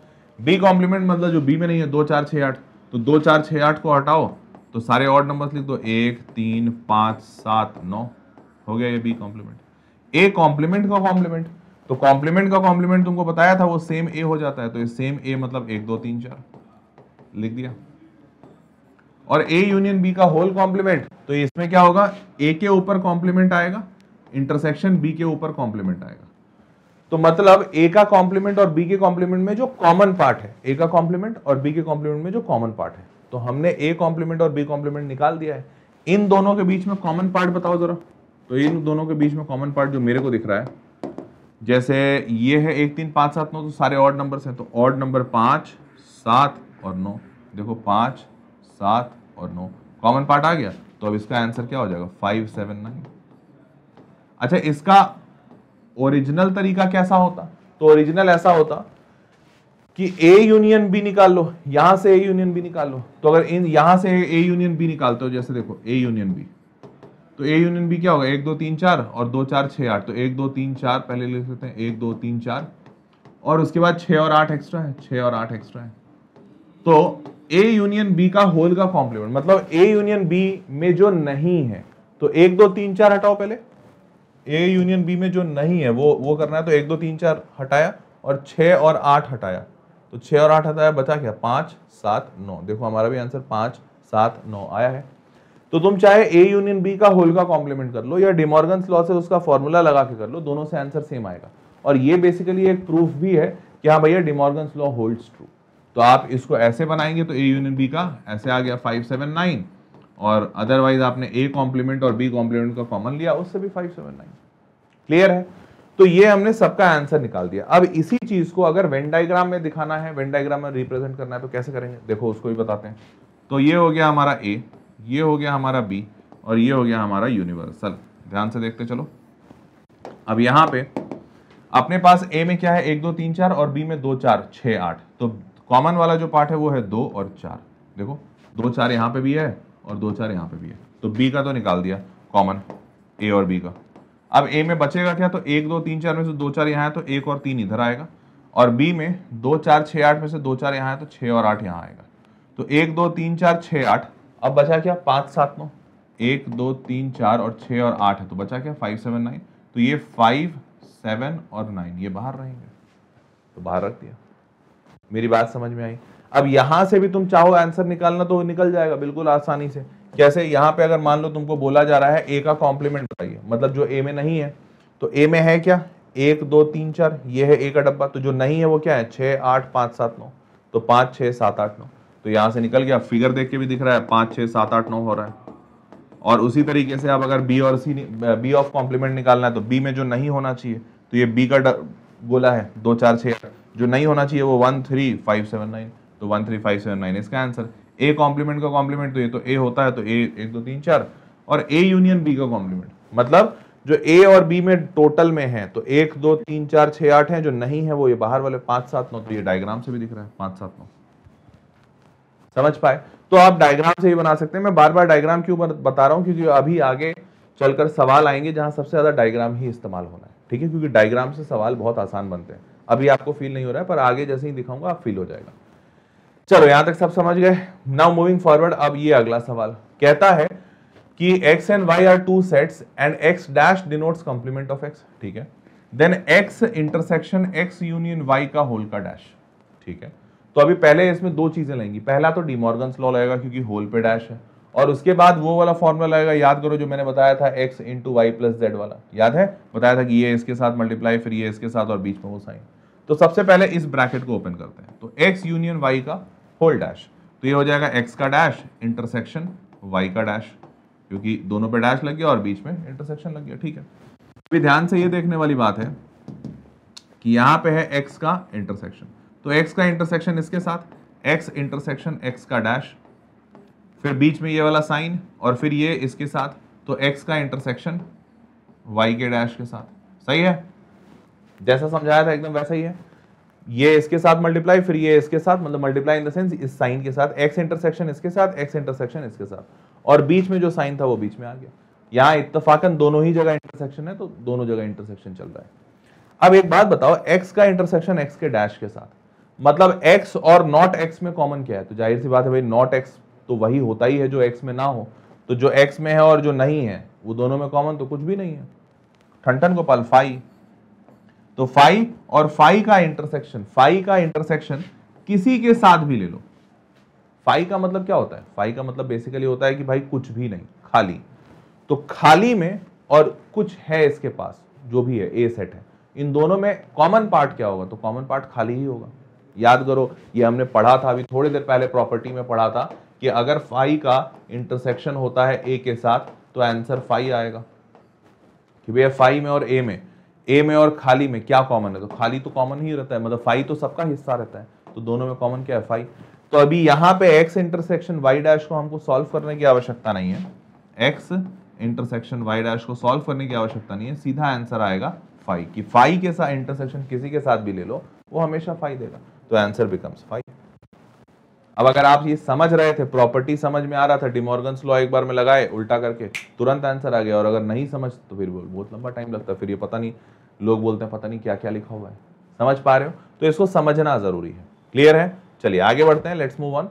बी कॉम्प्लीमेंट मतलब जो बी में नहीं है दो चार छः आठ तो दो चार छः आठ को हटाओ तो सारे ऑर्ड नंबर्स लिख दो एक तीन पांच सात नौ हो गया ये बी कॉम्प्लीमेंट ए कॉम्प्लीमेंट का कॉम्प्लीमेंट तो कॉम्प्लीमेंट का कॉम्प्लीमेंट तुमको बताया था वो सेम ए हो जाता है तो ये सेम ए मतलब एक दो तीन चार लिख दिया और ए यूनियन बी का होल कॉम्प्लीमेंट तो इसमें क्या होगा ए के ऊपर कॉम्प्लीमेंट आएगा इंटरसेक्शन बी के ऊपर कॉम्प्लीमेंट आएगा तो मतलब ए का कॉम्प्लीमेंट और बी के कॉम्प्लीमेंट में जो कॉमन पार्ट है ए का कॉम्प्लीमेंट और बी के कॉम्प्लीमेंट में जो कॉमन पार्ट है तो हमने ए कॉम्प्लीमेंट और बी कॉम्प्लीमेंट निकाल दिया है इन दोनों के बीच में कॉमन पार्ट बताओ जरा तो इन दोनों के बीच में कॉमन पार्ट जो मेरे को दिख रहा है जैसे ये है एक तीन पाँच सात नौ तो सारे ऑड नंबर हैं तो ऑड नंबर पाँच सात और नौ देखो पाँच सात और नौ कॉमन पार्ट आ गया तो अब इसका आंसर क्या हो जाएगा फाइव सेवन नाइन अच्छा इसका ओरिजिनल तरीका कैसा होता तो ओरिजिनल ऐसा होता कि ए यूनियन बी निकाल लो यहां से ए यूनियन बी निकाल लो तो अगर इन यहां से ए यूनियन बी निकालते हो जैसे देखो ए यूनियन बी तो ए यूनियन बी क्या होगा एक दो तीन चार और दो चार छह आठ तो एक दो तीन चार पहले लिख सकते हैं एक दो तीन चार और उसके बाद छः और आठ एक्स्ट्रा है छ और आठ एक्स्ट्रा है तो ए यूनियन बी का होल का कॉम्प्लीमेंट मतलब ए यूनियन बी में जो नहीं है तो एक दो तीन चार हटाओ पहले ए यूनियन बी में जो नहीं है वो वो करना है तो एक दो तीन चार हटाया और छ और आठ हटाया तो छः और आठ आता है बचा क्या पाँच सात नौ देखो हमारा भी आंसर पाँच सात नौ आया है तो तुम चाहे ए यूनियन बी का होल का कॉम्प्लीमेंट कर लो या डिमॉर्गन लॉ से उसका फॉर्मूला लगा के कर लो दोनों से आंसर सेम आएगा और ये बेसिकली एक प्रूफ भी है कि हाँ भैया डिमॉर्गन लॉ होल्ड्स ट्रू तो आप इसको ऐसे बनाएंगे तो ए यूनियन बी का ऐसे आ गया फाइव सेवन नाइन और अदरवाइज आपने ए कॉम्प्लीमेंट और बी कॉम्प्लीमेंट का कॉमन लिया उससे भी फाइव सेवन नाइन क्लियर है तो ये हमने सबका आंसर निकाल दिया अब इसी चीज को अगर वेन डायग्राम में दिखाना है वेन डायग्राम में रिप्रेजेंट करना है तो कैसे करेंगे देखो उसको भी बताते हैं तो ये हो गया हमारा ए ये हो गया हमारा बी और ये हो गया हमारा यूनिवर्सल ध्यान से देखते चलो अब यहां पे अपने पास ए में क्या है एक दो तीन चार और बी में दो चार छः आठ तो कॉमन वाला जो पार्ट है वो है दो और चार देखो दो चार यहां पे भी है और दो चार यहां पे भी है तो बी का तो निकाल दिया कॉमन ए और बी का अब ए में बचेगा क्या तो एक दो तीन चार में से दो चार यहाँ है तो एक और तीन इधर आएगा और बी में दो चार छः आठ में से दो चार यहाँ है तो छः और आठ यहाँ आएगा तो एक दो तीन चार छः आठ अब बचा क्या पाँच सात नौ एक दो तीन चार और छः और आठ है तो बचा क्या फाइव सेवन नाइन तो ये फाइव सेवन और नाइन ये बाहर रहेंगे तो बाहर रख दिया मेरी बात समझ में आई अब यहाँ से भी तुम चाहो आंसर निकालना तो निकल जाएगा बिल्कुल आसानी से जैसे यहाँ पे अगर मान लो तुमको बोला जा रहा है ए का कॉम्प्लीमेंट बताइए मतलब जो ए में नहीं है तो ए में है क्या एक दो तीन चार ये है ए का डब्बा तो जो नहीं है वो क्या है छह आठ पांच सात नौ तो पांच छह सात आठ नौ तो यहाँ से निकल गया फिगर देख के भी दिख रहा है पांच छह सात आठ नौ हो रहा है और उसी तरीके से आप अगर बी और सी बी ऑफ कॉम्प्लीमेंट निकालना है तो बी में जो नहीं होना चाहिए तो ये बी का गोला है दो चार छह जो नहीं होना चाहिए वो one three five seven nine तो one three five seven nine इसका आंसर ए कॉम्प्लीमेंट का कॉम्प्लीमेंट तो ये तो ए होता है तो ए एक दो तीन चार और ए यूनियन बी का कॉम्प्लीमेंट मतलब जो ए और बी में टोटल में है तो एक दो तीन चार छह आठ है जो नहीं है वो ये बाहर वाले पांच सात नौ तो ये डायग्राम से भी दिख रहा है पांच सात नौ समझ पाए तो आप डायग्राम से ही बना सकते हैं मैं बार बार डायग्राम क्यों बता रहा हूँ क्योंकि अभी आगे चलकर सवाल आएंगे जहां सबसे ज़्यादा डायग्राम ही इस्तेमाल होना है ठीक है क्योंकि डायग्राम से सवाल बहुत आसान बनते हैं अभी आपको फील नहीं हो रहा है पर आगे जैसे ही दिखाऊंगा आप फील हो जाएगा चलो यहां तक सब समझ गए नाउ मूविंग फॉरवर्ड अब ये अगला सवाल कहता है कि x and y are two sets and x dash denotes complement of x ठीक है then x intersection x union y का होल का डैश ठीक है तो अभी पहले इसमें दो चीजें लेंगी पहला तो डीमॉर्गन लॉ लगेगा क्योंकि होल पे डैश है और उसके बाद वो वाला फॉर्मूला लगेगा याद करो जो मैंने बताया था x into y plus z वाला याद है बताया था कि ये इसके साथ मल्टीप्लाई फिर ये इसके साथ और बीच में वो साइन तो सबसे पहले इस ब्रैकेट को ओपन करते हैं तो x यूनियन y का होल डैश तो ये हो जाएगा एक्स का डैश इंटरसेक्शन वाई का डैश क्योंकि दोनों पे डैश लग गया और बीच में इंटरसेक्शन लग गया ठीक है अभी ध्यान से ये देखने वाली बात है कि यहाँ पे है एक्स का इंटरसेक्शन तो एक्स का इंटरसेक्शन इसके साथ एक्स इंटरसेक्शन एक्स का डैश फिर बीच में ये वाला साइन और फिर ये इसके साथ तो एक्स का इंटरसेक्शन वाई के डैश के साथ सही है जैसा समझाया था एकदम वैसा ही है ये इसके साथ मल्टीप्लाई फिर ये इसके साथ मतलब मल्टीप्लाई इन द सेंस इस साइन के साथ एक्स इंटरसेक्शन इसके साथ एक्स इंटरसेक्शन इसके साथ और बीच में जो साइन था वो बीच में आ गया यहाँ इतफाकन दोनों ही जगह इंटरसेक्शन है तो दोनों जगह इंटरसेक्शन चल रहा है अब एक बात बताओ एक्स का इंटरसेक्शन एक्स के डैश के साथ मतलब एक्स और नॉट एक्स में कॉमन क्या है तो जाहिर सी बात है भाई नॉट एक्स तो वही होता ही है जो एक्स में ना हो तो जो एक्स में है और जो नहीं है वो दोनों में कॉमन तो कुछ भी नहीं है ठंठन गोपाल फाइव तो फाइव और फाइव का इंटरसेक्शन फाइव का इंटरसेक्शन किसी के साथ भी ले लो फाइव का मतलब क्या होता है फाइव का मतलब बेसिकली होता है कि भाई कुछ भी नहीं खाली तो खाली में और कुछ है इसके पास जो भी है ए सेट है इन दोनों में कॉमन पार्ट क्या होगा तो कॉमन पार्ट खाली ही होगा याद करो ये हमने पढ़ा था अभी थोड़ी देर पहले प्रॉपर्टी में पढ़ा था कि अगर फाइव का इंटरसेक्शन होता है ए के साथ तो आंसर फाइव आएगा कि भैया फाइव में और ए में ए में और खाली में क्या कॉमन है तो खाली तो कॉमन ही रहता है मतलब फाई तो सबका हिस्सा रहता है तो दोनों में कॉमन क्या है फाई तो अभी यहाँ पे एक्स इंटरसेक्शन वाई डैश को हमको सॉल्व करने की आवश्यकता नहीं है एक्स इंटरसेक्शन वाई डैश को सॉल्व करने की आवश्यकता नहीं है सीधा आंसर आएगा फाइव की फाइव के साथ इंटरसेक्शन किसी के साथ भी ले लो वो हमेशा फाइव देगा तो आंसर बिकम्स फाइव अब अगर आप ये समझ रहे थे प्रॉपर्टी समझ में आ रहा था डिमोर्गन लॉ एक बार में लगाए उल्टा करके तुरंत आंसर आ गया और अगर नहीं समझ तो फिर बहुत लंबा टाइम लगता है फिर ये पता नहीं लोग बोलते हैं पता नहीं क्या क्या लिखा हुआ है समझ पा रहे हो तो इसको समझना जरूरी है क्लियर है चलिए आगे बढ़ते हैं लेट्स मूव ऑन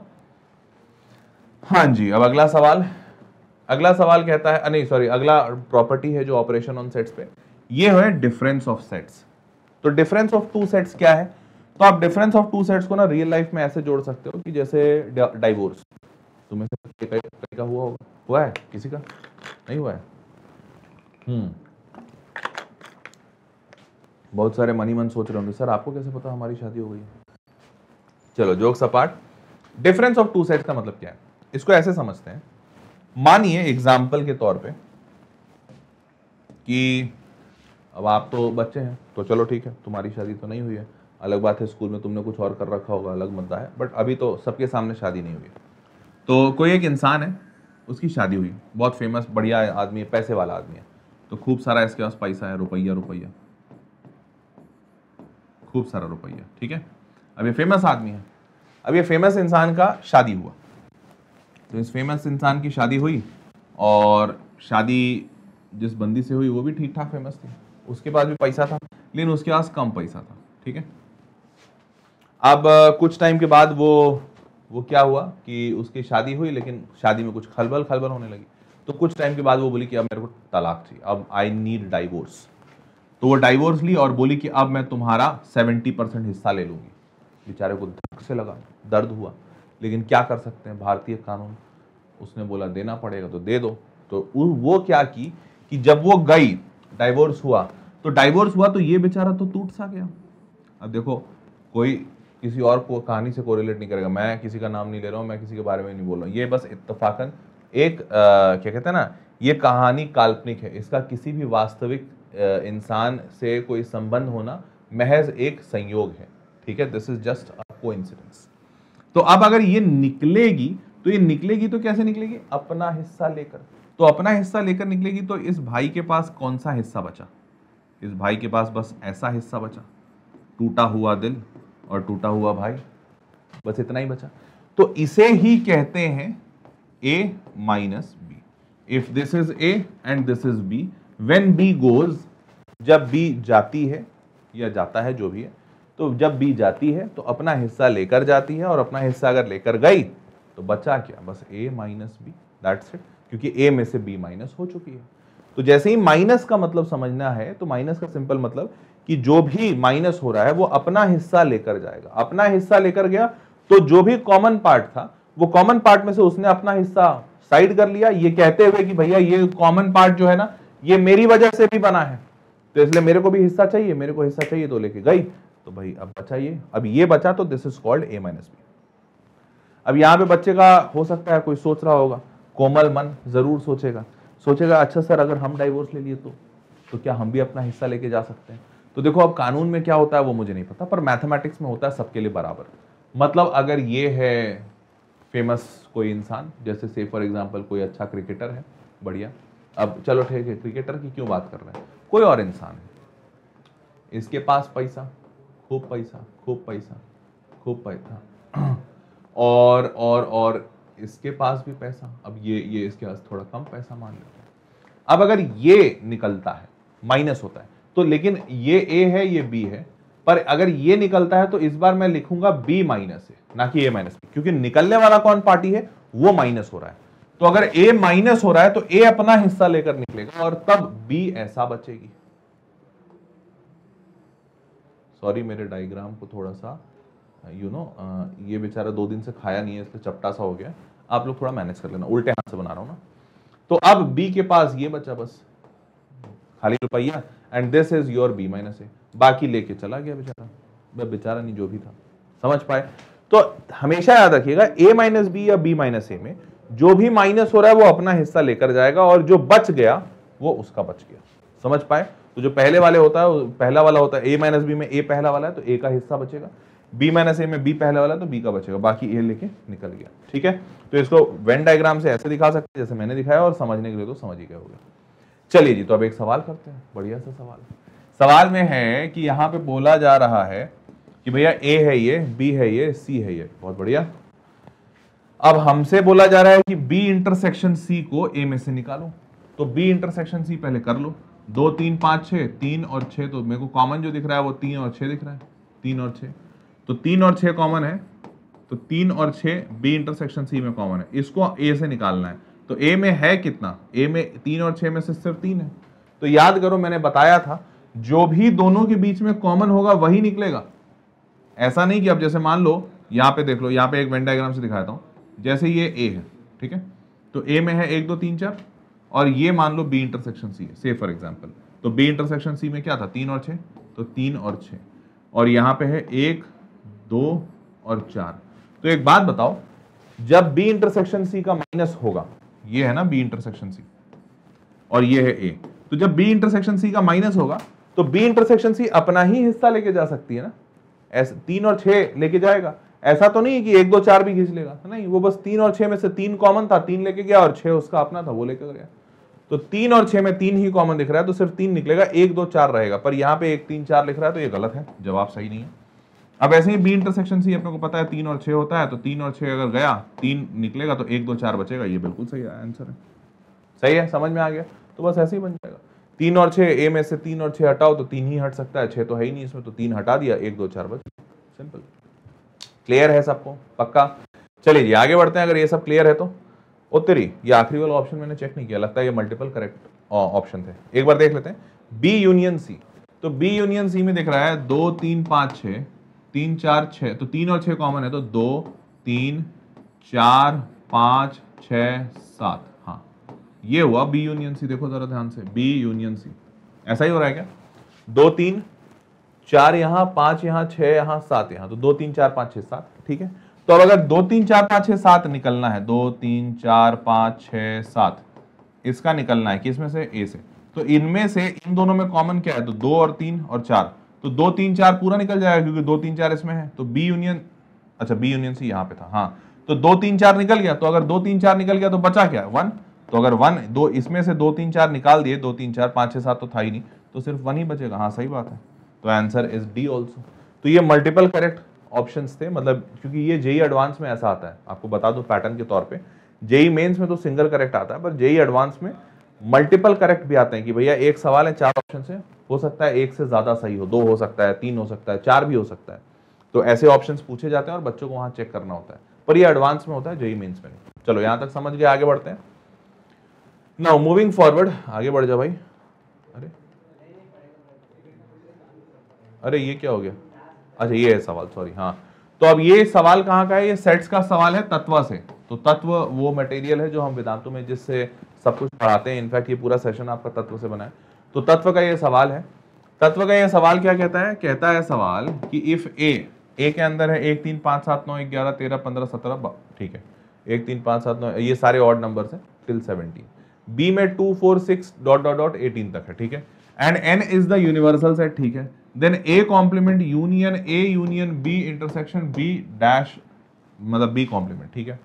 हाँ जी अब अगला सवाल अगला सवाल कहता है नहीं सॉरी अगला प्रॉपर्टी है जो ऑपरेशन ऑन सेट्स पे ये है डिफरेंस ऑफ सेट्स तो डिफरेंस ऑफ टू सेट्स क्या है तो आप डिफरेंस ऑफ टू सेट्स को ना रियल लाइफ में ऐसे जोड़ सकते हो कि जैसे डाइवोर्स तुम्हें से का हुआ होगा हुआ है किसी का नहीं हुआ है हम्म बहुत सारे मनी मन सोच रहे होंगे सर आपको कैसे पता हमारी शादी हो गई चलो jokes apart difference of two sets का मतलब क्या है इसको ऐसे समझते हैं मानिए एग्जाम्पल के तौर पे कि अब आप तो बच्चे हैं तो चलो ठीक है तुम्हारी शादी तो नहीं हुई है अलग बात है स्कूल में तुमने कुछ और कर रखा होगा अलग मुद्दा है बट अभी तो सबके सामने शादी नहीं हुई तो कोई एक इंसान है उसकी शादी हुई बहुत फेमस बढ़िया आदमी है पैसे वाला आदमी है तो खूब सारा इसके पास पैसा है रुपया रुपया खूब सारा रुपया ठीक है अब ये फेमस आदमी है अब ये फेमस इंसान का शादी हुआ तो इस फेमस इंसान की शादी हुई और शादी जिस बंदी से हुई वो भी ठीक ठाक फेमस थी उसके पास भी पैसा था लेकिन उसके पास कम पैसा था ठीक है अब कुछ टाइम के बाद वो वो क्या हुआ कि उसकी शादी हुई लेकिन शादी में कुछ खलबल खलबल होने लगी तो कुछ टाइम के बाद वो बोली कि अब मेरे को तलाक थी अब आई नीड डाइवोर्स तो वो डाइवोर्स ली और बोली कि अब मैं तुम्हारा सेवेंटी परसेंट हिस्सा ले लूँगी बेचारे को धक से लगा दर्द हुआ लेकिन क्या कर सकते हैं भारतीय कानून उसने बोला देना पड़ेगा तो दे दो तो वो क्या की कि जब वो गई डाइवोर्स हुआ तो डाइवोर्स हुआ तो ये बेचारा तो टूट सा गया अब देखो कोई किसी और को कहानी से कोरिलेट नहीं करेगा मैं किसी का नाम नहीं ले रहा हूँ मैं किसी के बारे में नहीं बोल रहा हूँ ये बस इतफाकन एक क्या कहते हैं ना ये कहानी काल्पनिक है इसका किसी भी वास्तविक इंसान से कोई संबंध होना महज एक संयोग है ठीक है दिस इज जस्ट अ को तो अब अगर ये निकलेगी तो ये निकलेगी तो कैसे निकलेगी अपना हिस्सा लेकर तो अपना हिस्सा लेकर निकलेगी तो इस भाई के पास कौन सा हिस्सा बचा इस भाई के पास बस ऐसा हिस्सा बचा टूटा हुआ दिल और टूटा हुआ भाई बस इतना ही बचा तो इसे ही कहते हैं A minus B if this is A and this is B when B goes जब बी जाती है या जाता है जो भी है तो जब बी जाती है तो अपना हिस्सा लेकर जाती है और अपना हिस्सा अगर लेकर गई तो बचा क्या बस A minus B that's it क्योंकि ए में से बी माइनस हो चुकी है तो जैसे ही माइनस का मतलब समझना है तो माइनस का सिंपल मतलब कि जो भी माइनस हो रहा है वो अपना हिस्सा लेकर जाएगा अपना हिस्सा लेकर गया तो जो भी कॉमन पार्ट था वो कॉमन पार्ट में से उसने अपना हिस्सा साइड कर लिया ये कहते हुए कि भैया ये कॉमन पार्ट जो है ना ये मेरी वजह से भी बना है तो इसलिए मेरे को भी हिस्सा चाहिए मेरे को हिस्सा चाहिए तो लेके गई तो भाई अब बचा ये अब ये बचा तो this is called A minus B अब यहां पे बच्चे का हो सकता है कोई सोच रहा होगा कोमल मन जरूर सोचेगा सोचेगा अच्छा सर अगर हम डाइवोर्स ले लिए तो तो क्या हम भी अपना हिस्सा लेके जा सकते हैं तो देखो अब कानून में क्या होता है वो मुझे नहीं पता पर मैथमेटिक्स में होता है सबके लिए बराबर मतलब अगर ये है फेमस कोई इंसान जैसे से फॉर एग्जाम्पल कोई अच्छा क्रिकेटर है बढ़िया अब चलो ठीक है क्रिकेटर की क्यों बात कर रहे हैं कोई और इंसान है इसके पास पैसा खूब पैसा खूब पैसा खूब पैसा और और और इसके पास भी पैसा अब ये ये इसके पास थोड़ा कम पैसा मान लेते हैं अब अगर ये निकलता है माइनस होता है तो लेकिन ये ए है ये बी है पर अगर ये निकलता है तो इस बार मैं लिखूंगा बी माइनस ए ना कि ए माइनस बी क्योंकि निकलने वाला कौन पार्टी है वो माइनस हो रहा है तो अगर ए माइनस हो रहा है तो ए अपना हिस्सा लेकर निकलेगा और तब बी ऐसा बचेगी सॉरी मेरे डायग्राम को थोड़ा सा यू नो ये बेचारा दो दिन से खाया नहीं है इसलिए चपटा सा हो गया आप लोग थोड़ा मैनेज कर लेना उल्टे हाथ से बना रहा हूँ ना तो अब बी के पास ये बचा बस खाली रुपया and this is your B minus A बाकी लेके चला गया बेचारा बेचारा नहीं जो भी था समझ पाए तो हमेशा याद रखिएगा ए माइनस बी या बी माइनस ए में जो भी माइनस हो रहा है वो अपना हिस्सा लेकर जाएगा और जो बच गया वो उसका बच गया समझ पाए तो जो पहले वाले होता है पहला वाला होता है ए माइनस बी में ए पहला वाला है तो ए का हिस्सा बचेगा बी माइनस ए में बी पहला वाला तो बी का बचेगा बाकी ए लेके निकल गया ठीक है तो इसको वेन डायग्राम से ऐसे दिखा सकते हैं जैसे मैंने दिखाया और समझने के लिए तो समझ ही गया होगा चलिए जी तो अब एक सवाल करते हैं बढ़िया सा सवाल सवाल में है कि यहाँ पे बोला जा रहा है कि भैया ए है ये बी है ये सी है ये बहुत बढ़िया अब हमसे बोला जा रहा है कि बी इंटरसेक्शन सी को ए में से निकालो तो बी इंटरसेक्शन सी पहले कर लो दो तीन पाँच छः तीन और छः तो मेरे को कॉमन जो दिख रहा है वो तीन और छः दिख रहा है तीन और छः तो तीन और छः कॉमन है तो तीन और छः बी इंटरसेक्शन सी में कॉमन है इसको ए से निकालना है तो ए में है कितना ए में तीन और छह में से सिर्फ तीन है तो याद करो मैंने बताया था जो भी दोनों के बीच में कॉमन होगा वही निकलेगा ऐसा नहीं कि अब जैसे मान लो यहां पे देख लो यहाँ पे एक वेन डायग्राम से दिखाता हूं जैसे ये ए है ठीक है तो ए में है एक दो तीन चार और ये मान लो बी इंटरसेक्शन सी है से फॉर एग्जाम्पल तो बी इंटरसेक्शन सी में क्या था तीन और छ तो तीन और छ और यहां पे है एक दो और चार तो एक बात बताओ जब बी इंटरसेक्शन सी का माइनस होगा ये है ना बी इंटरसेक्शन सी और ये है ए तो जब बी इंटरसेक्शन सी का माइनस होगा तो बी इंटरसेक्शन सी अपना ही हिस्सा लेके जा सकती है ना ऐसा तीन और छह लेके जाएगा ऐसा तो नहीं है कि एक दो चार भी खींच लेगा नहीं वो बस तीन और छह में से तीन कॉमन था तीन लेके गया और छह उसका अपना था वो लेके गया तो तीन और छह में तीन ही कॉमन दिख रहा है तो सिर्फ तीन निकलेगा एक दो चार रहेगा पर यहां पे एक तीन चार लिख रहा है तो ये गलत है जवाब सही नहीं है अब ऐसे ही बी इंटरसेक्शन सी अपने को पता है तीन और छः होता है तो तीन और छः अगर गया तीन निकलेगा तो एक दो चार बचेगा ये बिल्कुल सही आंसर है सही है समझ में आ गया तो बस ऐसे ही बन जाएगा तीन और छः ए में से तीन और छः हटाओ तो तीन ही हट सकता है छः तो है ही नहीं इसमें तो तीन हटा दिया एक दो चार बच सिंपल क्लियर है सबको पक्का चलिए जी आगे बढ़ते हैं अगर ये सब क्लियर है तो उत्तरी ये आखिरी वाला ऑप्शन मैंने चेक नहीं किया लगता है ये मल्टीपल करेक्ट ऑप्शन थे एक बार देख लेते हैं बी यूनियन सी तो बी यूनियन सी में देख रहा है दो तीन पाँच छः तीन चार छ तो तीन और छः कॉमन है तो दो तीन चार पांच छ सात हाँ ये हुआ बी यूनियन सी देखो ज़रा ध्यान से बी यूनियन सी ऐसा ही हो रहा है क्या दो तीन चार यहां पांच यहां छह यहां सात यहां तो दो तीन चार पांच छह सात ठीक है तो अब अगर दो तीन चार पांच छह सात निकलना है दो तीन चार पांच छः सात इसका निकलना है किसमें से ए से तो इनमें से इन दोनों में कॉमन क्या है तो दो और तीन और चार तो दो तीन चार पूरा निकल जाएगा क्योंकि दो तीन चार इसमें है तो बी यूनियन अच्छा बी यूनियन सी यहां पे था हाँ तो दो तीन चार निकल गया तो अगर दो तीन चार निकल गया तो बचा क्या वन तो अगर वन दो इसमें से दो तीन चार निकाल दिए दो तीन चार पांच छह सात तो था ही नहीं तो सिर्फ वन ही बचेगा हाँ सही बात है तो आंसर इज डी ऑल्सो तो ये मल्टीपल करेक्ट ऑप्शन थे मतलब क्योंकि ये जेई एडवांस e में ऐसा आता है आपको बता दो पैटर्न के तौर पर जेई मेन्स में तो सिंगल करेक्ट आता है पर जेई एडवांस e में मल्टीपल करेक्ट भी आते हैं कि भैया एक सवाल है चार ऑप्शन से हो सकता है एक से ज़्यादा सही हो दो हो सकता है तीन हो सकता है चार भी हो सकता है तो ऐसे ऑप्शंस पूछे जाते हैं और बच्चों को वहाँ चेक करना होता है पर ये एडवांस में होता है जेई मीन्स में चलो यहाँ तक समझ गए आगे बढ़ते हैं नाउ मूविंग फॉरवर्ड आगे बढ़ जाओ भाई अरे अरे ये क्या हो गया अच्छा ये है सवाल सॉरी हाँ तो अब ये सवाल कहाँ का है ये सेट्स का सवाल है तत्व से तो तत्व वो मटेरियल है जो हम वेदांतों में जिससे सब कुछ पढ़ाते हैं इनफैक्ट ये पूरा सेशन आपका तत्व से बना है तो तत्व का ये सवाल है तत्व का ये सवाल क्या कहता है कहता है सवाल कि इफ ए ए के अंदर है एक तीन पाँच सात नौ ग्यारह तेरह पंद्रह सत्रह ठीक है एक तीन पाँच सात नौ ये सारे ऑड नंबर हैं टिल सेवनटीन बी में two four six dot dot dot eighteen तक है ठीक है and N is the universal set ठीक है then A complement union A union B intersection B dash मतलब बी कॉम्प्लीमेंट ठीक है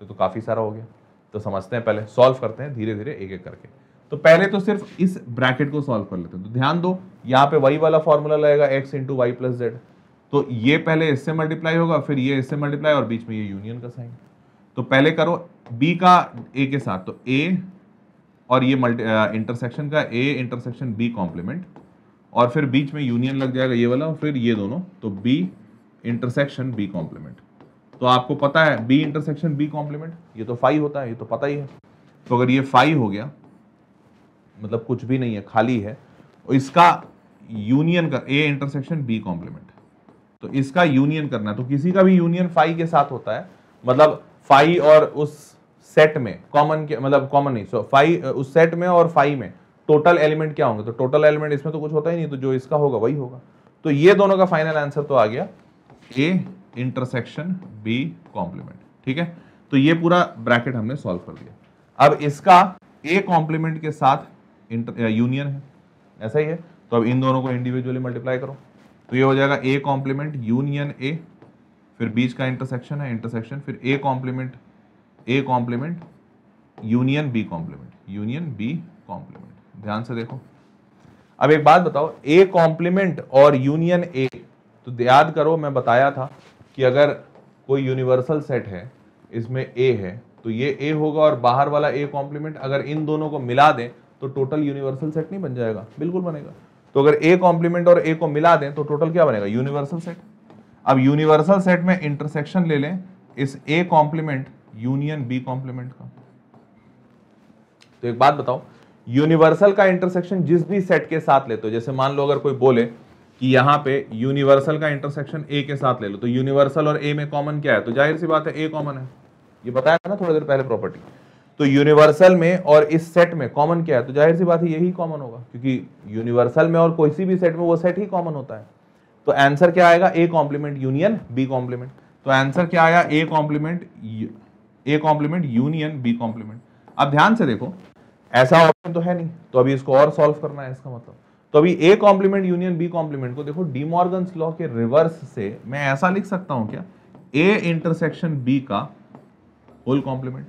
तो, तो काफ़ी सारा हो गया तो समझते हैं पहले सॉल्व करते हैं धीरे धीरे एक एक करके तो पहले तो सिर्फ इस ब्रैकेट को सॉल्व कर लेते हैं तो ध्यान दो यहाँ पे वही वाला फॉर्मूला लगेगा x into y plus z तो ये पहले इससे मल्टीप्लाई होगा फिर ये इससे मल्टीप्लाई और बीच में ये यूनियन का साइन तो पहले करो बी का ए के साथ तो ए और ये मल्टी इंटरसेक्शन का ए इंटरसेक्शन बी कॉम्प्लीमेंट और फिर बीच में यूनियन लग जाएगा ये वाला और फिर ये दोनों तो बी इंटरसेक्शन बी कॉम्प्लीमेंट तो आपको पता है बी इंटरसेक्शन बी कॉम्प्लीमेंट ये तो फाइव होता है ये तो पता ही है तो अगर ये फाइव हो गया मतलब कुछ भी नहीं है खाली है और इसका यूनियन कर ए इंटरसेक्शन बी कॉम्प्लीमेंट तो इसका यूनियन करना तो किसी का भी यूनियन फाइव के साथ होता है मतलब फाइव और उस सेट में कॉमन मतलब कॉमन नहीं सो फाइव उस सेट में और फाइव में टोटल एलिमेंट क्या होंगे तो टोटल एलिमेंट इसमें तो कुछ होता ही नहीं तो जो इसका होगा वही होगा तो ये दोनों का फाइनल आंसर तो आ गया ए इंटरसेक्शन बी कॉम्प्लीमेंट ठीक है तो ये पूरा ब्रैकेट हमने सॉल्व कर दिया अब इसका ए कॉम्प्लीमेंट के साथ यूनियन है ऐसा ही है तो अब इन दोनों को इंडिविजुअली मल्टीप्लाई करो तो ये हो जाएगा ए कॉम्प्लीमेंट यूनियन ए फिर बीच का इंटरसेक्शन है इंटरसेक्शन फिर A complement A complement union B complement union B complement ध्यान से देखो अब एक बात बताओ ए कॉम्प्लीमेंट और यूनियन ए तो याद करो मैं बताया था कि अगर कोई यूनिवर्सल सेट है इसमें ए है तो ये ए होगा और बाहर वाला ए कॉम्प्लीमेंट अगर इन दोनों को मिला दें तो टोटल यूनिवर्सल सेट नहीं बन जाएगा बिल्कुल बनेगा तो अगर ए कॉम्प्लीमेंट और ए को मिला दें तो टोटल क्या बनेगा यूनिवर्सल सेट अब यूनिवर्सल सेट में इंटरसेक्शन ले लें इस A complement union B complement का तो एक बात बताओ यूनिवर्सल का इंटरसेक्शन जिस भी सेट के साथ लेते हो जैसे मान लो अगर कोई बोले कि यहाँ पे यूनिवर्सल का इंटरसेक्शन ए के साथ ले लो तो यूनिवर्सल और ए में कॉमन क्या है तो जाहिर सी बात है ए कॉमन है ये बताया था ना थोड़ी देर पहले प्रॉपर्टी तो यूनिवर्सल में और इस सेट में कॉमन क्या है तो जाहिर सी बात है यही कॉमन होगा क्योंकि यूनिवर्सल में और कोई भी सेट में वो सेट ही कॉमन होता है तो आंसर क्या आएगा A complement union B complement तो आंसर क्या आया A complement A complement union B complement अब ध्यान से देखो ऐसा ऑप्शन तो है नहीं तो अभी इसको और सॉल्व करना है इसका मतलब तो अभी A complement union B complement को देखो मॉर्गन लॉ के रिवर्स से मैं ऐसा लिख सकता हूं क्या ए इंटरसेक्शन बी का होल कॉम्प्लीमेंट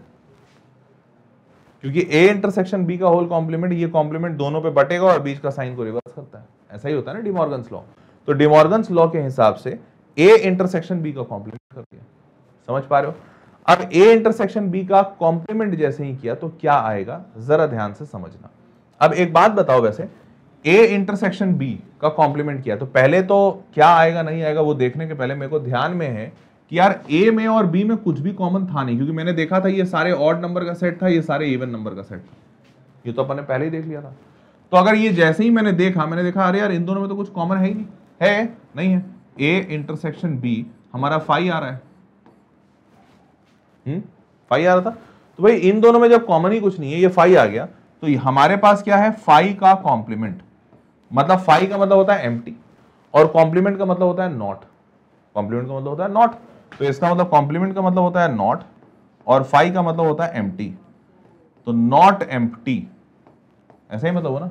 क्योंकि ए इंटरसेक्शन बी का होल कॉम्प्लीमेंट ये कॉम्प्लीमेंट दोनों पे बटेगा और बीच का साइन को रिवर्स करता है ऐसा ही होता है ना डिमॉर्गन लॉ तो डिमॉर्गन्स लॉ के हिसाब से ए इंटरसेक्शन बी का कॉम्प्लीमेंट कर दिया समझ पा रहे हो अब ए इंटरसेक्शन बी का कॉम्प्लीमेंट जैसे ही किया तो क्या आएगा जरा ध्यान से समझना अब एक बात बताओ वैसे ए इंटरसेक्शन बी का कॉम्प्लीमेंट किया तो पहले तो क्या आएगा नहीं आएगा वो देखने के पहले मेरे को ध्यान में है कि यार ए में और बी में कुछ भी कॉमन था नहीं क्योंकि मैंने देखा था ये सारे ऑड नंबर का सेट था ये सारे इवन नंबर का सेट था ये तो अपन ने पहले ही देख लिया था तो अगर ये जैसे ही मैंने देखा मैंने देखा अरे यार इन दोनों में तो कुछ कॉमन है ही नहीं है नहीं है ए इंटरसेक्शन बी हमारा फाइव आ रहा है फाइव हम्म, आ रहा था तो भाई इन दोनों में जब कॉमन ही कुछ नहीं है ये फाइव आ गया तो हमारे पास क्या है फाइव का कॉम्प्लीमेंट मतलब फाइव का मतलब होता है एम्प्टी और कॉम्प्लीमेंट का मतलब होता है नॉट कॉम्प्लीमेंट का मतलब होता है नॉट तो इसका मतलब कॉम्प्लीमेंट का मतलब होता है नॉट और फाइव का मतलब होता है एम तो नॉट एम ऐसे ही मतलब हो ना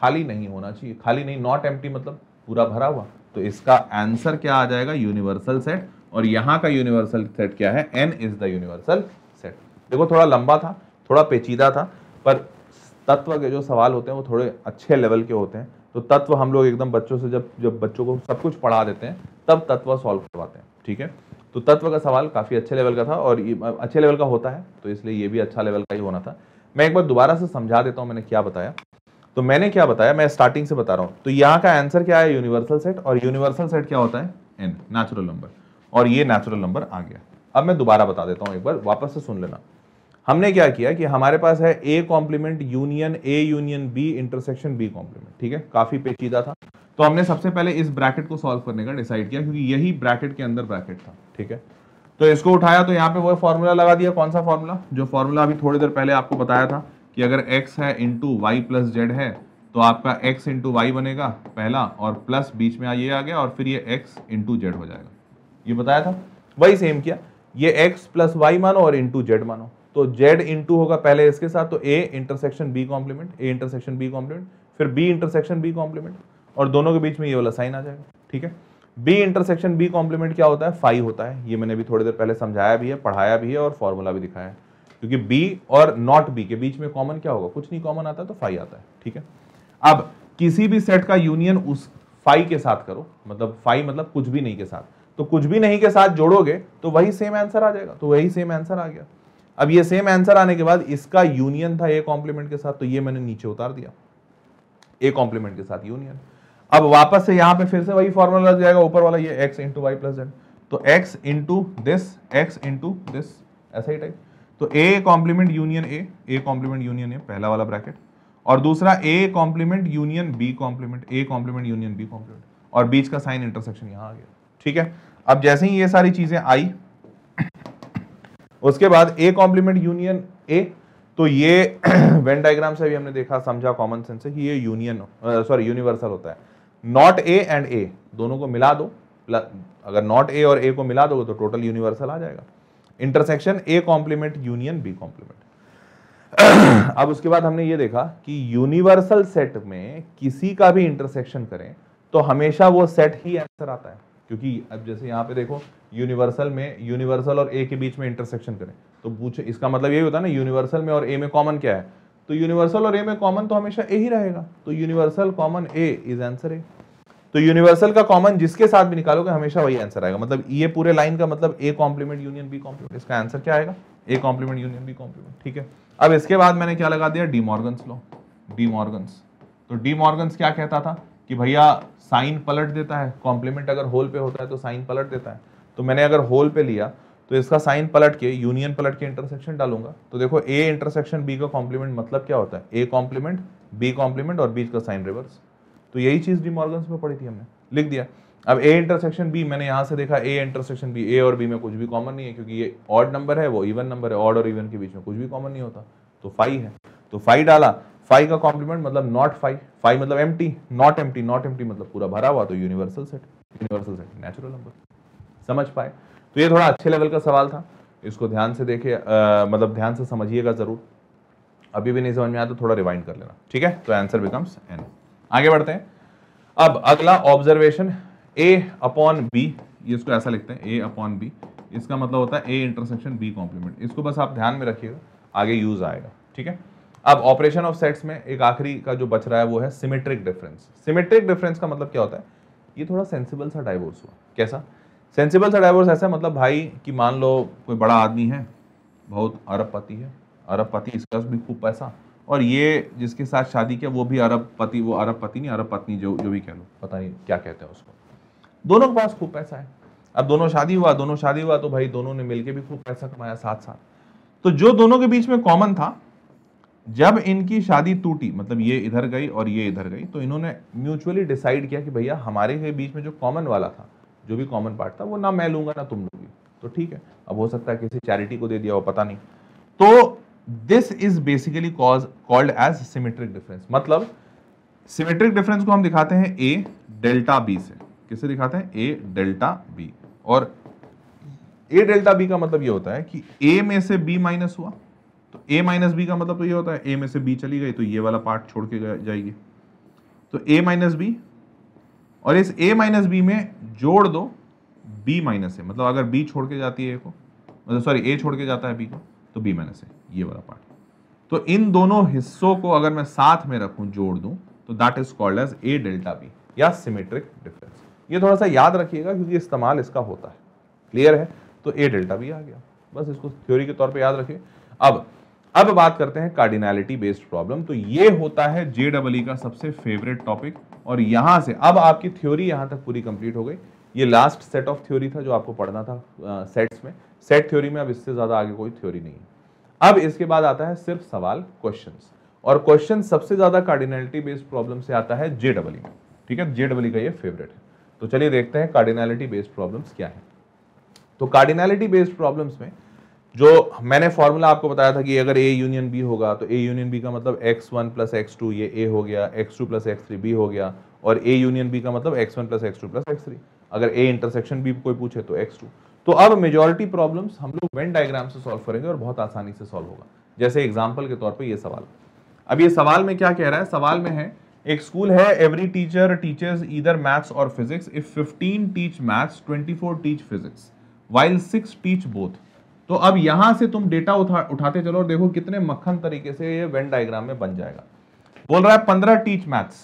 खाली नहीं होना चाहिए खाली नहीं नॉट एम मतलब पूरा भरा हुआ तो इसका आंसर क्या आ जाएगा यूनिवर्सल सेट और यहाँ का यूनिवर्सल सेट क्या है N is the universal set देखो थोड़ा लंबा था थोड़ा पेचीदा था पर तत्व के जो सवाल होते हैं वो थोड़े अच्छे लेवल के होते हैं तो तत्व हम लोग एकदम बच्चों से जब जब बच्चों को सब कुछ पढ़ा देते हैं तब तत्व सॉल्व करवाते हैं ठीक है तो तत्व का सवाल काफ़ी अच्छे लेवल का था और अच्छे लेवल का होता है तो इसलिए ये भी अच्छा लेवल का ही होना था मैं एक बार दोबारा से समझा देता हूँ मैंने क्या बताया तो मैंने क्या बताया मैं स्टार्टिंग से बता रहा हूँ तो यहाँ का आंसर क्या है यूनिवर्सल सेट और यूनिवर्सल सेट क्या होता है एन नेचुरल नंबर और ये नेचुरल नंबर आ गया अब मैं दोबारा बता देता हूँ एक बार वापस से सुन लेना हमने क्या किया कि हमारे पास है A complement union A union B intersection B complement ठीक है काफी पेचीदा था तो हमने सबसे पहले इस ब्रैकेट को सॉल्व करने का डिसाइड किया क्योंकि यही ब्रैकेट के अंदर ब्रैकेट था ठीक है तो इसको उठाया तो यहाँ पे वो फॉर्मूला लगा दिया कौन सा फॉर्मूला जो फॉर्मूला अभी थोड़ी देर पहले आपको बताया था कि अगर x है इंटू वाई प्लस जेड है तो आपका x इंटू वाई बनेगा पहला और प्लस बीच में ये आ गया और फिर ये x इंटू जेड हो जाएगा ये बताया था वही सेम किया ये x प्लस वाई मानो और इंटू जेड मानो तो जेड इंटू होगा पहले इसके साथ तो A intersection B complement A intersection B complement फिर बी इंटरसेक्शन बी कॉम्प्लीमेंट और दोनों के बीच में ये वाला साइन आ जाएगा ठीक है बी इंटरसेक्शन बी कॉम्प्लीमेंट क्या होता है फाइव होता है ये मैंने भी थोड़ी देर पहले समझाया भी है पढ़ाया भी है और फॉर्मूला भी दिखाया है क्योंकि बी और नॉट बी के बीच में कॉमन क्या होगा कुछ नहीं कॉमन आता तो फाइव आता है ठीक है अब किसी भी सेट का यूनियन उस फाइव के साथ करो मतलब फाइव मतलब कुछ भी नहीं के साथ तो कुछ भी नहीं के साथ जोड़ोगे तो वही सेम आंसर आ जाएगा तो वही सेम आंसर आ गया अब ये सेम आंसर आने के बाद इसका यूनियन था ए कॉम्प्लीमेंट के साथ तो ये मैंने नीचे उतार दिया ए कॉम्प्लीमेंट के साथ यूनियन अब वापस से यहां पे फिर से वही फॉर्मूला लग जाएगा ऊपर वाला ये x into y plus z तो x into this x into this ऐसा ही टाइप तो a complement union a a complement union a पहला वाला ब्रैकेट और दूसरा a complement union b complement a complement union b complement और बीच का साइन इंटरसेक्शन यहां आ गया ठीक है अब जैसे ही ये सारी चीज़ें आई उसके बाद ए कॉम्प्लीमेंट यूनियन ए तो ये वेन <clears throat> डायग्राम से भी हमने देखा समझा कॉमन सेंस है कि ये यूनियन सॉरी यूनिवर्सल होता है नॉट ए एंड ए दोनों को मिला दो अगर नॉट ए और ए को मिला दोगे तो टोटल यूनिवर्सल आ जाएगा intersection A complement union B complement अब उसके बाद हमने ये देखा कि यूनिवर्सल सेट में किसी का भी इंटरसेक्शन करें तो हमेशा वो सेट ही आंसर आता है क्योंकि अब जैसे यहाँ पे देखो यूनिवर्सल में यूनिवर्सल और ए के बीच में इंटरसेक्शन करें तो पूछे इसका मतलब यही होता है ना यूनिवर्सल में और ए में कॉमन क्या है तो यूनिवर्सल और ए में कॉमन तो हमेशा ए ही रहेगा तो universal common A is answer A तो यूनिवर्सल का कॉमन जिसके साथ भी निकालोगे हमेशा वही आंसर आएगा मतलब ये पूरे लाइन का मतलब A complement union B complement इसका आंसर क्या आएगा A complement union B complement ठीक है अब इसके बाद मैंने क्या लगा दिया डी डीमॉर्गन्स लो मॉर्गन्स तो डी मॉर्गन्स क्या कहता था कि भैया साइन पलट देता है कॉम्प्लीमेंट अगर होल पे होता है तो साइन पलट देता है तो मैंने अगर होल पे लिया तो इसका साइन पलट के यूनियन पलट के इंटरसेक्शन डालूंगा तो देखो ए इंटरसेक्शन बी का कॉम्प्लीमेंट मतलब क्या होता है ए कॉम्प्लीमेंट बी कॉम्प्लीमेंट और बीच का साइन रिवर्स तो यही चीज़ डी मॉर्गन में पड़ी थी हमने लिख दिया अब ए इंटरसेक्शन बी मैंने यहाँ से देखा ए इंटरसेक्शन बी ए और बी में कुछ भी कॉमन नहीं है क्योंकि ये ऑड नंबर है वो इवन नंबर है ऑड और इवन के बीच में कुछ भी कॉमन नहीं होता तो फाइव है तो फाइव डाला फाइव का कॉम्प्लीमेंट मतलब नॉट फाइव फाइव मतलब M not M not M मतलब पूरा भरा हुआ तो universal set universal set natural number समझ पाए तो ये थोड़ा अच्छे लेवल का सवाल था इसको ध्यान से देखिए मतलब ध्यान से समझिएगा ज़रूर अभी भी नहीं समझ में आया तो थोड़ा रिवाइंड कर लेना ठीक है तो आंसर बिकम्स एन आगे बढ़ते हैं अब अगला ऑब्जर्वेशन ए अपॉन बी इसको ऐसा लिखते हैं ए अपॉन बी इसका मतलब होता है ए इंटरसेक्शन बी कॉम्प्लीमेंट इसको बस आप ध्यान में रखिएगा आगे यूज आएगा ठीक है अब ऑपरेशन ऑफ सेट्स में एक आखिरी का जो बच रहा है वो है सिमेट्रिक डिफरेंस सिमेट्रिक डिफरेंस का मतलब क्या होता है ये थोड़ा सेंसिबल सा डाइवोर्स हुआ कैसा सेंसिबल सा डाइवोर्स ऐसा है मतलब भाई कि मान लो कोई बड़ा आदमी है बहुत अरबपति है अरबपति इसका भी खूब पैसा और ये जिसके साथ शादी किया वो भी अरबपति वो अरबपति नहीं अरब पत्नी जो जो भी कह लो पता नहीं क्या कहते हैं उसको दोनों के पास खूब पैसा है अब दोनों शादी हुआ दोनों शादी हुआ तो भाई दोनों ने मिलकर भी खूब पैसा कमाया साथ साथ तो जो दोनों के बीच में कॉमन था जब इनकी शादी टूटी मतलब ये इधर गई और ये इधर गई तो इन्होंने म्यूचुअली डिसाइड किया कि भैया हमारे के बीच में जो कॉमन वाला था जो भी कॉमन पार्ट था वो ना मैं लूंगा ना तुम लोगी तो ठीक है अब हो सकता है किसी चैरिटी को दे दिया हो पता नहीं तो this is basically cause called as symmetric difference मतलब सिमेट्रिक डिफरेंस को हम दिखाते हैं ए डेल्टा बी से किसे दिखाते हैं ए डेल्टा बी और ए डेल्टा बी का मतलब ये होता है कि ए में से बी माइनस हुआ तो ए माइनस बी का मतलब तो ये होता है ए में से बी चली गई तो ये वाला पार्ट छोड़ के जाएगी तो ए माइनस बी और इस ए माइनस बी में जोड़ दो बी माइनस ए मतलब अगर बी छोड़ के जाती है ए को मतलब सॉरी ए छोड़ के जाता है बी को तो बी माइनस ए ये वाला पार्ट तो इन दोनों हिस्सों को अगर मैं साथ में रखूं जोड़ दूं तो that is called as A delta B या सिमेट्रिक डिफरेंस ये थोड़ा सा याद रखिएगा क्योंकि इस्तेमाल इसका होता है क्लियर है तो ए डेल्टा बी आ गया बस इसको थ्योरी के तौर पर याद रखिए अब अब बात करते हैं कार्डिनैलिटी बेस्ड प्रॉब्लम तो ये होता है जे e e e का सबसे फेवरेट टॉपिक और यहां से अब आपकी थ्योरी यहां तक पूरी कंप्लीट हो गई ये लास्ट सेट ऑफ थ्योरी था जो आपको पढ़ना था सेट्स में सेट थ्योरी में अब इससे ज़्यादा आगे कोई थ्योरी नहीं अब इसके बाद आता है सिर्फ सवाल क्वेश्चन और क्वेश्चन सबसे ज़्यादा कार्डिनैलिटी बेस्ड प्रॉब्लम से आता है जे में ठीक है जे का ये फेवरेट है तो चलिए देखते हैं कार्डिनैलिटी बेस्ड प्रॉब्लम्स क्या है तो कार्डिनैलिटी बेस्ड प्रॉब्लम्स में जो मैंने फॉर्मूला आपको बताया था कि अगर ए यूनियन बी होगा तो ए यूनियन बी का मतलब x one plus x two ये ए हो गया x two plus x three B हो गया और ए यूनियन बी का मतलब x one plus x two plus x three अगर ए इंटरसेक्शन बी कोई पूछे तो एक्स टू तो अब मेजोरिटी प्रॉब्लम्स हम लोग वेन डायग्राम से सॉल्व करेंगे और बहुत आसानी से सॉल्व होगा जैसे एग्जाम्पल के तौर पर यह सवाल अब ये सवाल में क्या कह रहा है सवाल में है एक स्कूल है एवरी टीचर टीचर्स इधर मैथ्स और physics if fifteen teach maths four teach physics while six teach both तो अब यहां से तुम डेटा उठा उठाते चलो और देखो कितने मक्खन तरीके से ये वेन डायग्राम में बन जाएगा बोल रहा है पंद्रह teach maths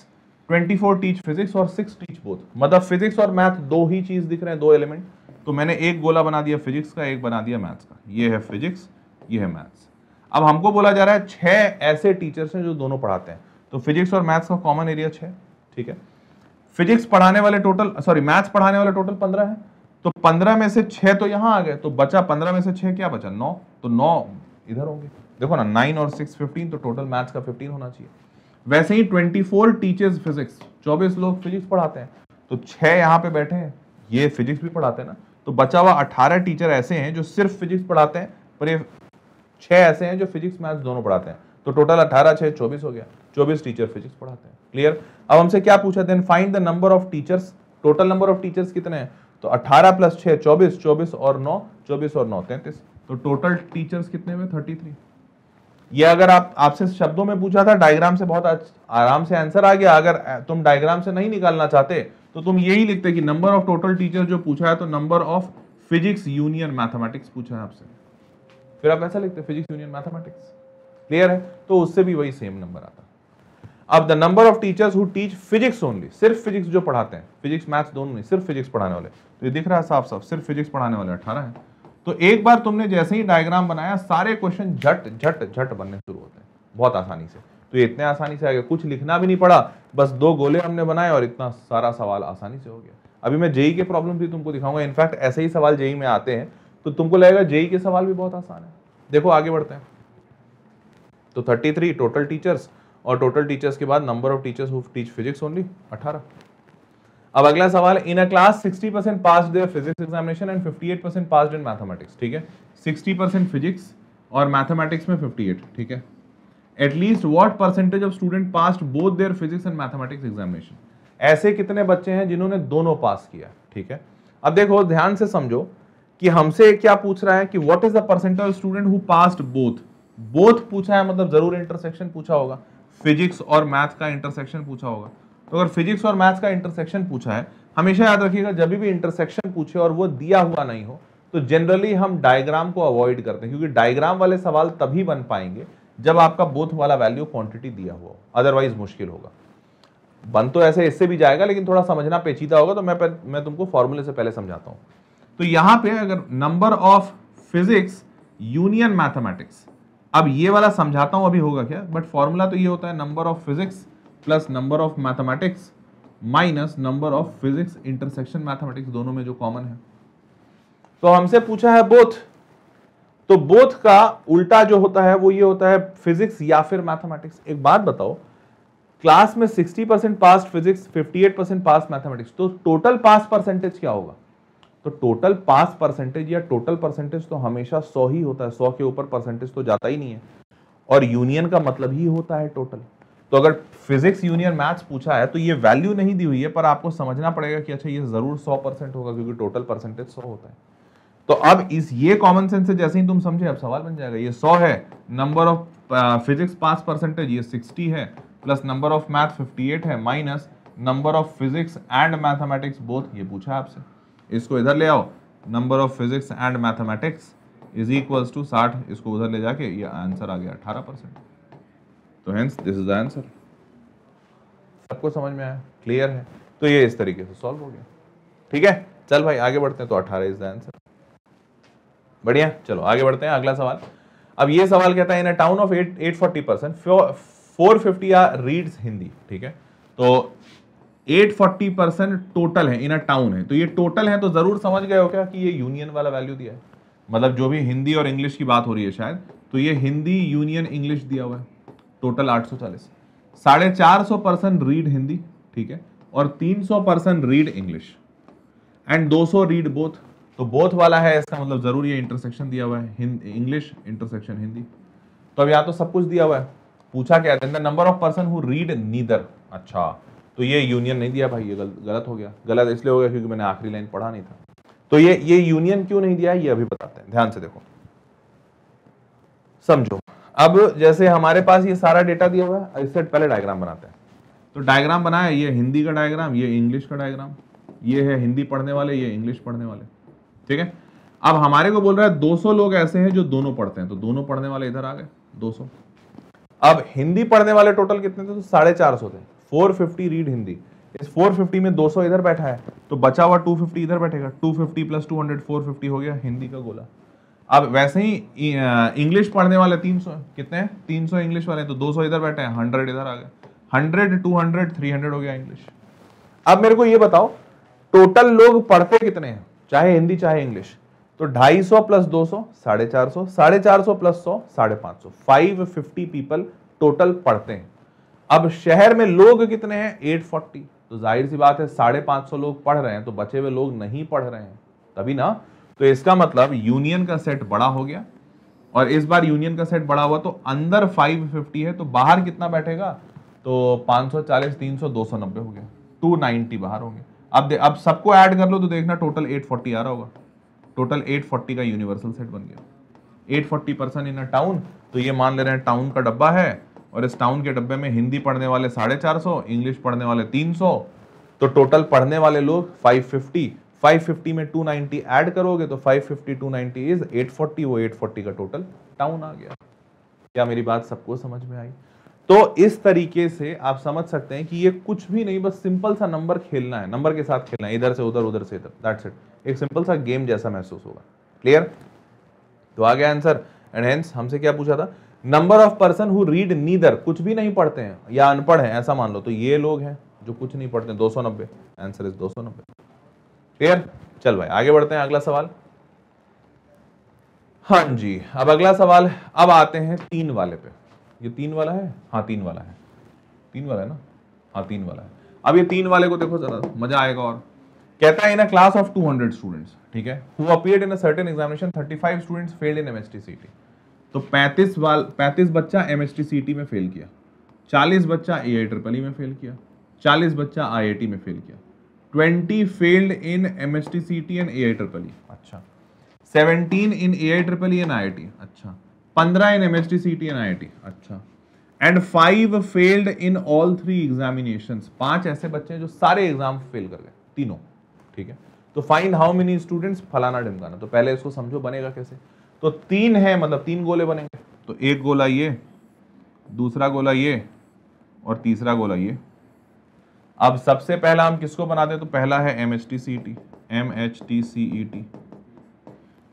twenty four teach physics और सिक्स टीच बोथ मतलब फिजिक्स और मैथ दो ही चीज दिख रहे हैं दो एलिमेंट तो मैंने एक गोला बना दिया फिजिक्स का एक बना दिया मैथ्स का ये है फिजिक्स ये है मैथ्स अब हमको बोला जा रहा है छह ऐसे टीचर्स हैं जो दोनों पढ़ाते हैं तो फिजिक्स और मैथ्स का कॉमन एरिया छह ठीक है फिजिक्स पढ़ाने वाले टोटल सॉरी मैथ्स पढ़ाने वाले टोटल पंद्रह है तो पंद्रह में से छह तो यहां आ गए तो बचा पंद्रह में से छह क्या बचा नौ तो नौ इधर होंगे देखो ना नाइन और सिक्स फिफ्टीन तो टोटल मैथ्स का फिफ्टीन होना चाहिए वैसे ही ट्वेंटी फोर टीचर्स फिजिक्स चौबीस लोग फिजिक्स पढ़ाते हैं तो छह यहाँ पे बैठे हैं ये फिजिक्स भी पढ़ाते हैं ना तो बचा हुआ अठारह टीचर ऐसे हैं जो सिर्फ फिजिक्स पढ़ाते हैं पर ये छह ऐसे हैं जो फिजिक्स मैथ्स दोनों पढ़ाते हैं तो टोटल अठारह छह चौबीस हो गया चौबीस टीचर फिजिक्स पढ़ाते हैं क्लियर अब हमसे क्या पूछा then find the number of teachers total number of teachers कितने हैं तो 18 प्लस 6 24 24 और 9 24 और 9 तैंतीस तो टोटल टीचर्स कितने हुए 33 ये अगर आप आपसे शब्दों में पूछा था डायग्राम से बहुत आराम से आंसर आ गया अगर तुम डायग्राम से नहीं निकालना चाहते तो तुम यही लिखते कि नंबर ऑफ टोटल टीचर जो पूछा है तो number of physics union mathematics पूछा है आपसे फिर आप ऐसा लिखते फिजिक्स यूनियन मैथमेटिक्स क्लियर है तो उससे भी वही सेम नंबर आता अब the number of teachers who teach physics only सिर्फ फिजिक्स जो पढ़ाते हैं फिजिक्स मैथ्स दोनों नहीं सिर्फ फिजिक्स पढ़ाने वाले तो ये दिख रहा है साफ साफ सिर्फ फिजिक्स पढ़ाने वाले अठारह है तो एक बार तुमने जैसे ही डायग्राम बनाया सारे क्वेश्चन झट झट झट बनने शुरू होते हैं बहुत आसानी से तो ये इतने आसानी से आ गया कुछ लिखना भी नहीं पड़ा बस दो गोले हमने बनाए और इतना सारा सवाल आसानी से हो गया अभी मैं जेई के प्रॉब्लम भी तुमको दिखाऊंगा इनफैक्ट ऐसे ही सवाल जेई में आते हैं तो तुमको लगेगा जेई के सवाल भी बहुत आसान है देखो आगे बढ़ते हैं तो 33 टोटल टीचर्स और टोटल टीचर्स के बाद number of teachers who teach physics only 18 अब अगला सवाल in a class 60 percent pass there physics examination and 58 percent pass in mathematics ठीक है 60 परसेंट फिजिक्स और मैथमेटिक्स में 58 ठीक है at least what percentage of student pass both there physics and mathematics examination ऐसे कितने बच्चे हैं जिन्होंने दोनों पास किया ठीक है अब देखो ध्यान से समझो कि हमसे क्या पूछ रहा है कि what is the percentage of student who passed both both पूछा है मतलब जरूर इंटरसेक्शन पूछा होगा फिजिक्स और मैथ का इंटरसेक्शन पूछा होगा तो अगर फिजिक्स और मैथ्स का इंटरसेक्शन पूछा है हमेशा याद रखिएगा जब भी इंटरसेक्शन पूछे और वो दिया हुआ नहीं हो तो जनरली हम डायग्राम को अवॉइड करते हैं क्योंकि डायग्राम वाले सवाल तभी बन पाएंगे जब आपका बोथ वाला वैल्यू क्वांटिटी दिया हुआ अदरवाइज मुश्किल होगा बन तो ऐसे इससे भी जाएगा लेकिन थोड़ा समझना पेचीदा होगा तो मैं पर, मैं तुमको फॉर्मूले से पहले समझाता हूँ तो यहाँ पे अगर number of physics union mathematics अब ये वाला समझाता हूँ अभी होगा क्या बट फॉर्मूला तो ये होता है number of physics plus number of mathematics minus number of physics intersection mathematics दोनों में जो कॉमन है तो हमसे पूछा है बोथ तो बोथ का उल्टा जो होता है वो ये होता है फिजिक्स या फिर मैथमेटिक्स एक बात बताओ क्लास में 60 percent pass physics 58 percent pass mathematics तो टोटल पास परसेंटेज क्या होगा तो टोटल पास परसेंटेज या टोटल परसेंटेज तो हमेशा सौ ही होता है सौ के ऊपर परसेंटेज तो जाता ही नहीं है और यूनियन का मतलब ही होता है टोटल तो अगर फिजिक्स यूनियन मैथ्स पूछा है तो ये वैल्यू नहीं दी हुई है पर आपको समझना पड़ेगा कि अच्छा ये जरूर सौ परसेंट होगा क्योंकि टोटल परसेंटेज सौ होता है तो अब इस ये कॉमन सेंस से जैसे ही तुम समझे अब सवाल बन जाएगा ये सौ है number of physics pass percentage ये सिक्सटी है plus number of math fifty eight है minus number of physics and mathematics both ये पूछा आपसे इसको इधर ले आओ number of physics and mathematics is equals to साठ इसको उधर ले जाके ये आंसर आ गया अठारह परसेंट तो hence this is the answer सबको समझ में आया क्लियर है तो ये इस तरीके से सॉल्व हो गया ठीक है चल भाई आगे बढ़ते हैं तो अठारह इज द आंसर बढ़िया चलो आगे बढ़ते हैं अगला सवाल अब ये सवाल कहता है in a town of eight eight forty percent four fifty are reads Hindi ठीक है तो 840 परसेंट टोटल है इन अ टाउन है तो ये टोटल है तो जरूर समझ गए हो क्या कि ये यूनियन वाला वैल्यू दिया है मतलब जो भी हिंदी और इंग्लिश की बात हो रही है शायद तो ये हिंदी यूनियन इंग्लिश दिया हुआ है टोटल 840 साढ़े चार सौ परसेंट रीड हिंदी ठीक है और 300 percent read English and 200 read both तो बोथ वाला है इसका मतलब जरूर ये इंटरसेक्शन दिया हुआ है इंग्लिश इंटरसेक्शन हिंदी तो अब यहाँ तो सब कुछ दिया हुआ है पूछा क्या number of person who read neither अच्छा तो ये यूनियन नहीं दिया भाई ये गल, गलत हो गया गलत इसलिए हो गया क्योंकि मैंने आखिरी लाइन पढ़ा नहीं था तो ये ये यूनियन क्यों नहीं दिया ये अभी बताते हैं ध्यान से देखो समझो अब जैसे हमारे पास ये सारा डेटा दिया हुआ है इससे पहले डायग्राम बनाते हैं तो डायग्राम बनाया ये हिंदी का डायग्राम ये इंग्लिश का डायग्राम ये है हिंदी पढ़ने वाले ये इंग्लिश पढ़ने वाले ठीक है अब हमारे को बोल रहा है 200 लोग ऐसे हैं जो दोनों पढ़ते हैं तो दोनों पढ़ने वाले इधर आ गए 200 अब हिंदी पढ़ने वाले टोटल कितने थे तो साढ़े चार सौ थे 450 रीड हिंदी इस 450 में 200 इधर बैठा है तो बचा हुआ 250 इधर बैठेगा 250 प्लस 200 450 हो गया हिंदी का गोला अब वैसे ही इंग्लिश पढ़ने वाले 300 कितने हैं 300 इंग्लिश वाले तो तो 200 इधर बैठे हैं 100 इधर आ गए 100 200 300 हो गया इंग्लिश अब मेरे को ये बताओ टोटल लोग पढ़ते कितने हैं चाहे हिंदी चाहे इंग्लिश तो 250 प्लस 200 साढ़े चार सौ साढ़े चार सौ प्लस सौ साढ़े पाँच सौ फाइव फिफ्टी पीपल टोटल पढ़ते हैं अब शहर में लोग कितने हैं 840 तो जाहिर सी बात है साढ़े पांच सौ लोग पढ़ रहे हैं तो बचे हुए लोग नहीं पढ़ रहे हैं तभी ना तो इसका मतलब यूनियन का सेट बड़ा हो गया और इस बार यूनियन का सेट बड़ा हुआ तो अंदर 550 है तो बाहर कितना बैठेगा तो 540 300 290 हो गया 290 बाहर होंगे अब अब सबको ऐड कर लो तो देखना टोटल 840 आ रहा होगा टोटल 840 का यूनिवर्सल सेट बन गया 840 परसेंट इन अ टाउन तो ये मान ले रहे हैं टाउन का डब्बा है और इस टाउन के डब्बे में हिंदी पढ़ने वाले साढ़े चार सौ इंग्लिश पढ़ने वाले तीन सौ तो टोटल पढ़ने वाले लोग फाइव फिफ्टी फाइव फिफ्टी में टू नाइनटी एड करोगे तो five fifty two ninety is eight forty वो एट फोर्टी का टोटल टाउन आ गया क्या मेरी बात सबको समझ में आई तो इस तरीके से आप समझ सकते हैं कि ये कुछ भी नहीं बस सिंपल सा नंबर खेलना है नंबर के साथ खेलना है इधर से उधर उधर से इधर दैट्स इट एक सिंपल सा गेम जैसा महसूस होगा क्लियर तो आ गया आंसर एंड हेंस हमसे क्या पूछा था number of person who read neither कुछ भी नहीं पढ़ते हैं या अनपढ़ हैं ऐसा मान लो तो ये लोग हैं जो कुछ नहीं पढ़ते दो सौ नब्बे आंसर इज दो सौ नब्बे क्लियर चल भाई आगे बढ़ते हैं अगला सवाल हाँ जी अब अगला सवाल अब आते हैं तीन वाले पे ये तीन वाला है हाँ तीन वाला है तीन वाला है ना हाँ तीन वाला है अब ये तीन वाले को देखो जरा मजा आएगा और कहता है in a class of two hundred students ठीक है who appeared in a certain examination thirty five students failed in M S T C T तो 35 वाल 35 बच्चा एम एस में फेल किया 40 बच्चा ए आई e में फेल किया 40 बच्चा आई में फेल किया 20 failed in M S T C T and A I triple E अच्छा 17 in A I triple E N I T अच्छा 15 in M S T C T N I T अच्छा and five failed in all three examination पांच ऐसे बच्चे हैं जो सारे एग्जाम फेल कर गए तीनों ठीक है तो फाइंड हाउ मेनी स्टूडेंट्स फलाना ढिमकाना तो पहले इसको समझो बनेगा कैसे तो तीन है मतलब तीन गोले बनेंगे तो एक गोला ये दूसरा गोला ये और तीसरा गोला ये अब सबसे पहला हम किसको बनाते हैं तो पहला है M H T C T M H T C E T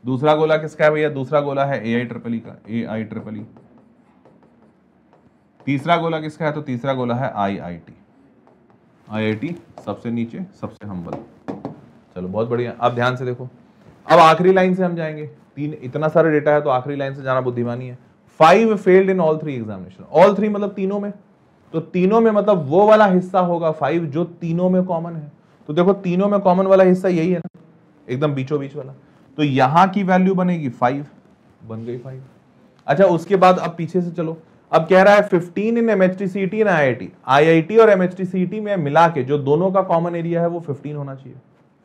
दूसरा गोला किसका है भैया दूसरा गोला है ए आई ट्रिपल ई का ए आई ट्रिपल ई तीसरा गोला किसका है तो तीसरा गोला है आई I T I I T सबसे नीचे सबसे हम्बल चलो बहुत बढ़िया अब ध्यान से देखो अब आखिरी लाइन से हम जाएंगे तीन इतना सारा डेटा है तो आखिरी लाइन से जाना बुद्धिमानी है five failed in all three examination all three मतलब तीनों में तो तीनों में मतलब वो वाला हिस्सा होगा फाइव जो तीनों में कॉमन है तो देखो तीनों में कॉमन वाला हिस्सा यही है ना एकदम बीचों बीच वाला तो यहां की वैल्यू बनेगी फाइव बन गई फाइव अच्छा उसके बाद अब पीछे से चलो अब कह रहा है fifteen in M H T C T in I I T I I T और M H T C T में मिला के जो दोनों का कॉमन एरिया है वो फिफ्टीन होना चाहिए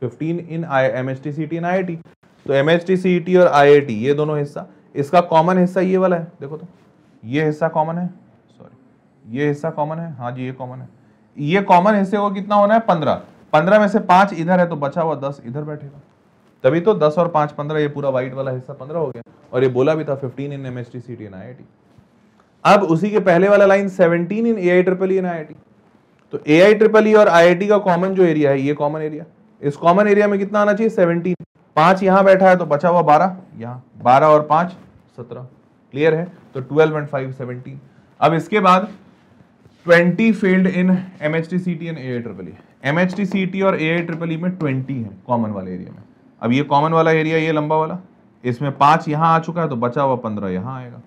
fifteen in I M H T C T in I तो M H T C T और आई आई टी ये दोनों हिस्सा इसका कॉमन हिस्सा ये वाला है देखो तो ये हिस्सा कॉमन है सॉरी ये हिस्सा कॉमन है हाँ जी ये कॉमन है ये कॉमन हिस्से को कितना होना है पंद्रह पंद्रह में से पांच इधर है तो बचा हुआ दस इधर बैठेगा तभी तो दस और पांच पंद्रह ये पूरा व्हाइट वाला हिस्सा पंद्रह हो गया और ये बोला भी था fifteen in M H T C T in I I T अब उसी के पहले वाला line seventeen in A I triple E in I I T तो ए आई ट्रिपल ई और आई आई टी का कॉमन जो एरिया है ये कॉमन एरिया है इस कॉमन एरिया में कितना आना चाहिए सेवनटीन पांच यहां बैठा है तो बचा हुआ बारह यहां बारह और पांच सत्रह क्लियर है तो ट्वेल्व एंड फाइव सेवनटीन अब इसके बाद twenty field in M H T C T and A I triple M H T C T और ए आई ट्रिपल में ट्वेंटी है कॉमन वाले एरिया में अब ये कॉमन वाला एरिया ये लंबा वाला इसमें पांच यहां आ चुका है तो बचा हुआ पंद्रह यहां आएगा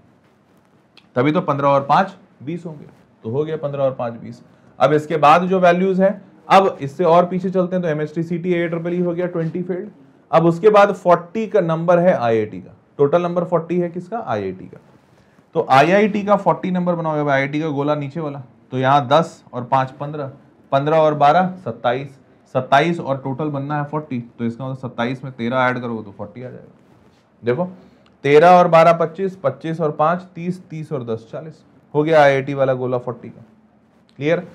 तभी तो पंद्रह और पांच बीस होंगे तो हो गया पंद्रह और पांच बीस अब इसके बाद जो वैल्यूज है अब इससे और पीछे चलते हैं तो M H T C T A triple E हो गया ट्वेंटी फील्ड अब उसके बाद फोर्टी का नंबर है आई का टोटल नंबर फोर्टी है किसका आई का तो आई का फोर्टी नंबर बना हुआ आई का गोला नीचे वाला तो यहाँ दस और पाँच पंद्रह पंद्रह और बारह सत्ताईस सत्ताईस और टोटल बनना है फोर्टी तो इसका मतलब सत्ताईस में तेरह ऐड करोगे तो फोर्टी आ जाएगा देखो तेरह और बारह पच्चीस पच्चीस और पाँच तीस तीस और दस चालीस हो गया आई वाला गोला फोर्टी का क्लियर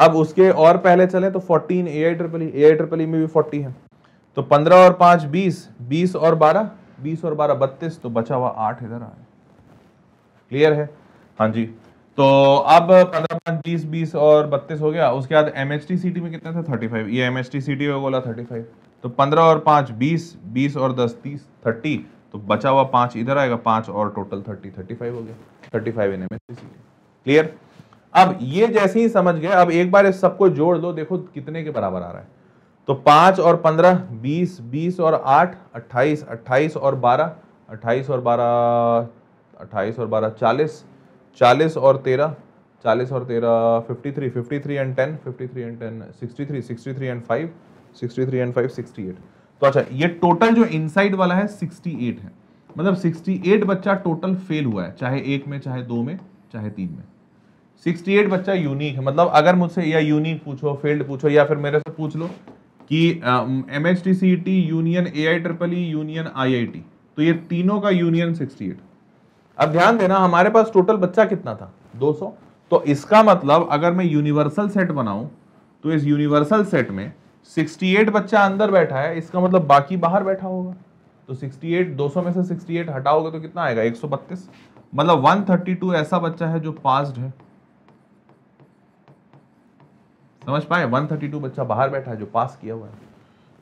अब उसके और पहले चले तो fourteen A I triple A I triple में भी फोर्टी है तो पंद्रह और पाँच बीस बीस और बारह बीस और बारह बत्तीस तो बचा हुआ आठ इधर आए क्लियर है हाँ जी तो अब पंद्रह पाँच बीस बीस और बत्तीस हो गया उसके बाद M H T C T में कितने थे थर्टी फाइव ये M H T C T बोला थर्टी फाइव तो पंद्रह और पांच बीस बीस और दस तीस थर्टी तो बचा हुआ पांच इधर आएगा पांच और टोटल थर्टी थर्टी फाइव हो गया thirty five in M T C T clear अब ये जैसे ही समझ गए अब एक बार इस सबको जोड़ दो देखो कितने के बराबर आ रहा है तो पाँच और पंद्रह बीस बीस और आठ अट्ठाईस अट्ठाईस और बारह अट्ठाईस और बारह अट्ठाईस और बारह चालीस चालीस और तेरह चालीस और तेरह fifty three fifty three and ten fifty three and ten sixty three sixty three and five sixty three and five sixty eight तो अच्छा ये टोटल जो इनसाइड वाला है सिक्सटी एट है मतलब सिक्सटी एट बच्चा टोटल फेल हुआ है चाहे एक में चाहे दो में चाहे तीन में 68 बच्चा यूनिक है मतलब अगर मुझसे या यूनिक पूछो फील्ड पूछो या फिर मेरे से पूछ लो कि M H T C T union A I triple E union I I T तो ये तीनों का यूनियन 68 अब ध्यान देना हमारे पास टोटल बच्चा कितना था 200 तो इसका मतलब अगर मैं यूनिवर्सल सेट बनाऊं तो इस यूनिवर्सल सेट में 68 बच्चा अंदर बैठा है इसका मतलब बाकी बाहर बैठा होगा तो 68 200 में से 68 हटाओगे तो कितना आएगा 132 मतलब 132 ऐसा बच्चा है जो पास्ड है समझ पाए 132 बच्चा बाहर बैठा है जो पास किया हुआ है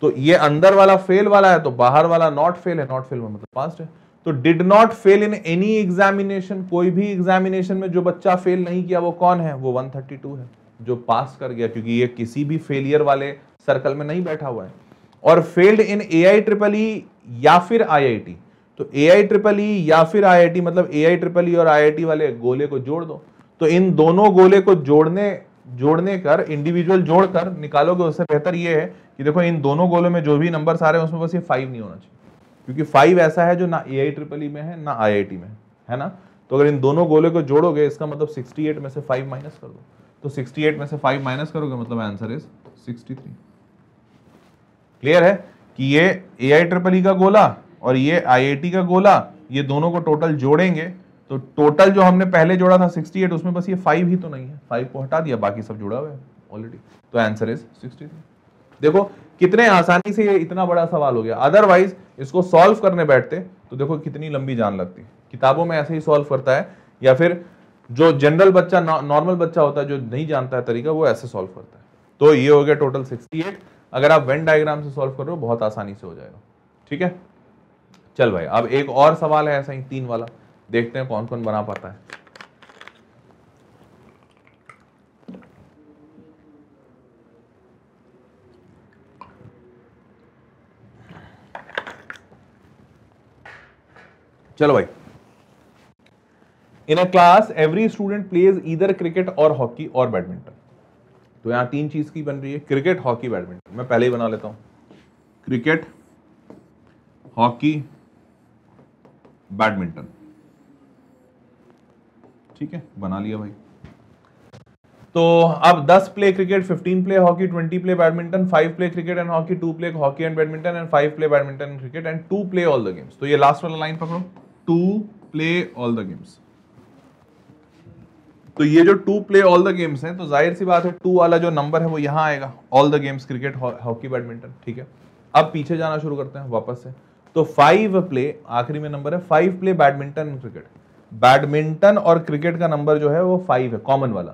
तो ये अंदर वाला फेल वाला है तो बाहर वाला नॉट फेल है नॉट फेल मतलब पास्ट है तो did not fail in any examination कोई भी एग्जामिनेशन में जो बच्चा फेल नहीं किया वो कौन है वो 132 है जो पास कर गया क्योंकि ये किसी भी फेलियर वाले सर्कल में नहीं बैठा हुआ है और failed in A I triple ई या फिर आई तो ए आई ट्रिपल ई या फिर आई मतलब ए आई ट्रिपल ई और आई वाले गोले को जोड़ दो तो इन दोनों गोले को जोड़ने जोड़ने कर इंडिविजुअल जोड़कर निकालोगे उससे बेहतर ये है कि देखो इन दोनों गोलों में जो भी नंबर आ रहे हैं उसमें बस ये फाइव नहीं होना चाहिए क्योंकि फाइव ऐसा है जो ना ए आई ट्रिपल ई में है ना आई आई टी में है ना तो अगर इन दोनों गोले को जोड़ोगे इसका मतलब सिक्सटी एट में से फाइव माइनस कर दो तो सिक्सटी एट में से फाइव माइनस करोगे मतलब answer is sixty three clear है कि ये ए आई ट्रिपल ई का गोला और ये आई आई टी का गोला ये दोनों को टोटल जोड़ेंगे तो टोटल जो हमने पहले जोड़ा था 68 उसमें बस ये फाइव ही तो नहीं है फाइव को हटा दिया बाकी सब जुड़ा हुआ है ऑलरेडी तो आंसर इज 63 देखो कितने आसानी से ये इतना बड़ा सवाल हो गया अदरवाइज इसको सॉल्व करने बैठते तो देखो कितनी लंबी जान लगती किताबों में ऐसे ही सॉल्व करता है या फिर जो जनरल बच्चा नॉर्मल बच्चा होता है जो नहीं जानता है तरीका वो ऐसे सॉल्व करता है तो ये हो गया टोटल सिक्सटी अगर आप वेन डायग्राम से सॉल्व करो बहुत आसानी से हो जाएगा ठीक है चल भाई अब एक और सवाल है ऐसा ही तीन वाला देखते हैं कौन कौन बना पाता है चलो भाई in a class every student plays इधर क्रिकेट और हॉकी और बैडमिंटन तो यहां तीन चीज की बन रही है क्रिकेट हॉकी बैडमिंटन मैं पहले ही बना लेता हूं क्रिकेट हॉकी बैडमिंटन ठीक है बना लिया भाई तो अब 10 play cricket 15 play hockey 20 play badminton 5 play cricket and hockey 2 play hockey and badminton and 5 play badminton and cricket and 2 play all the games तो ये लास्ट वाला लाइन पकड़ो 2 प्ले ऑल द गेम्स तो ये जो two play all the games हैं तो जाहिर सी बात है टू वाला जो नंबर है वो यहाँ आएगा all the games cricket hockey badminton ठीक है अब पीछे जाना शुरू करते हैं वापस से तो फाइव प्ले आखिरी में नंबर है five play badminton cricket badminton और क्रिकेट का नंबर जो है वो फाइव है कॉमन वाला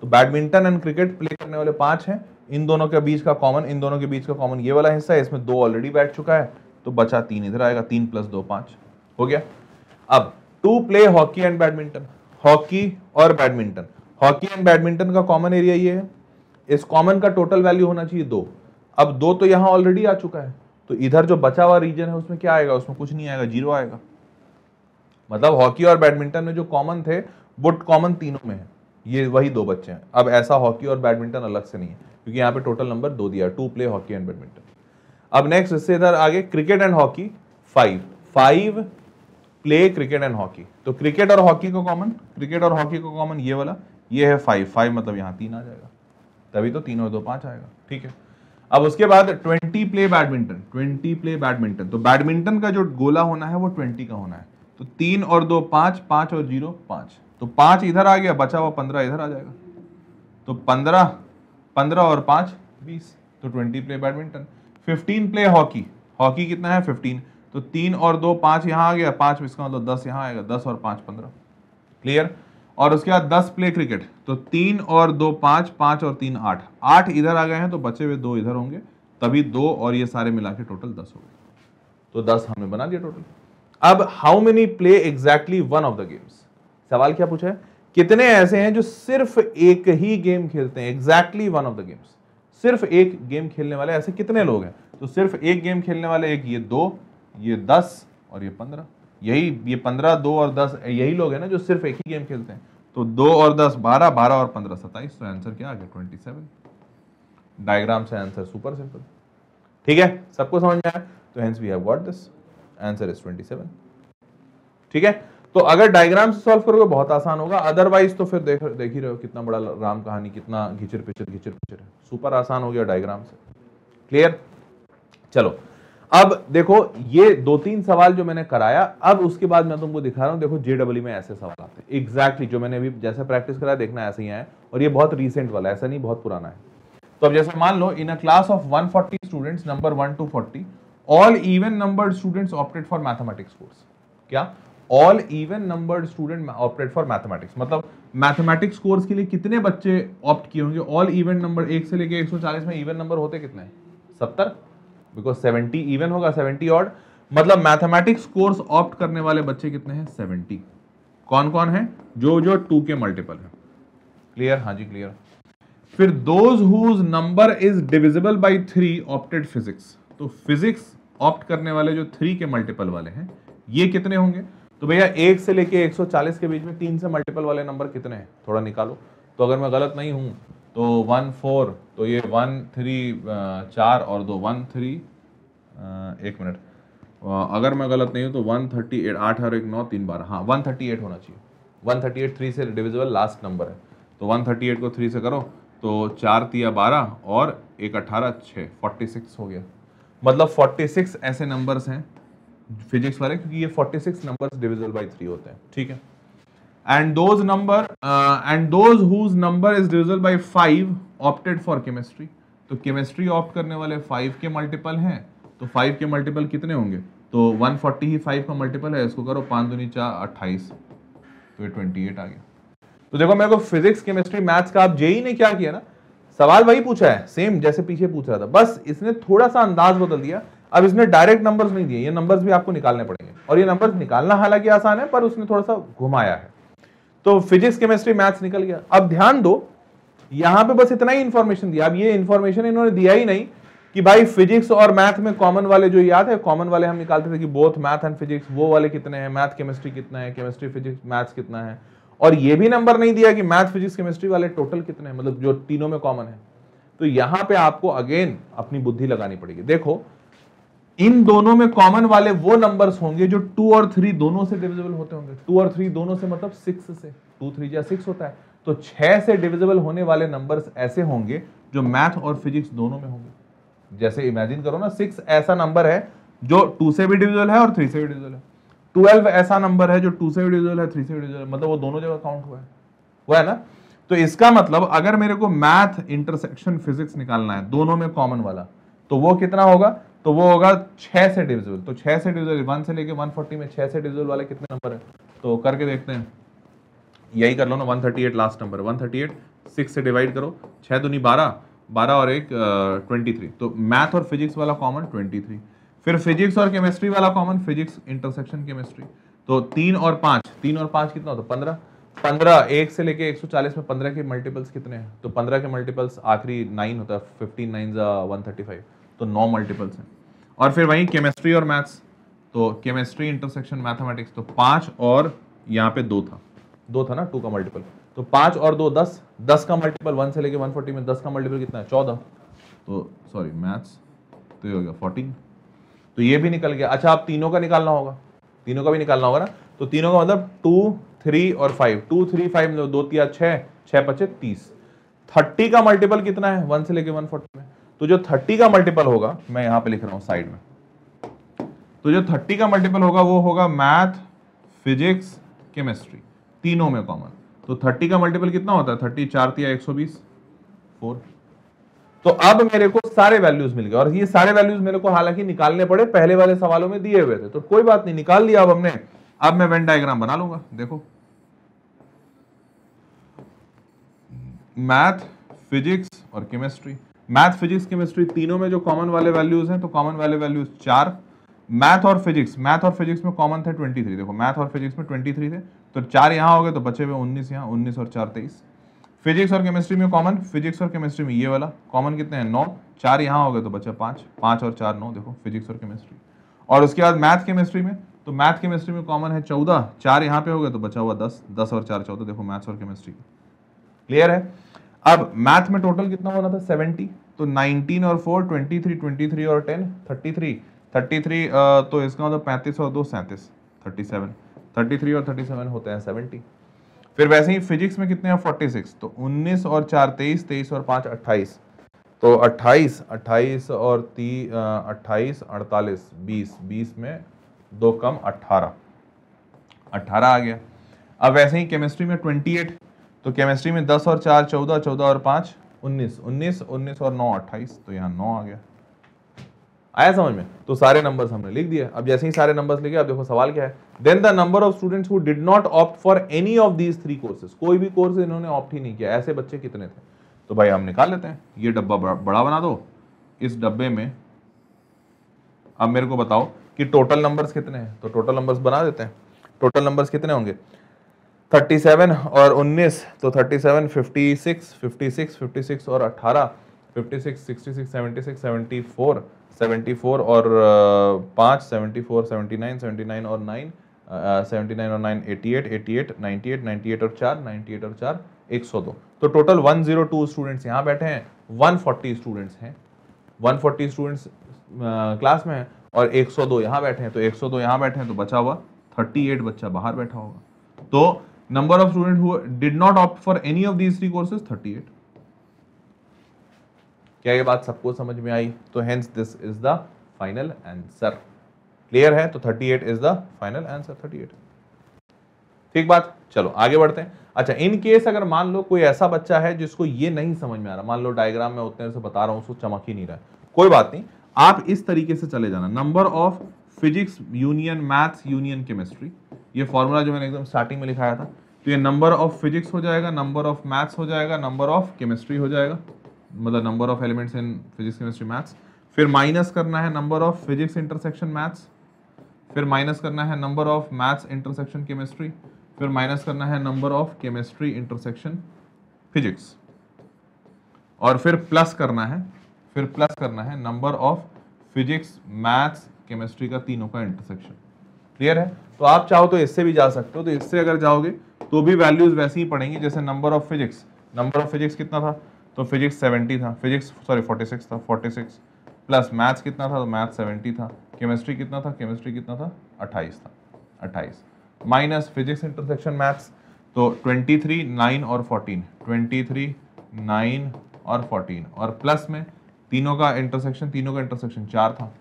तो बैडमिंटन एंड क्रिकेट प्ले करने वाले पांच हैं इन दोनों के बीच का कॉमन इन दोनों के बीच का कॉमन ये वाला हिस्सा है इसमें दो ऑलरेडी बैठ चुका है तो बचा तीन इधर आएगा तीन प्लस दो पांच हो गया अब two play hockey and badminton hockey और बैडमिंटन हॉकी एंड बैडमिंटन का कॉमन एरिया ये है इस कॉमन का टोटल वैल्यू होना चाहिए दो अब दो तो यहां ऑलरेडी आ चुका है तो इधर जो बचा हुआ रीजन है उसमें क्या आएगा उसमें कुछ नहीं आएगा जीरो आएगा मतलब हॉकी और बैडमिंटन में जो कॉमन थे वो कॉमन तीनों में है ये वही दो बच्चे हैं अब ऐसा हॉकी और बैडमिंटन अलग से नहीं है क्योंकि यहाँ पे टोटल नंबर दो दिया two play hockey and badminton अब नेक्स्ट इससे इधर आगे cricket and hockey five five play cricket and hockey तो क्रिकेट और हॉकी को कॉमन क्रिकेट और हॉकी को कॉमन ये वाला ये है फाइव फाइव मतलब यहाँ तीन आ जाएगा तभी तो तीन और दो पाँच आएगा ठीक है अब उसके बाद twenty play badminton twenty play badminton तो बैडमिंटन का जो गोला होना है वो ट्वेंटी का होना है तो तीन और दो पांच पांच और जीरो पांच तो पाँच इधर आ गया बचा हुआ पंद्रह इधर आ जाएगा तो पंद्रह पंद्रह और पांच बीस तो twenty play badminton fifteen play hockey hockey कितना है फिफ्टीन तो तीन और दो पांच यहाँ आ गया पांच इसका मतलब दस यहाँ आएगा दस और पांच पंद्रह क्लियर और उसके बाद दस प्ले क्रिकेट तो तीन और दो पांच पांच और तीन आठ आठ इधर आ गए हैं तो बचे हुए दो इधर होंगे तभी दो और ये सारे मिला के टोटल दस हो गए तो दस हमने बना दिया टोटल अब how many play exactly one of the games सवाल क्या पूछा है कितने ऐसे हैं जो सिर्फ एक ही गेम खेलते हैं exactly one of the games सिर्फ एक गेम खेलने वाले ऐसे कितने लोग हैं तो सिर्फ एक गेम खेलने वाले एक ये दो ये दस और ये पंद्रह यही ये पंद्रह दो और दस यही लोग हैं ना जो सिर्फ एक ही गेम खेलते हैं तो दो और दस बारह बारह और पंद्रह सत्ताईस तो आंसर क्या आ गया ट्वेंटी सेवन डायग्राम से आंसर सुपर सिंपल ठीक है सबको समझ में आया तो hence we have got this answer is 27 ठीक है तो अगर डायग्राम से सॉल्व करोगे बहुत आसान होगा अदरवाइज तो फिर देख देख ही रहे हो कितना बड़ा राम कहानी कितना घिचर पिचर घिचर पिचर है सुपर आसान हो गया डायग्राम से क्लियर चलो अब देखो ये दो तीन सवाल जो मैंने कराया अब उसके बाद मैं तुमको दिखा रहा हूं देखो जेडब्ल्यू में ऐसे सवाल आते हैं एग्जैक्टली जो मैंने अभी जैसे प्रैक्टिस कराया देखना ऐसे ही है और ये बहुत रिसेंट वाला ऐसा नहीं बहुत पुराना है तो अब जैसे मान लो in a class of 140 students number one to forty all even number students operate for mathematics course क्या all even number student operate for mathematics मतलब मैथमेटिक्स कोर्स के लिए कितने बच्चे ऑप्ट किए होंगे ऑल इवन नंबर एक से लेके 140 में इवन नंबर होते कितने सत्तर बिकॉज सेवेंटी इवन होगा सेवेंटी ऑड मतलब मैथमेटिक्स कोर्स ऑप्ट करने वाले बच्चे कितने हैं सेवेंटी कौन कौन है जो जो टू के मल्टीपल है क्लियर हाँ जी क्लियर फिर those whose number is divisible by three opted physics तो फिजिक्स ऑप्ट करने वाले जो थ्री के मल्टीपल वाले हैं ये कितने होंगे तो भैया एक से लेके 140 के बीच में तीन से मल्टीपल वाले नंबर कितने हैं थोड़ा निकालो तो अगर मैं गलत नहीं हूँ तो वन फोर तो ये वन थ्री चार और दो वन थ्री एक मिनट अगर मैं गलत नहीं हूँ तो वन थर्टी एट आठ और एक नौ तीन बारह हाँ वन थर्टी एट होना चाहिए वन थर्टी एट थ्री से डिविजिबल लास्ट नंबर है तो वन थर्टी एट को थ्री से करो तो चार तिया बारह और एक अट्ठारह छः फोर्टी सिक्स हो गया मतलब 46 ऐसे नंबर्स हैं फिजिक्स वाले क्योंकि ये 46 नंबर्स डिविजिबल बाय थ्री होते हैं ठीक है and those number and those whose number is divisible by five opted for chemistry तो केमिस्ट्री ऑप्ट करने वाले फाइव के मल्टीपल हैं तो फाइव के मल्टीपल कितने होंगे तो 140 ही फाइव का मल्टीपल है इसको करो पाँच दूनी चार अट्ठाईस तो ये 28 आ गया तो देखो मेरे को फिजिक्स केमिस्ट्री मैथ्स का आप जेई e ने क्या किया ना सवाल वही पूछा है सेम जैसे पीछे पूछ रहा था बस इसने थोड़ा सा अंदाज बदल दिया अब इसने डायरेक्ट नंबर्स नहीं दिए ये नंबर्स भी आपको निकालने पड़ेंगे और ये नंबर्स निकालना हालांकि आसान है पर उसने थोड़ा सा घुमाया है तो फिजिक्स केमिस्ट्री मैथ्स निकल गया अब ध्यान दो यहां पे बस इतना ही इन्फॉर्मेशन दिया अब ये इन्फॉर्मेशन इन्होंने दिया ही नहीं कि भाई फिजिक्स और मैथ में कॉमन वाले जो याद है कॉमन वाले हम निकालते थे कि बोथ मैथ एंड फिजिक्स वो वाले कितने हैं मैथ केमिस्ट्री कितना है केमिस्ट्री फिजिक्स मैथ्स कितना है और ये भी नंबर नहीं दिया कि मैथ फिजिक्स केमिस्ट्री वाले टोटल कितने हैं मतलब जो तीनों में कॉमन है तो यहां पे आपको अगेन अपनी बुद्धि लगानी पड़ेगी देखो इन दोनों में कॉमन वाले वो नंबर्स होंगे जो टू और थ्री दोनों से डिविजिबल होते होंगे टू और थ्री दोनों से मतलब सिक्स से टू थ्री या सिक्स होता है तो छह से डिविजिबल होने वाले नंबर ऐसे होंगे जो मैथ और फिजिक्स दोनों में होंगे जैसे इमेजिन करो ना सिक्स ऐसा नंबर है जो टू से भी डिविजिबल है और थ्री से भी डिविजिबल है ट्वेल्व ऐसा नंबर है जो टू से भी है थ्री से भी मतलब वो दोनों जगह काउंट हुआ है वो है ना तो इसका मतलब अगर मेरे को मैथ इंटरसेक्शन फिजिक्स निकालना है दोनों में कॉमन वाला तो वो कितना होगा तो वो होगा छह से डिविजल तो छह से डिविजल वन से लेके फोर्टी में छह से डिविजल वाले कितने नंबर है तो करके देखते हैं यही कर लो ना at last number eight six से डिवाइड करो छह दुनी बारह बारह और एक ट्वेंटी थ्री तो मैथ और फिजिक्स वाला कॉमन ट्वेंटी थ्री फिर फिजिक्स और केमिस्ट्री वाला कॉमन फिजिक्स इंटरसेक्शन केमिस्ट्री तो तीन और पांच तीन और पांच कितना होता पंद्रह पंद्रह एक से लेके 140 में पंद्रह के मल्टीपल्स कितने हैं तो पंद्रह के मल्टीपल्स आखिरी नाइन होता है फिफ्टीन नाइन ज़ा वन थर्टी फाइव तो नौ मल्टीपल्स हैं और फिर वहीं केमिस्ट्री और मैथ्स तो केमिस्ट्री इंटरसेक्शन मैथमेटिक्स तो पाँच और यहाँ पे दो था दो था ना टू का मल्टीपल तो पाँच और दो दस दस का मल्टीपल वन से लेके वन में दस का मल्टीपल कितना है चौदह तो सॉरी मैथ्स तो ये हो गया फोर्टीन तो ये भी निकल गया अच्छा आप तीनों का निकालना होगा तीनों का भी निकालना होगा ना तो तीनों का मतलब टू थ्री और फाइव टू थ्री फाइव दो तिया छः छः पचे तीस थर्टी का मल्टीपल कितना है वन से लेके वन फोर्टी में तो जो थर्टी का मल्टीपल होगा मैं यहाँ पे लिख रहा हूँ साइड में तो जो थर्टी का मल्टीपल होगा वो होगा मैथ फिजिक्स केमिस्ट्री तीनों में कॉमन तो थर्टी का मल्टीपल कितना होता है थर्टी चार तीन एक सौ बीस फोर तो अब मेरे को सारे वैल्यूज मिल गए और ये सारे वैल्यूज मेरे को हालांकि निकालने पड़े पहले वाले सवालों में दिए हुए थे तो कोई बात नहीं निकाल लिया अब हमने अब मैं वेन डायग्राम बना लूंगा देखो मैथ फिजिक्स और केमिस्ट्री मैथ फिजिक्स केमिस्ट्री तीनों में जो कॉमन वाले वैल्यूज हैं तो कॉमन वाले वैल्यूज चार मैथ और फिजिक्स मैथ और फिजिक्स में कॉमन थे 23 देखो मैथ और फिजिक्स में 23 थे तो चार यहाँ हो गए तो बचे हुए 19 यहाँ 19 और चार तेईस फिजिक्स और केमिस्ट्री में कॉमन फिजिक्स और केमिस्ट्री में ये वाला कॉमन कितने हैं नौ चार यहाँ हो गए तो बचा पाँच पाँच और चार नौ देखो फिजिक्स और केमिस्ट्री और उसके बाद मैथ केमिस्ट्री में तो मैथ केमिस्ट्री में कॉमन है चौदह चार यहाँ पे हो गए तो बचा हुआ दस दस और चार चौदह देखो मैथ्स और केमिस्ट्री क्लियर है अब मैथ में टोटल कितना होना था सेवेंटी तो नाइनटीन और four twenty three twenty three और ten thirty three thirty three तो इसका मतलब पैंतीस और दो सैंतीस थर्टी सेवन थर्टी थ्री और थर्टी सेवन होते हैं सेवेंटी फिर वैसे ही फिजिक्स में कितने हैं सिक्स तो उन्नीस और चार तेईस तेईस और पाँच अट्ठाईस तो अट्ठाईस अट्ठाईस और ती अट्ठाईस अड़तालीस बीस बीस में दो कम अट्ठारह अट्ठारह आ गया अब वैसे ही केमिस्ट्री में ट्वेंटी एट तो केमिस्ट्री में दस और चार चौदह चौदह और पाँच उन्नीस उन्नीस उन्नीस और नौ अट्ठाईस तो यहाँ नौ आ गया आया समझ में तो सारे नंबर्स हमने लिख दिए अब जैसे ही सारे नंबर्स लिखे अब देखो सवाल क्या है then the number of students who did not opt for any of these three courses कोई भी कोर्स इन्होंने ऑप्ट ही नहीं किया ऐसे बच्चे कितने थे तो भाई हम निकाल लेते हैं ये डब्बा बड़ा बना दो इस डब्बे में अब मेरे को बताओ कि टोटल नंबर्स कितने हैं तो टोटल नंबर्स बना देते हैं टोटल नंबर्स कितने होंगे 37 और 19 तो 37 56 56 56 और 18 56 66 76 74 फोर और uh, पाँच seventy four seventy nine seventy nine और नाइन सेवेंटी नाइन और nine eighty eight eighty eight ninety eight ninety eight और चार नाइन्टी एट और चार एक सौ दो तो total one zero two students यहाँ बैठे हैं वन फोर्टी स्टूडेंट्स हैं वन फोर्टी स्टूडेंट्स क्लास में हैं और एक सौ दो यहाँ बैठे हैं तो एक सौ दो यहाँ बैठे हैं तो बचा हुआ थर्टी एट बच्चा बाहर बैठा होगा तो number of student who did not opt for any of these three courses thirty eight क्या ये बात सबको समझ में आई तो hence this is the final answer clear है तो 38 इज द फाइनल आंसर 38 ठीक बात चलो आगे बढ़ते हैं अच्छा इन केस अगर मान लो कोई ऐसा बच्चा है जिसको ये नहीं समझ में आ रहा मान लो डायग्राम में उतने से बता रहा हूं उसको चमक ही नहीं रहा है कोई बात नहीं आप इस तरीके से चले जाना number of physics union maths union chemistry ये फॉर्मूला जो मैंने एकदम स्टार्टिंग में लिखाया था तो ये नंबर ऑफ फिजिक्स हो जाएगा नंबर ऑफ मैथ्स हो जाएगा नंबर ऑफ केमिस्ट्री हो जाएगा मतलब number of elements in physics chemistry maths फिर माइनस करना है number of physics intersection maths फिर माइनस करना है number of maths intersection chemistry फिर माइनस करना है number of chemistry intersection physics और फिर प्लस करना है फिर प्लस करना है number of physics maths chemistry का तीनों का इंटरसेक्शन क्लियर है तो आप चाहो तो इससे भी जा सकते हो तो इससे अगर जाओगे तो भी वैल्यूज वैसे ही पड़ेंगे जैसे number of physics number of physics कितना था तो फिजिक्स 70 था फिजिक्स सॉरी 46 था 46 प्लस मैथ्स कितना था तो मैथ्स 70 था केमिस्ट्री कितना था केमिस्ट्री कितना था 28 था 28 माइनस फिजिक्स इंटरसेक्शन मैथ्स तो 23 9 और 14 23 नाइन और 14 और प्लस में तीनों का इंटरसेक्शन तीनों का इंटरसेक्शन चार था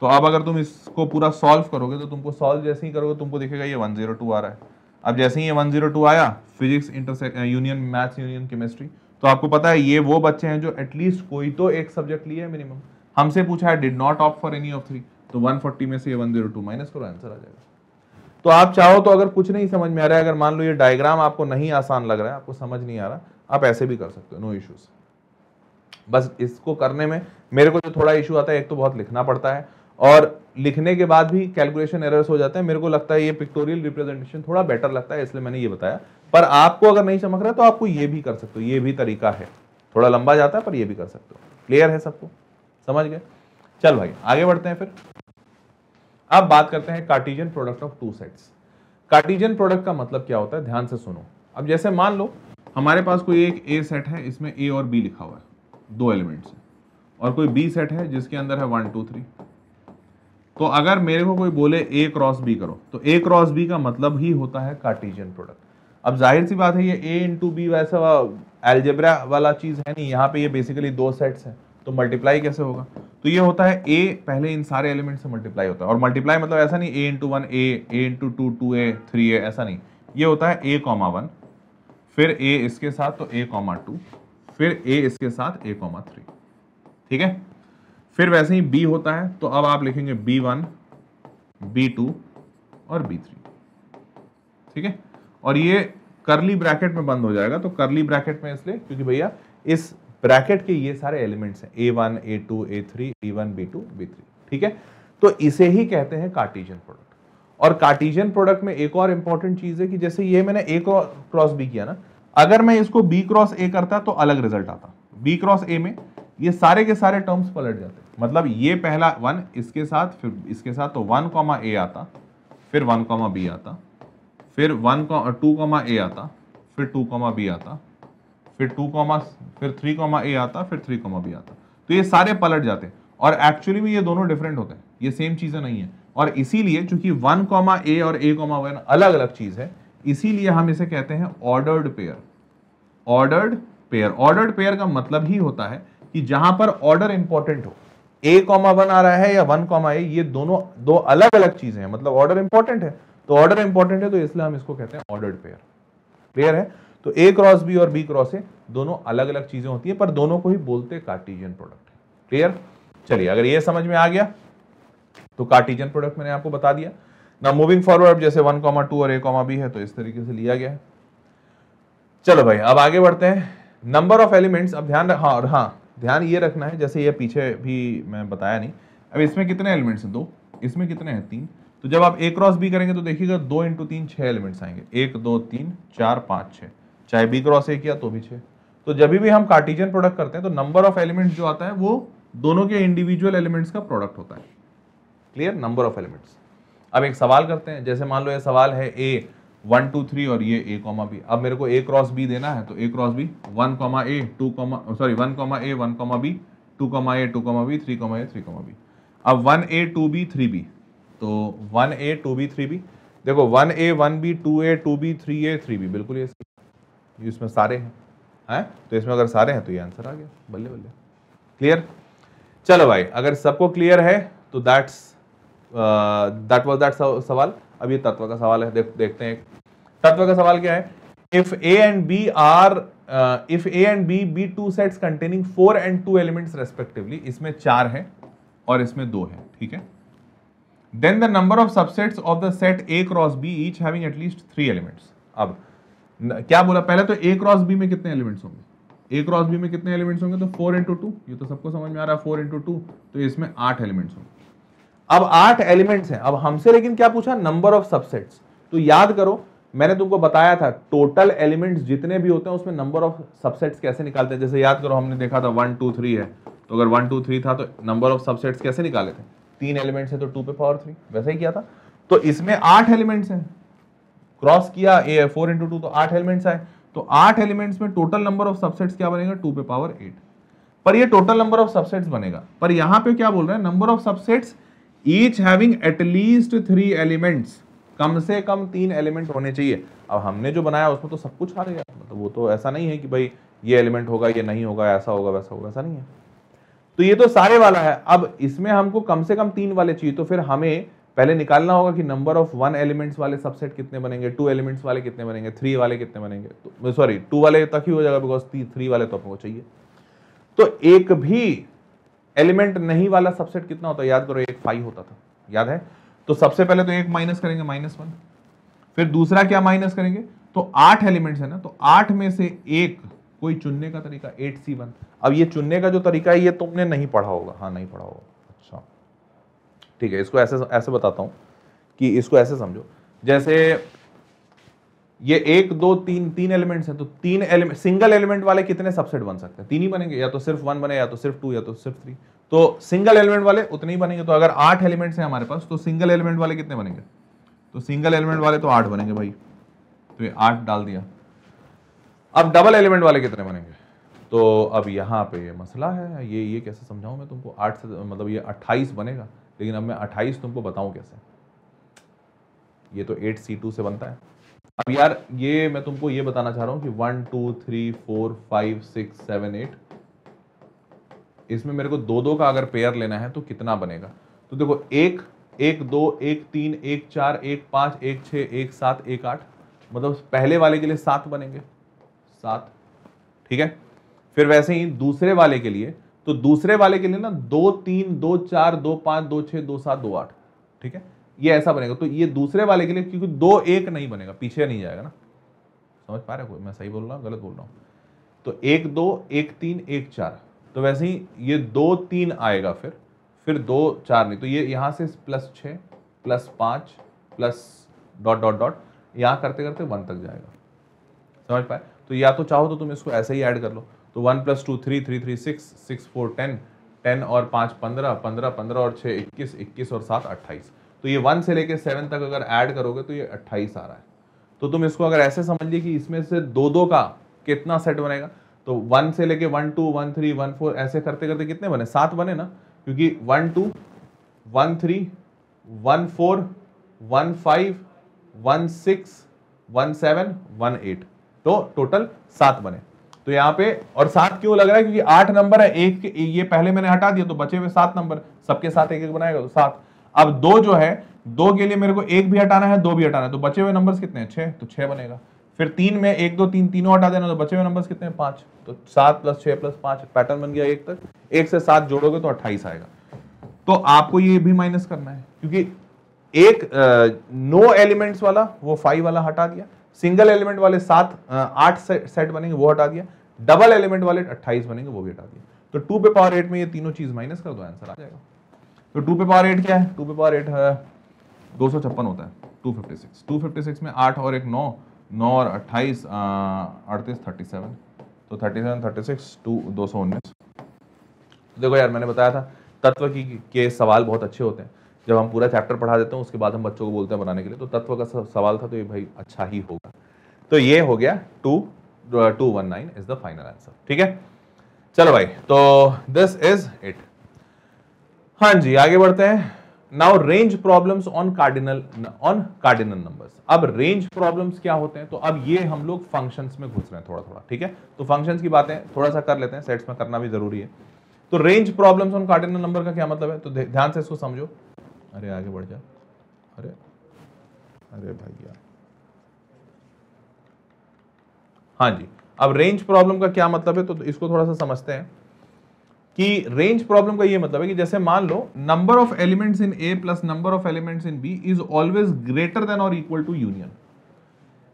तो अब अगर तुम इसको पूरा सॉल्व करोगे तो तुमको सॉल्व जैसे ही करोगे तुमको देखेगा ये 102 आ रहा है अब जैसे ही ये 102 आया physics intersection union maths union chemistry तो आपको पता है ये वो बच्चे हैं जो एटलीस्ट कोई तो एक सब्जेक्ट लिया है मिनिमम हमसे पूछा है did not opt for any of three तो 140 में से ये 102 माइनस करो आंसर आ जाएगा तो आप चाहो तो अगर कुछ नहीं समझ में आ रहा है अगर मान लो ये डायग्राम आपको नहीं आसान लग रहा है आपको समझ नहीं आ रहा आप ऐसे भी कर सकते हो नो इश्यूज बस इसको करने में मेरे को जो थोड़ा इशू आता है एक तो बहुत लिखना पड़ता है और लिखने के बाद भी कैलकुलेशन एरर्स हो जाते हैं मेरे को लगता है ये पिक्टोरियल रिप्रेजेंटेशन थोड़ा बेटर लगता है इसलिए मैंने ये बताया पर आपको अगर नहीं चमक रहा तो आपको ये भी कर सकते हो ये भी तरीका है थोड़ा लंबा जाता है पर ये भी कर सकते हो क्लियर है सबको समझ गए चल भाई आगे बढ़ते हैं फिर अब बात करते हैं cartesian product of two sets cartesian product का मतलब क्या होता है ध्यान से सुनो अब जैसे मान लो हमारे पास कोई एक ए सेट है इसमें ए और बी लिखा हुआ है दो एलिमेंट्स है और कोई बी सेट है जिसके अंदर है वन टू थ्री तो अगर मेरे को कोई बोले ए क्रॉस बी करो तो ए क्रॉस बी का मतलब ही होता है कार्टेशियन प्रोडक्ट अब जाहिर सी बात है ये ए इंटू बी वैसा एल्जेब्रा वाला चीज़ है नहीं यहाँ पे ये बेसिकली दो सेट्स हैं तो मल्टीप्लाई कैसे होगा तो ये होता है ए पहले इन सारे एलिमेंट से मल्टीप्लाई होता है और मल्टीप्लाई मतलब ऐसा नहीं A into one A A into two two A three A ऐसा नहीं ये होता है ए कॉमा वन फिर ए इसके साथ तो ए कॉमा टू फिर ए इसके साथ ए कॉमा थ्री ठीक है फिर वैसे ही बी होता है तो अब आप लिखेंगे बी वन बी टू और बी थ्री ठीक है और ये करली ब्रैकेट में बंद हो जाएगा तो करली ब्रैकेट में इसलिए क्योंकि भैया इस ब्रैकेट के ये सारे एलिमेंट्स हैं A one A two A three B one B two B three ठीक है तो इसे ही कहते हैं कार्टिजन प्रोडक्ट और कार्टिजन प्रोडक्ट में एक और इंपॉर्टेंट चीज है कि जैसे ये मैंने ए क्रॉस बी किया ना अगर मैं इसको बी क्रॉस ए करता तो अलग रिजल्ट आता बी क्रॉस ए में ये सारे के सारे टर्म्स पलट जाते मतलब ये पहला वन इसके साथ फिर इसके साथ तो वन कॉमा ए आता फिर वन कॉमा बी आता फिर वन टू कॉमा ए आता फिर टू कॉमा बी आता फिर टू कॉमा फिर थ्री कॉमा ए आता फिर थ्री कॉमा बी आता तो ये सारे पलट जाते और एक्चुअली में ये दोनों डिफरेंट होते हैं ये सेम चीज़ें नहीं है और इसीलिए चूंकि वन कॉमा ए और ए कॉमा वन अलग अलग चीज़ है इसीलिए हम इसे कहते हैं ordered pair ordered pair ordered pair का मतलब ही होता है कि जहां पर ऑर्डर इंपॉर्टेंट हो ए कॉमा वन आ रहा है या वन कॉमा ए ये दोनों दो अलग अलग चीजें हैं मतलब ऑर्डर इंपॉर्टेंट है तो ऑर्डर इंपॉर्टेंट है तो इसलिए हम इसको कहते हैं ऑर्डर पेयर क्लियर है तो ए क्रॉस बी और बी क्रॉस ए दोनों अलग अलग चीजें होती है पर दोनों को ही बोलते कार्टिजियन प्रोडक्ट क्लियर चलिए अगर ये समझ में आ गया तो कार्टिजियन प्रोडक्ट मैंने आपको बता दिया ना मूविंग फॉरवर्ड जैसे वन कॉमा टू और ए कॉमा बी है तो इस तरीके से लिया गया चलो भाई अब आगे बढ़ते हैं नंबर ऑफ एलिमेंट्स अब ध्यान रखा हाँ, और हाँ ध्यान ये रखना है जैसे ये पीछे भी मैं बताया नहीं अब इसमें कितने एलिमेंट्स हैं दो इसमें कितने हैं तीन तो जब आप ए क्रॉस बी करेंगे तो देखिएगा दो इंटू तीन छः एलिमेंट्स आएंगे एक दो तीन चार पाँच छः चाहे बी क्रॉस ए किया तो भी छः तो जब भी हम कार्टिजन प्रोडक्ट करते हैं तो नंबर ऑफ एलिमेंट्स जो आता है वो दोनों के इंडिविजुअल एलिमेंट्स का प्रोडक्ट होता है क्लियर नंबर ऑफ एलिमेंट्स अब एक सवाल करते हैं जैसे मान लो ये सवाल है ए वन टू थ्री और ये ए कॉमा बी अब मेरे को ए क्रॉस बी देना है तो A cross B one comma A two comma sorry one comma A one comma B two comma A two comma B three comma A three comma B अब one A two B three B तो one A two B three B देखो one A one B two A two B three A three B बिल्कुल ये इसमें सारे हैं हैं तो इसमें अगर सारे हैं तो ये आंसर आ गया बल्ले बल्ले क्लियर चलो भाई अगर सबको क्लियर है तो दैट्स दैट वाज दैट सवाल अब ये तत्व का सवाल है देख, देखते हैं तत्व का सवाल क्या है if A and B are if A and B be two sets containing four and two elements respectively इसमें चार है और इसमें दो है ठीक है then the number of subsets of the set A cross B each having at least three elements अब न, क्या बोला पहले तो ए क्रॉस बी में कितने एलिमेंट्स होंगे ए क्रॉस बी में कितने एलिमेंट्स होंगे तो फोर इंटू टू ये तो सबको समझ में आ रहा है फोर इंटू टू तो इसमें आठ एलिमेंट्स होंगे अब आठ एलिमेंट्स हैं अब हमसे लेकिन क्या पूछा नंबर ऑफ सबसेट्स तो याद करो मैंने तुमको बताया था टोटल एलिमेंट्स जितने भी होते हैं उसमें नंबर ऑफ सबसेट्स कैसे निकालते हैं जैसे याद करो हमने देखा था वन टू थ्री है तो अगर वन टू थ्री था तो नंबर ऑफ सबसेट्स कैसे निकाले थे तीन एलिमेंट्स है तो टू पे पावर थ्री वैसे ही किया था तो इसमें आठ एलिमेंट्स हैं क्रॉस किया ए फोर इंटू टू तो आठ एलिमेंट्स आए तो आठ एलिमेंट्स में टोटल नंबर ऑफ सबसेट्स क्या बनेगा टू पे पावर एट पर ये टोटल नंबर ऑफ सबसेट्स बनेगा पर यहां पे क्या बोल रहे हैं number of subsets each having at least three elements कम से कम तीन एलिमेंट होने चाहिए अब हमने जो बनाया उसमें तो सब कुछ हार गया मतलब वो तो ऐसा नहीं है कि भाई ये एलिमेंट होगा ये नहीं होगा ऐसा होगा वैसा होगा ऐसा नहीं है तो ये तो सारे वाला है अब इसमें हमको कम से कम तीन वाले चाहिए तो फिर हमें पहले निकालना होगा कि नंबर ऑफ वन एलिमेंट्स वाले सबसेट कितने बनेंगे टू एलिमेंट्स वाले कितने बनेंगे थ्री वाले कितने बनेंगे तो सॉरी टू वाले तक ही हो जाएगा बिकॉज थ्री वाले तो अपने चाहिए तो एक भी एलिमेंट नहीं वाला सबसेट कितना होता है याद करो एक फाइव होता था याद है तो सबसे पहले तो एक माइनस करेंगे माइनस वन फिर दूसरा क्या माइनस करेंगे तो आठ एलिमेंट्स है ना तो आठ में से एक कोई चुनने का तरीका एट सी वन अब ये चुनने का जो तरीका है ये तुमने नहीं पढ़ा होगा हाँ नहीं पढ़ा होगा अच्छा ठीक है इसको ऐसे ऐसे बताता हूँ कि इसको ऐसे समझो जैसे ये एक दो तीन तीन एलिमेंट्स हैं तो तीन एलिमेंट सिंगल एलिमेंट वाले कितने सबसेट बन सकते हैं तीन ही बनेंगे या तो सिर्फ वन बने या तो सिर्फ टू या तो सिर्फ थ्री तो सिंगल एलिमेंट वाले उतने ही बनेंगे तो अगर आठ एलिमेंट्स हैं हमारे पास तो सिंगल एलिमेंट वाले कितने बनेंगे तो सिंगल एलिमेंट वाले तो आठ बनेंगे भाई तो ये आठ डाल दिया अब डबल एलिमेंट वाले कितने बनेंगे तो अब यहाँ पे ये मसला है ये ये कैसे समझाऊँ मैं तुमको आठ से मतलब ये अट्ठाईस बनेगा लेकिन अब मैं अट्ठाईस तुमको बताऊँ कैसे ये तो एट सी टू से बनता है अब यार ये मैं तुमको ये बताना चाह रहा हूँ कि one two three four five six seven eight इसमें मेरे को दो दो का अगर पेयर लेना है तो कितना बनेगा तो देखो एक एक दो एक तीन एक चार एक पाँच एक छः एक सात एक आठ मतलब पहले वाले के लिए सात बनेंगे सात ठीक है फिर वैसे ही दूसरे वाले के लिए तो दूसरे वाले के लिए ना दो तीन दो चार दो पाँच दो छः दो सात दो आठ ठीक है ये ऐसा बनेगा तो ये दूसरे वाले के लिए क्योंकि दो एक नहीं बनेगा पीछे नहीं जाएगा ना समझ पा रहे कोई मैं सही बोल रहा हूँ गलत बोल रहा हूँ तो एक दो एक तीन एक चार तो वैसे ही ये दो तीन आएगा फिर फिर दो चार नहीं तो ये यहाँ से प्लस छः प्लस पाँच प्लस डॉट डॉट डॉट यहाँ करते करते वन तक जाएगा समझ पाए तो या तो चाहो तो तुम इसको ऐसे ही ऐड कर लो तो one plus two three three three six six four ten ten और पाँच पंद्रह पंद्रह पंद्रह और छः इक्कीस इक्कीस और सात अट्ठाईस तो ये वन से लेकर सेवन तक अगर ऐड करोगे तो ये अट्ठाईस आ रहा है तो तुम इसको अगर ऐसे समझ कि इसमें से दो दो का कितना सेट बनेगा तो वन से लेके one two one three one four ऐसे करते करते कितने बने सात बने ना क्योंकि one two one three one four one five one six one seven one eight तो टोटल सात बने तो यहाँ पे और सात क्यों लग रहा है क्योंकि आठ नंबर है एक ये पहले मैंने हटा दिया तो बचे हुए सात नंबर सबके साथ एक एक बनाएगा तो सात अब दो जो है दो के लिए मेरे को एक भी हटाना है दो भी हटाना है तो बचे हुए नंबर कितने हैं तो छह बनेगा फिर तीन में एक दो तीन तीनों हटा देना तो बचे हुए नंबर कितने पांच तो सात प्लस छह प्लस पांच पैटर्न बन गया एक तक एक से सात जोड़ोगे तो अट्ठाईस आएगा तो आपको ये भी माइनस करना है क्योंकि एक नो एलिमेंट्स वाला वो फाइव वाला हटा दिया सिंगल एलिमेंट वाले सात आठ सेट बनेंगे वो हटा दिया डबल एलिमेंट वाले अट्ठाईस बनेंगे वो भी हटा दिया तो टू पे पावर एट में ये तीनों चीज माइनस कर दो आंसर आ जाएगा तो टू पे पावर एट क्या है टू पे पावर एट है दो सौ छप्पन होता है two fifty six two fifty six में आठ और एक नौ नौ और अट्ठाईस अड़तीस थर्टी सेवन तो thirty seven thirty six two दो सौ उन्नीस देखो यार मैंने बताया था तत्व की के सवाल बहुत अच्छे होते हैं जब हम पूरा चैप्टर पढ़ा देते हैं उसके बाद हम बच्चों को बोलते हैं बनाने के लिए तो तत्व का सवाल था तो ये भाई अच्छा ही होगा तो ये हो गया two two one nine is the final answer ठीक है चलो भाई तो दिस इज इट हाँ जी आगे बढ़ते हैं now range problems on cardinal on cardinal numbers अब रेंज प्रॉब्लम्स क्या होते हैं तो अब ये हम लोग फंक्शंस में घुस रहे हैं थोड़ा थोड़ा ठीक है तो फंक्शंस की बातें थोड़ा सा कर लेते हैं सेट्स में करना भी जरूरी है तो range problems on cardinal number का क्या मतलब है तो ध्यान से इसको समझो अरे आगे बढ़ जा अरे अरे भैया हाँ जी अब रेंज प्रॉब्लम का क्या मतलब है तो इसको थोड़ा सा समझते हैं कि रेंज प्रॉब्लम का ये मतलब है कि जैसे मान लो number of elements in A plus number of elements in B is always greater than और equal to union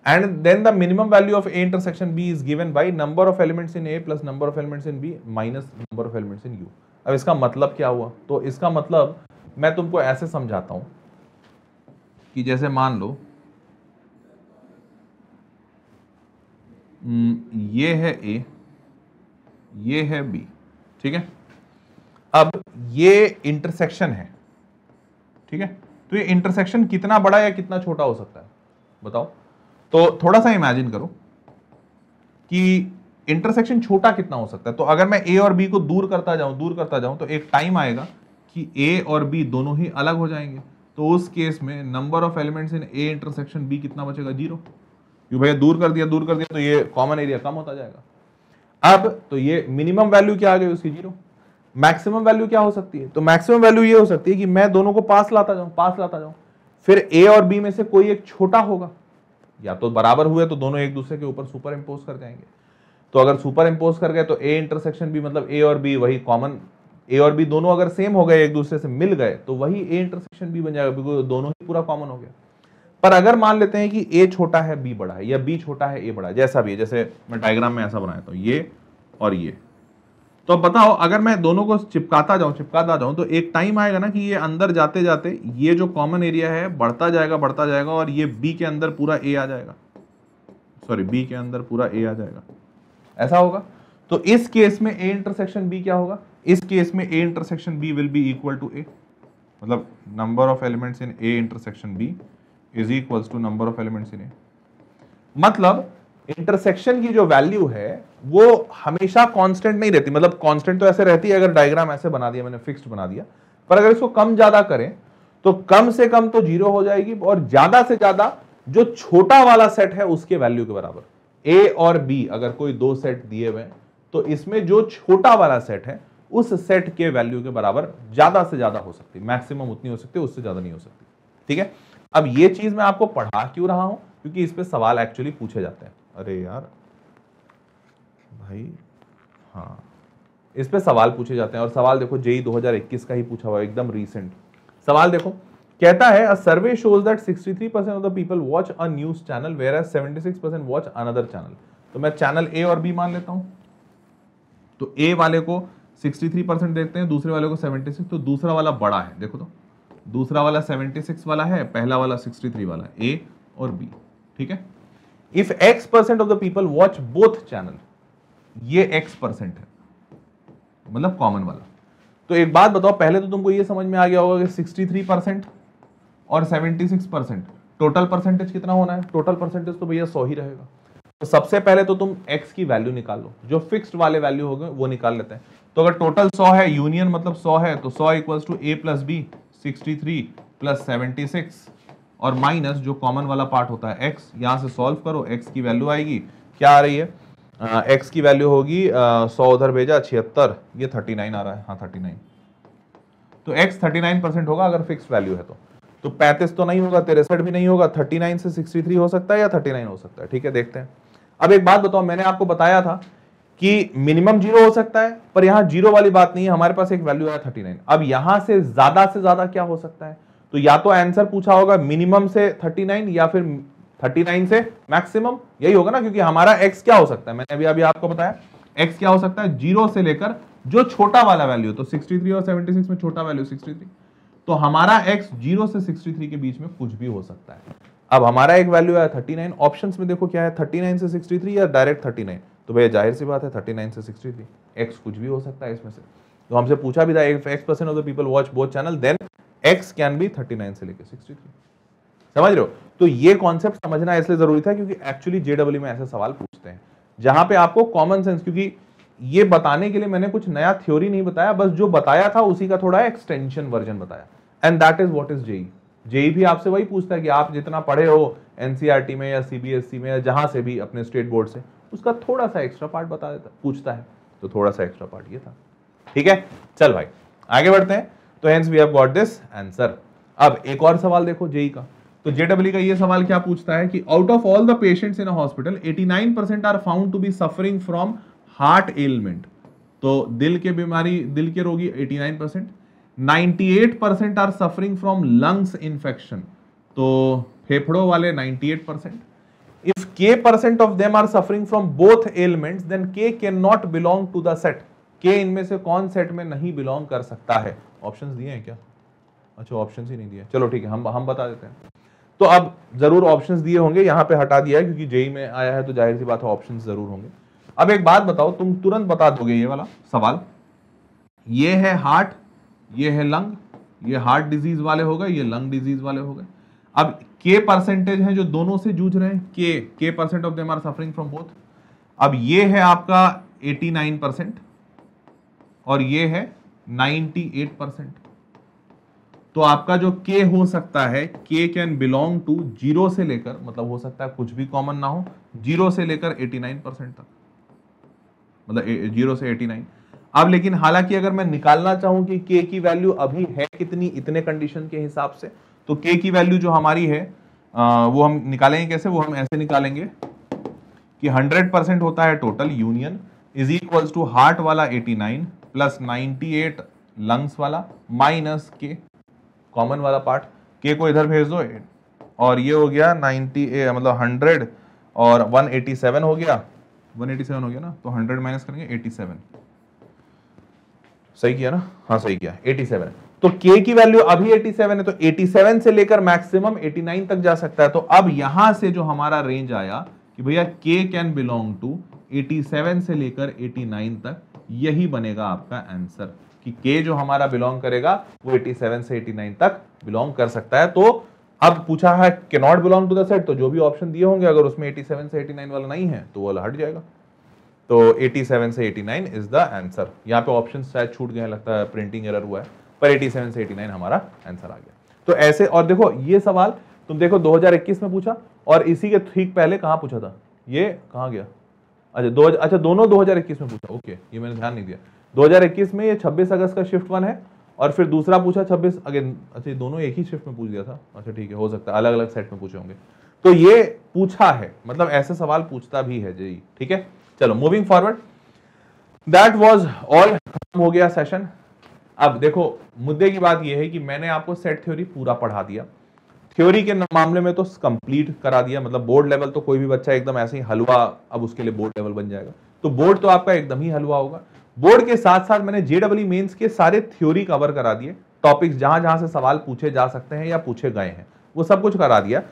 and then the minimum value of A intersection B is given by number of elements in A plus number of elements in B minus number of elements in U अब इसका मतलब क्या हुआ तो इसका मतलब मैं तुमको ऐसे समझाता हूं कि जैसे मान लो हम्म, ये है ए ये है बी ठीक है अब ये इंटरसेक्शन है ठीक है तो ये इंटरसेक्शन कितना बड़ा या कितना छोटा हो सकता है बताओ तो थोड़ा सा इमेजिन करो कि इंटरसेक्शन छोटा कितना हो सकता है तो अगर मैं ए और बी को दूर करता जाऊं दूर करता जाऊं तो एक टाइम आएगा कि ए और बी दोनों ही अलग हो जाएंगे तो उस केस में number of elements in A intersection B कितना बचेगा जीरो भैया दूर कर दिया दूर कर दिया तो ये कॉमन एरिया कम होता जाएगा अब तो ये मिनिमम वैल्यू क्या आ गई उसकी जीरो मैक्सिमम वैल्यू क्या हो सकती है तो मैक्सिमम वैल्यू ये हो सकती है कि मैं दोनों को पास लाता जाऊं पास लाता जाऊं फिर ए और बी में से कोई एक छोटा होगा या तो बराबर हुए तो दोनों एक दूसरे के ऊपर सुपर इम्पोज कर जाएंगे तो अगर सुपर इम्पोज कर गए तो ए इंटरसेक्शन बी मतलब ए और बी वही कॉमन ए और बी दोनों अगर सेम हो गए एक दूसरे से मिल गए तो वही ए इंटरसेक्शन बी बन जाएगा बिकॉज दोनों ही पूरा कॉमन हो गया पर अगर मान लेते हैं कि ए छोटा है बी बड़ा है या बी छोटा है ए बड़ा है जैसा भी है जैसे मैं डायग्राम में ऐसा बनाया तो ये और ये तो अब बताओ अगर मैं दोनों को चिपकाता जाऊं चिपकाता जाऊं तो एक टाइम आएगा ना कि ये अंदर जाते जाते ये जो कॉमन एरिया है बढ़ता जाएगा बढ़ता जाएगा और ये बी के अंदर पूरा ए आ जाएगा सॉरी बी के अंदर पूरा ए आ जाएगा ऐसा होगा तो इस केस में ए इंटरसेक्शन बी क्या होगा इस केस में A intersection B will be equal to A मतलब number of elements in A intersection B is equal to number of elements in A मतलब इंटरसेक्शन की जो वैल्यू है वो हमेशा कांस्टेंट नहीं रहती मतलब कांस्टेंट तो ऐसे रहती है अगर डायग्राम ऐसे बना दिया मैंने फिक्स्ड बना दिया पर अगर इसको कम ज्यादा करें तो कम से कम तो जीरो हो जाएगी और ज्यादा से ज्यादा जो छोटा वाला सेट है उसके वैल्यू के बराबर ए और बी अगर कोई दो सेट दिए हुए तो इसमें जो छोटा वाला सेट है उस सेट के वैल्यू के बराबर ज्यादा से ज्यादा हो सकती है मैक्सिमम उतनी हो सकती है उससे ज्यादा नहीं हो सकती ठीक है अब ये चीज मैं आपको पढ़ा क्यों रहा हूं क्योंकि इस पर सवाल एक्चुअली पूछे जाते हैं अरे यार भाई हाँ इस पर सवाल पूछे जाते हैं और सवाल देखो जेई 2021 का ही पूछा हुआ एकदम रीसेंट सवाल देखो कहता है a survey shows that 63% percent of the people watch a news channel whereas seventy six percent watch another channel तो मैं चैनल ए और बी मान लेता हूं तो ए वाले को 63% परसेंट देखते हैं दूसरे वाले को 76 तो दूसरा वाला बड़ा है देखो तो दूसरा वाला 76 वाला है पहला वाला 63 वाला ए और बी ठीक है if X percent of the people watch both channel ये एक्स परसेंट है मतलब कॉमन वाला तो एक बात बताओ पहले तो तुमको ये समझ में आ गया होगा कि 63 परसेंट और 76 परसेंट टोटल परसेंटेज कितना होना है टोटल परसेंटेज तो भैया सौ ही रहेगा तो सबसे पहले तो तुम एक्स की वैल्यू निकाल लो जो फिक्स्ड वाले वैल्यू हो गए वो निकाल लेते हैं तो अगर टोटल 100 है यूनियन मतलब 100 है तो 100 equals to A plus B 63 plus 76 और माइनस जो कॉमन वाला पार्ट होता है एक्स यहाँ से सॉल्व करो एक्स की वैल्यू आएगी क्या आ रही है एक्स की वैल्यू होगी सौ उधर भेजा छिहत्तर ये 39 आ रहा है हाँ 39 तो एक्स 39 परसेंट होगा अगर फिक्स वैल्यू है तो तो 35 तो नहीं होगा तिरसठ भी नहीं होगा 39 से 63 हो सकता है या 39 हो सकता है ठीक है देखते हैं अब एक बात बताओ मैंने आपको बताया था कि मिनिमम जीरो हो सकता है पर यहां जीरो वाली बात नहीं है हमारे पास एक वैल्यू है नाइन अब यहां से ज्यादा से ज्यादा क्या हो सकता है तो या तो आंसर पूछा होगा मिनिमम से नाइन या फिर नाइन से मैक्सिमम यही होगा ना क्योंकि हमारा एक्स क्या हो सकता है मैंने अभी अभी आपको बताया एक्स क्या हो सकता है जीरो से लेकर जो छोटा वाला वैल्यू तो सिक्सटी थ्री और सिक्स में छोटा वैल्यू थ्री तो हमारा एक्स जीरो से सिक्सटी थ्री के बीच में कुछ भी हो सकता है अब हमारा एक वैल्यू है थर्टी नाइन ऑप्शन में देखो क्या है थर्टी नाइन से थ्री या डायरेक्ट नाइन तो भैया जाहिर सी बात है थर्टी नाइन से सिक्सटी थी एक्स कुछ भी हो सकता है इसमें से तो हमसे पूछा भी था if X person of the people watch both channel then X can be thirty nine से लेकर सिक्सटी थ्री समझ रहे हो तो ये कॉन्सेप्ट समझना इसलिए जरूरी था क्योंकि एक्चुअली जेडब्ल्यू में ऐसे सवाल पूछते हैं जहां पे आपको कॉमन सेंस क्योंकि ये बताने के लिए मैंने कुछ नया थ्योरी नहीं बताया बस जो बताया था उसी का थोड़ा एक्सटेंशन वर्जन बताया and that is what is JEE JEE भी आपसे वही पूछता है कि आप जितना पढ़े हो एनसीईआरटी e में या सीबीएसई e में या जहां से भी अपने स्टेट बोर्ड से उसका थोड़ा सा एक्स्ट्रा पार्ट बता देता पूछता है तो थोड़ा सा एक्स्ट्रा पार्ट ये था ठीक है चल भाई आगे बढ़ते हैं तो hence we have got this answer अब एक और सवाल देखो जेई का तो जेडब्ल्यू का ये सवाल क्या पूछता है कि out of all the patients in hospital 89 are found to be suffering from heart element तो दिल के बीमारी दिल के रोगी 89 98% are suffering from lungs infection तो फेफड़ों वाले 98 percent k percent of them are suffering from both ailments then k cannot belong to the set k इनमें से कौन सेट में नहीं बिलोंग कर सकता है ऑप्शंस दिए हैं क्या अच्छा ऑप्शंस ही नहीं दिए चलो ठीक है हम हम बता देते हैं तो अब जरूर ऑप्शंस दिए होंगे यहाँ पे हटा दिया है क्योंकि जेई में आया है तो जाहिर सी बात है ऑप्शन जरूर होंगे अब एक बात बताओ तुम तुरंत बता दोगे ये वाला सवाल ये है हार्ट ये है लंग ये हार्ट डिजीज वाले हो गए ये लंग डिजीज वाले हो गए अब के परसेंटेज है जो दोनों से जूझ रहे हैं के K percent of them are suffering from both अब ये है आपका 89 परसेंट और ये है 98 परसेंट तो आपका जो के हो सकता है के कैन बिलोंग टू जीरो से लेकर मतलब हो सकता है कुछ भी कॉमन ना हो जीरो से लेकर 89 परसेंट तक मतलब जीरो से 89 अब लेकिन हालांकि अगर मैं निकालना चाहूं कि के की वैल्यू अभी है कितनी इतने कंडीशन के हिसाब से तो k की वैल्यू जो हमारी है आ, वो हम निकालेंगे कैसे वो हम ऐसे निकालेंगे कि 100 परसेंट होता है total union is equals to heart वाला 89 प्लस 98 लंग्स वाला माइनस के कॉमन वाला पार्ट के को इधर भेज दो और ये हो गया 90 ए, मतलब 100 और 187 हो गया 187 हो गया ना तो 100 माइनस करेंगे 87 सही किया ना हाँ सही किया 87 तो k की वैल्यू अभी 87 है तो 87 से लेकर मैक्सिमम 89 तक जा सकता है तो अब यहां से जो हमारा रेंज आया कि भैया k कैन बिलोंग टू 87 से लेकर 89 तक यही बनेगा आपका आंसर कि k जो हमारा बिलोंग करेगा वो 87 से 89 तक बिलोंग कर सकता है तो अब पूछा है के not belong to the set तो जो भी ऑप्शन दिए होंगे अगर उसमें 87 से 89 वाला नहीं है तो वो हट जाएगा तो 87 से 89 इज द आंसर यहाँ पे ऑप्शन शायद छूट गए लगता है प्रिंटिंग एरर हुआ है पर 87 से 89 हमारा आंसर आ गया तो ऐसे और देखो ये सवाल तुम देखो 2021 में पूछा और इसी के ठीक पहले कहाँ पूछा था ये कहाँ गया अच्छा दो अच्छा दोनों 2021 में पूछा ओके ये मैंने ध्यान नहीं दिया 2021 में ये 26 अगस्त का शिफ्ट वन है और फिर दूसरा पूछा 26 अगेन अच्छा दोनों एक ही शिफ्ट में पूछ दिया था अच्छा ठीक है हो सकता है अलग अलग सेट में पूछे होंगे तो ये पूछा है मतलब ऐसे सवाल पूछता भी है जी ठीक है चलो moving forward that was all हो गया सेशन अब देखो मुद्दे की बात यह है कि मैंने आपको सेट थ्योरी पूरा पढ़ा दिया थ्योरी के मामले में तो कंप्लीट करा दिया मतलब बोर्ड लेवल तो कोई भी बच्चा एकदम ऐसे ही हलवा अब उसके लिए बोर्ड लेवल बन जाएगा तो बोर्ड तो आपका एकदम ही हलवा होगा बोर्ड के साथ साथ मैंने जेडब्ल्यू मेन्स के सारे थ्योरी कवर करा दिए टॉपिक्स जहां जहां से सवाल पूछे जा सकते हैं या पूछे गए हैं वो सब कुछ करा दिया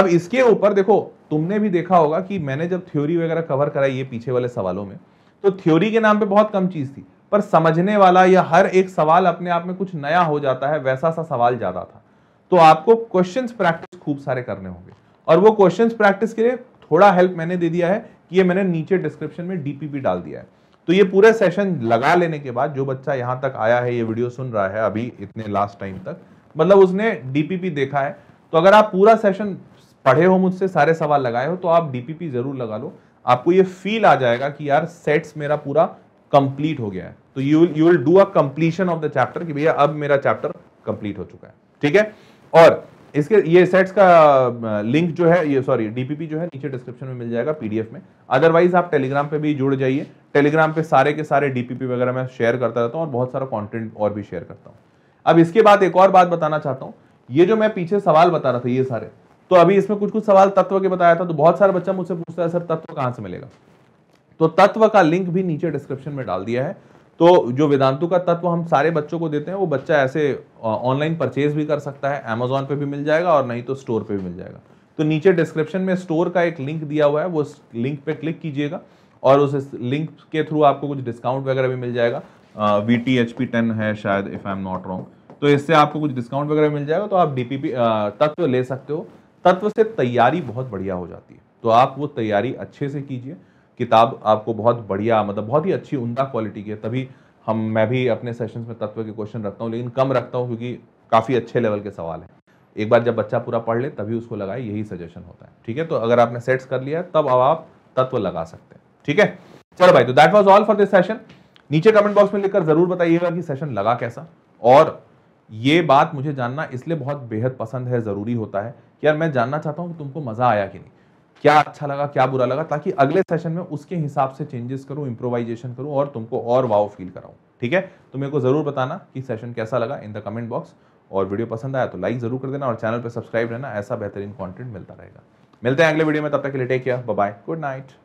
अब इसके ऊपर देखो तुमने भी देखा होगा कि मैंने जब थ्योरी वगैरह कवर कराई ये पीछे वाले सवालों में तो थ्योरी के नाम पे बहुत कम चीज थी पर समझने वाला या हर एक सवाल अपने आप में कुछ नया हो जाता है वैसा सा सवाल ज़्यादा था तो आपको क्वेश्चन प्रैक्टिस खूब सारे करने होंगे और वो क्वेश्चन प्रैक्टिस के लिए थोड़ा हेल्प मैंने दे दिया है कि ये मैंने नीचे डिस्क्रिप्शन में डीपीपी डाल दिया है तो ये पूरा सेशन लगा लेने के बाद जो बच्चा यहां तक आया है ये वीडियो सुन रहा है अभी इतने लास्ट टाइम तक मतलब उसने डीपीपी देखा है तो अगर आप पूरा सेशन पढ़े हो मुझसे सारे सवाल लगाए हो तो आप डीपीपी जरूर लगा लो आपको ये फील आ जाएगा कि यार सेट्स मेरा पूरा कंप्लीट हो गया है तो you you will do a completion of the chapter कि भैया अब मेरा चैप्टर कंप्लीट हो चुका है ठीक है और इसके ये सेट्स का लिंक जो है ये सॉरी डीपीपी जो है नीचे डिस्क्रिप्शन में मिल जाएगा पीडीएफ में अदरवाइज आप टेलीग्राम पे भी जुड़ जाइए टेलीग्राम पे सारे के सारे डीपीपी वगैरह मैं शेयर करता रहता हूँ और बहुत सारा कंटेंट और भी शेयर करता हूँ अब इसके बाद एक और बात बताना चाहता हूँ ये जो मैं पीछे सवाल बता रहा था ये सारे तो अभी इसमें कुछ कुछ सवाल तत्व के बताया था तो बहुत सारा बच्चा मुझसे पूछता है सर तत्व कहाँ से मिलेगा तो तत्व का लिंक भी नीचे डिस्क्रिप्शन में डाल दिया है तो जो वेदांतु का तत्व हम सारे बच्चों को देते हैं वो बच्चा ऐसे ऑनलाइन परचेज भी कर सकता है अमेजोन पे भी मिल जाएगा और नहीं तो स्टोर पे भी मिल जाएगा तो नीचे डिस्क्रिप्शन में स्टोर का एक लिंक दिया हुआ है वो लिंक पे क्लिक कीजिएगा और उस लिंक के थ्रू आपको कुछ डिस्काउंट वगैरह भी मिल जाएगा V T H P ten है शायद if I am not wrong तो इससे आपको कुछ डिस्काउंट वगैरह मिल जाएगा तो आप डी पी पी तत्व ले सकते हो तत्व से तैयारी बहुत बढ़िया हो जाती है तो आप वो तैयारी अच्छे से कीजिए किताब आपको बहुत बढ़िया मतलब बहुत ही अच्छी उमदा क्वालिटी की है तभी हम मैं भी अपने सेशंस में तत्व के क्वेश्चन रखता हूँ लेकिन कम रखता हूँ क्योंकि काफ़ी अच्छे लेवल के सवाल हैं एक बार जब बच्चा पूरा पढ़ ले तभी उसको लगाए यही सजेशन होता है ठीक है तो अगर आपने सेट्स कर लिया तब अब आप तत्व लगा सकते हैं ठीक है चलो भाई तो that was all for this session नीचे कमेंट बॉक्स में लिखकर जरूर बताइएगा कि सेशन लगा कैसा और ये बात मुझे जानना इसलिए बहुत बेहद पसंद है ज़रूरी होता है कि यार मैं जानना चाहता हूँ कि तुमको मज़ा आया कि नहीं क्या अच्छा लगा क्या बुरा लगा ताकि अगले सेशन में उसके हिसाब से चेंजेस करूं इम्प्रोवाइजेशन करूं और तुमको और वाव फील कराऊं ठीक है तो मेरे को ज़रूर बताना कि सेशन कैसा लगा इन द कमेंट बॉक्स और वीडियो पसंद आया तो लाइक ज़रूर कर देना और चैनल पर सब्सक्राइब रहना ऐसा बेहतरीन कॉन्टेंट मिलता रहेगा मिलते हैं अगले वीडियो में तब तक के लिए take care bye good night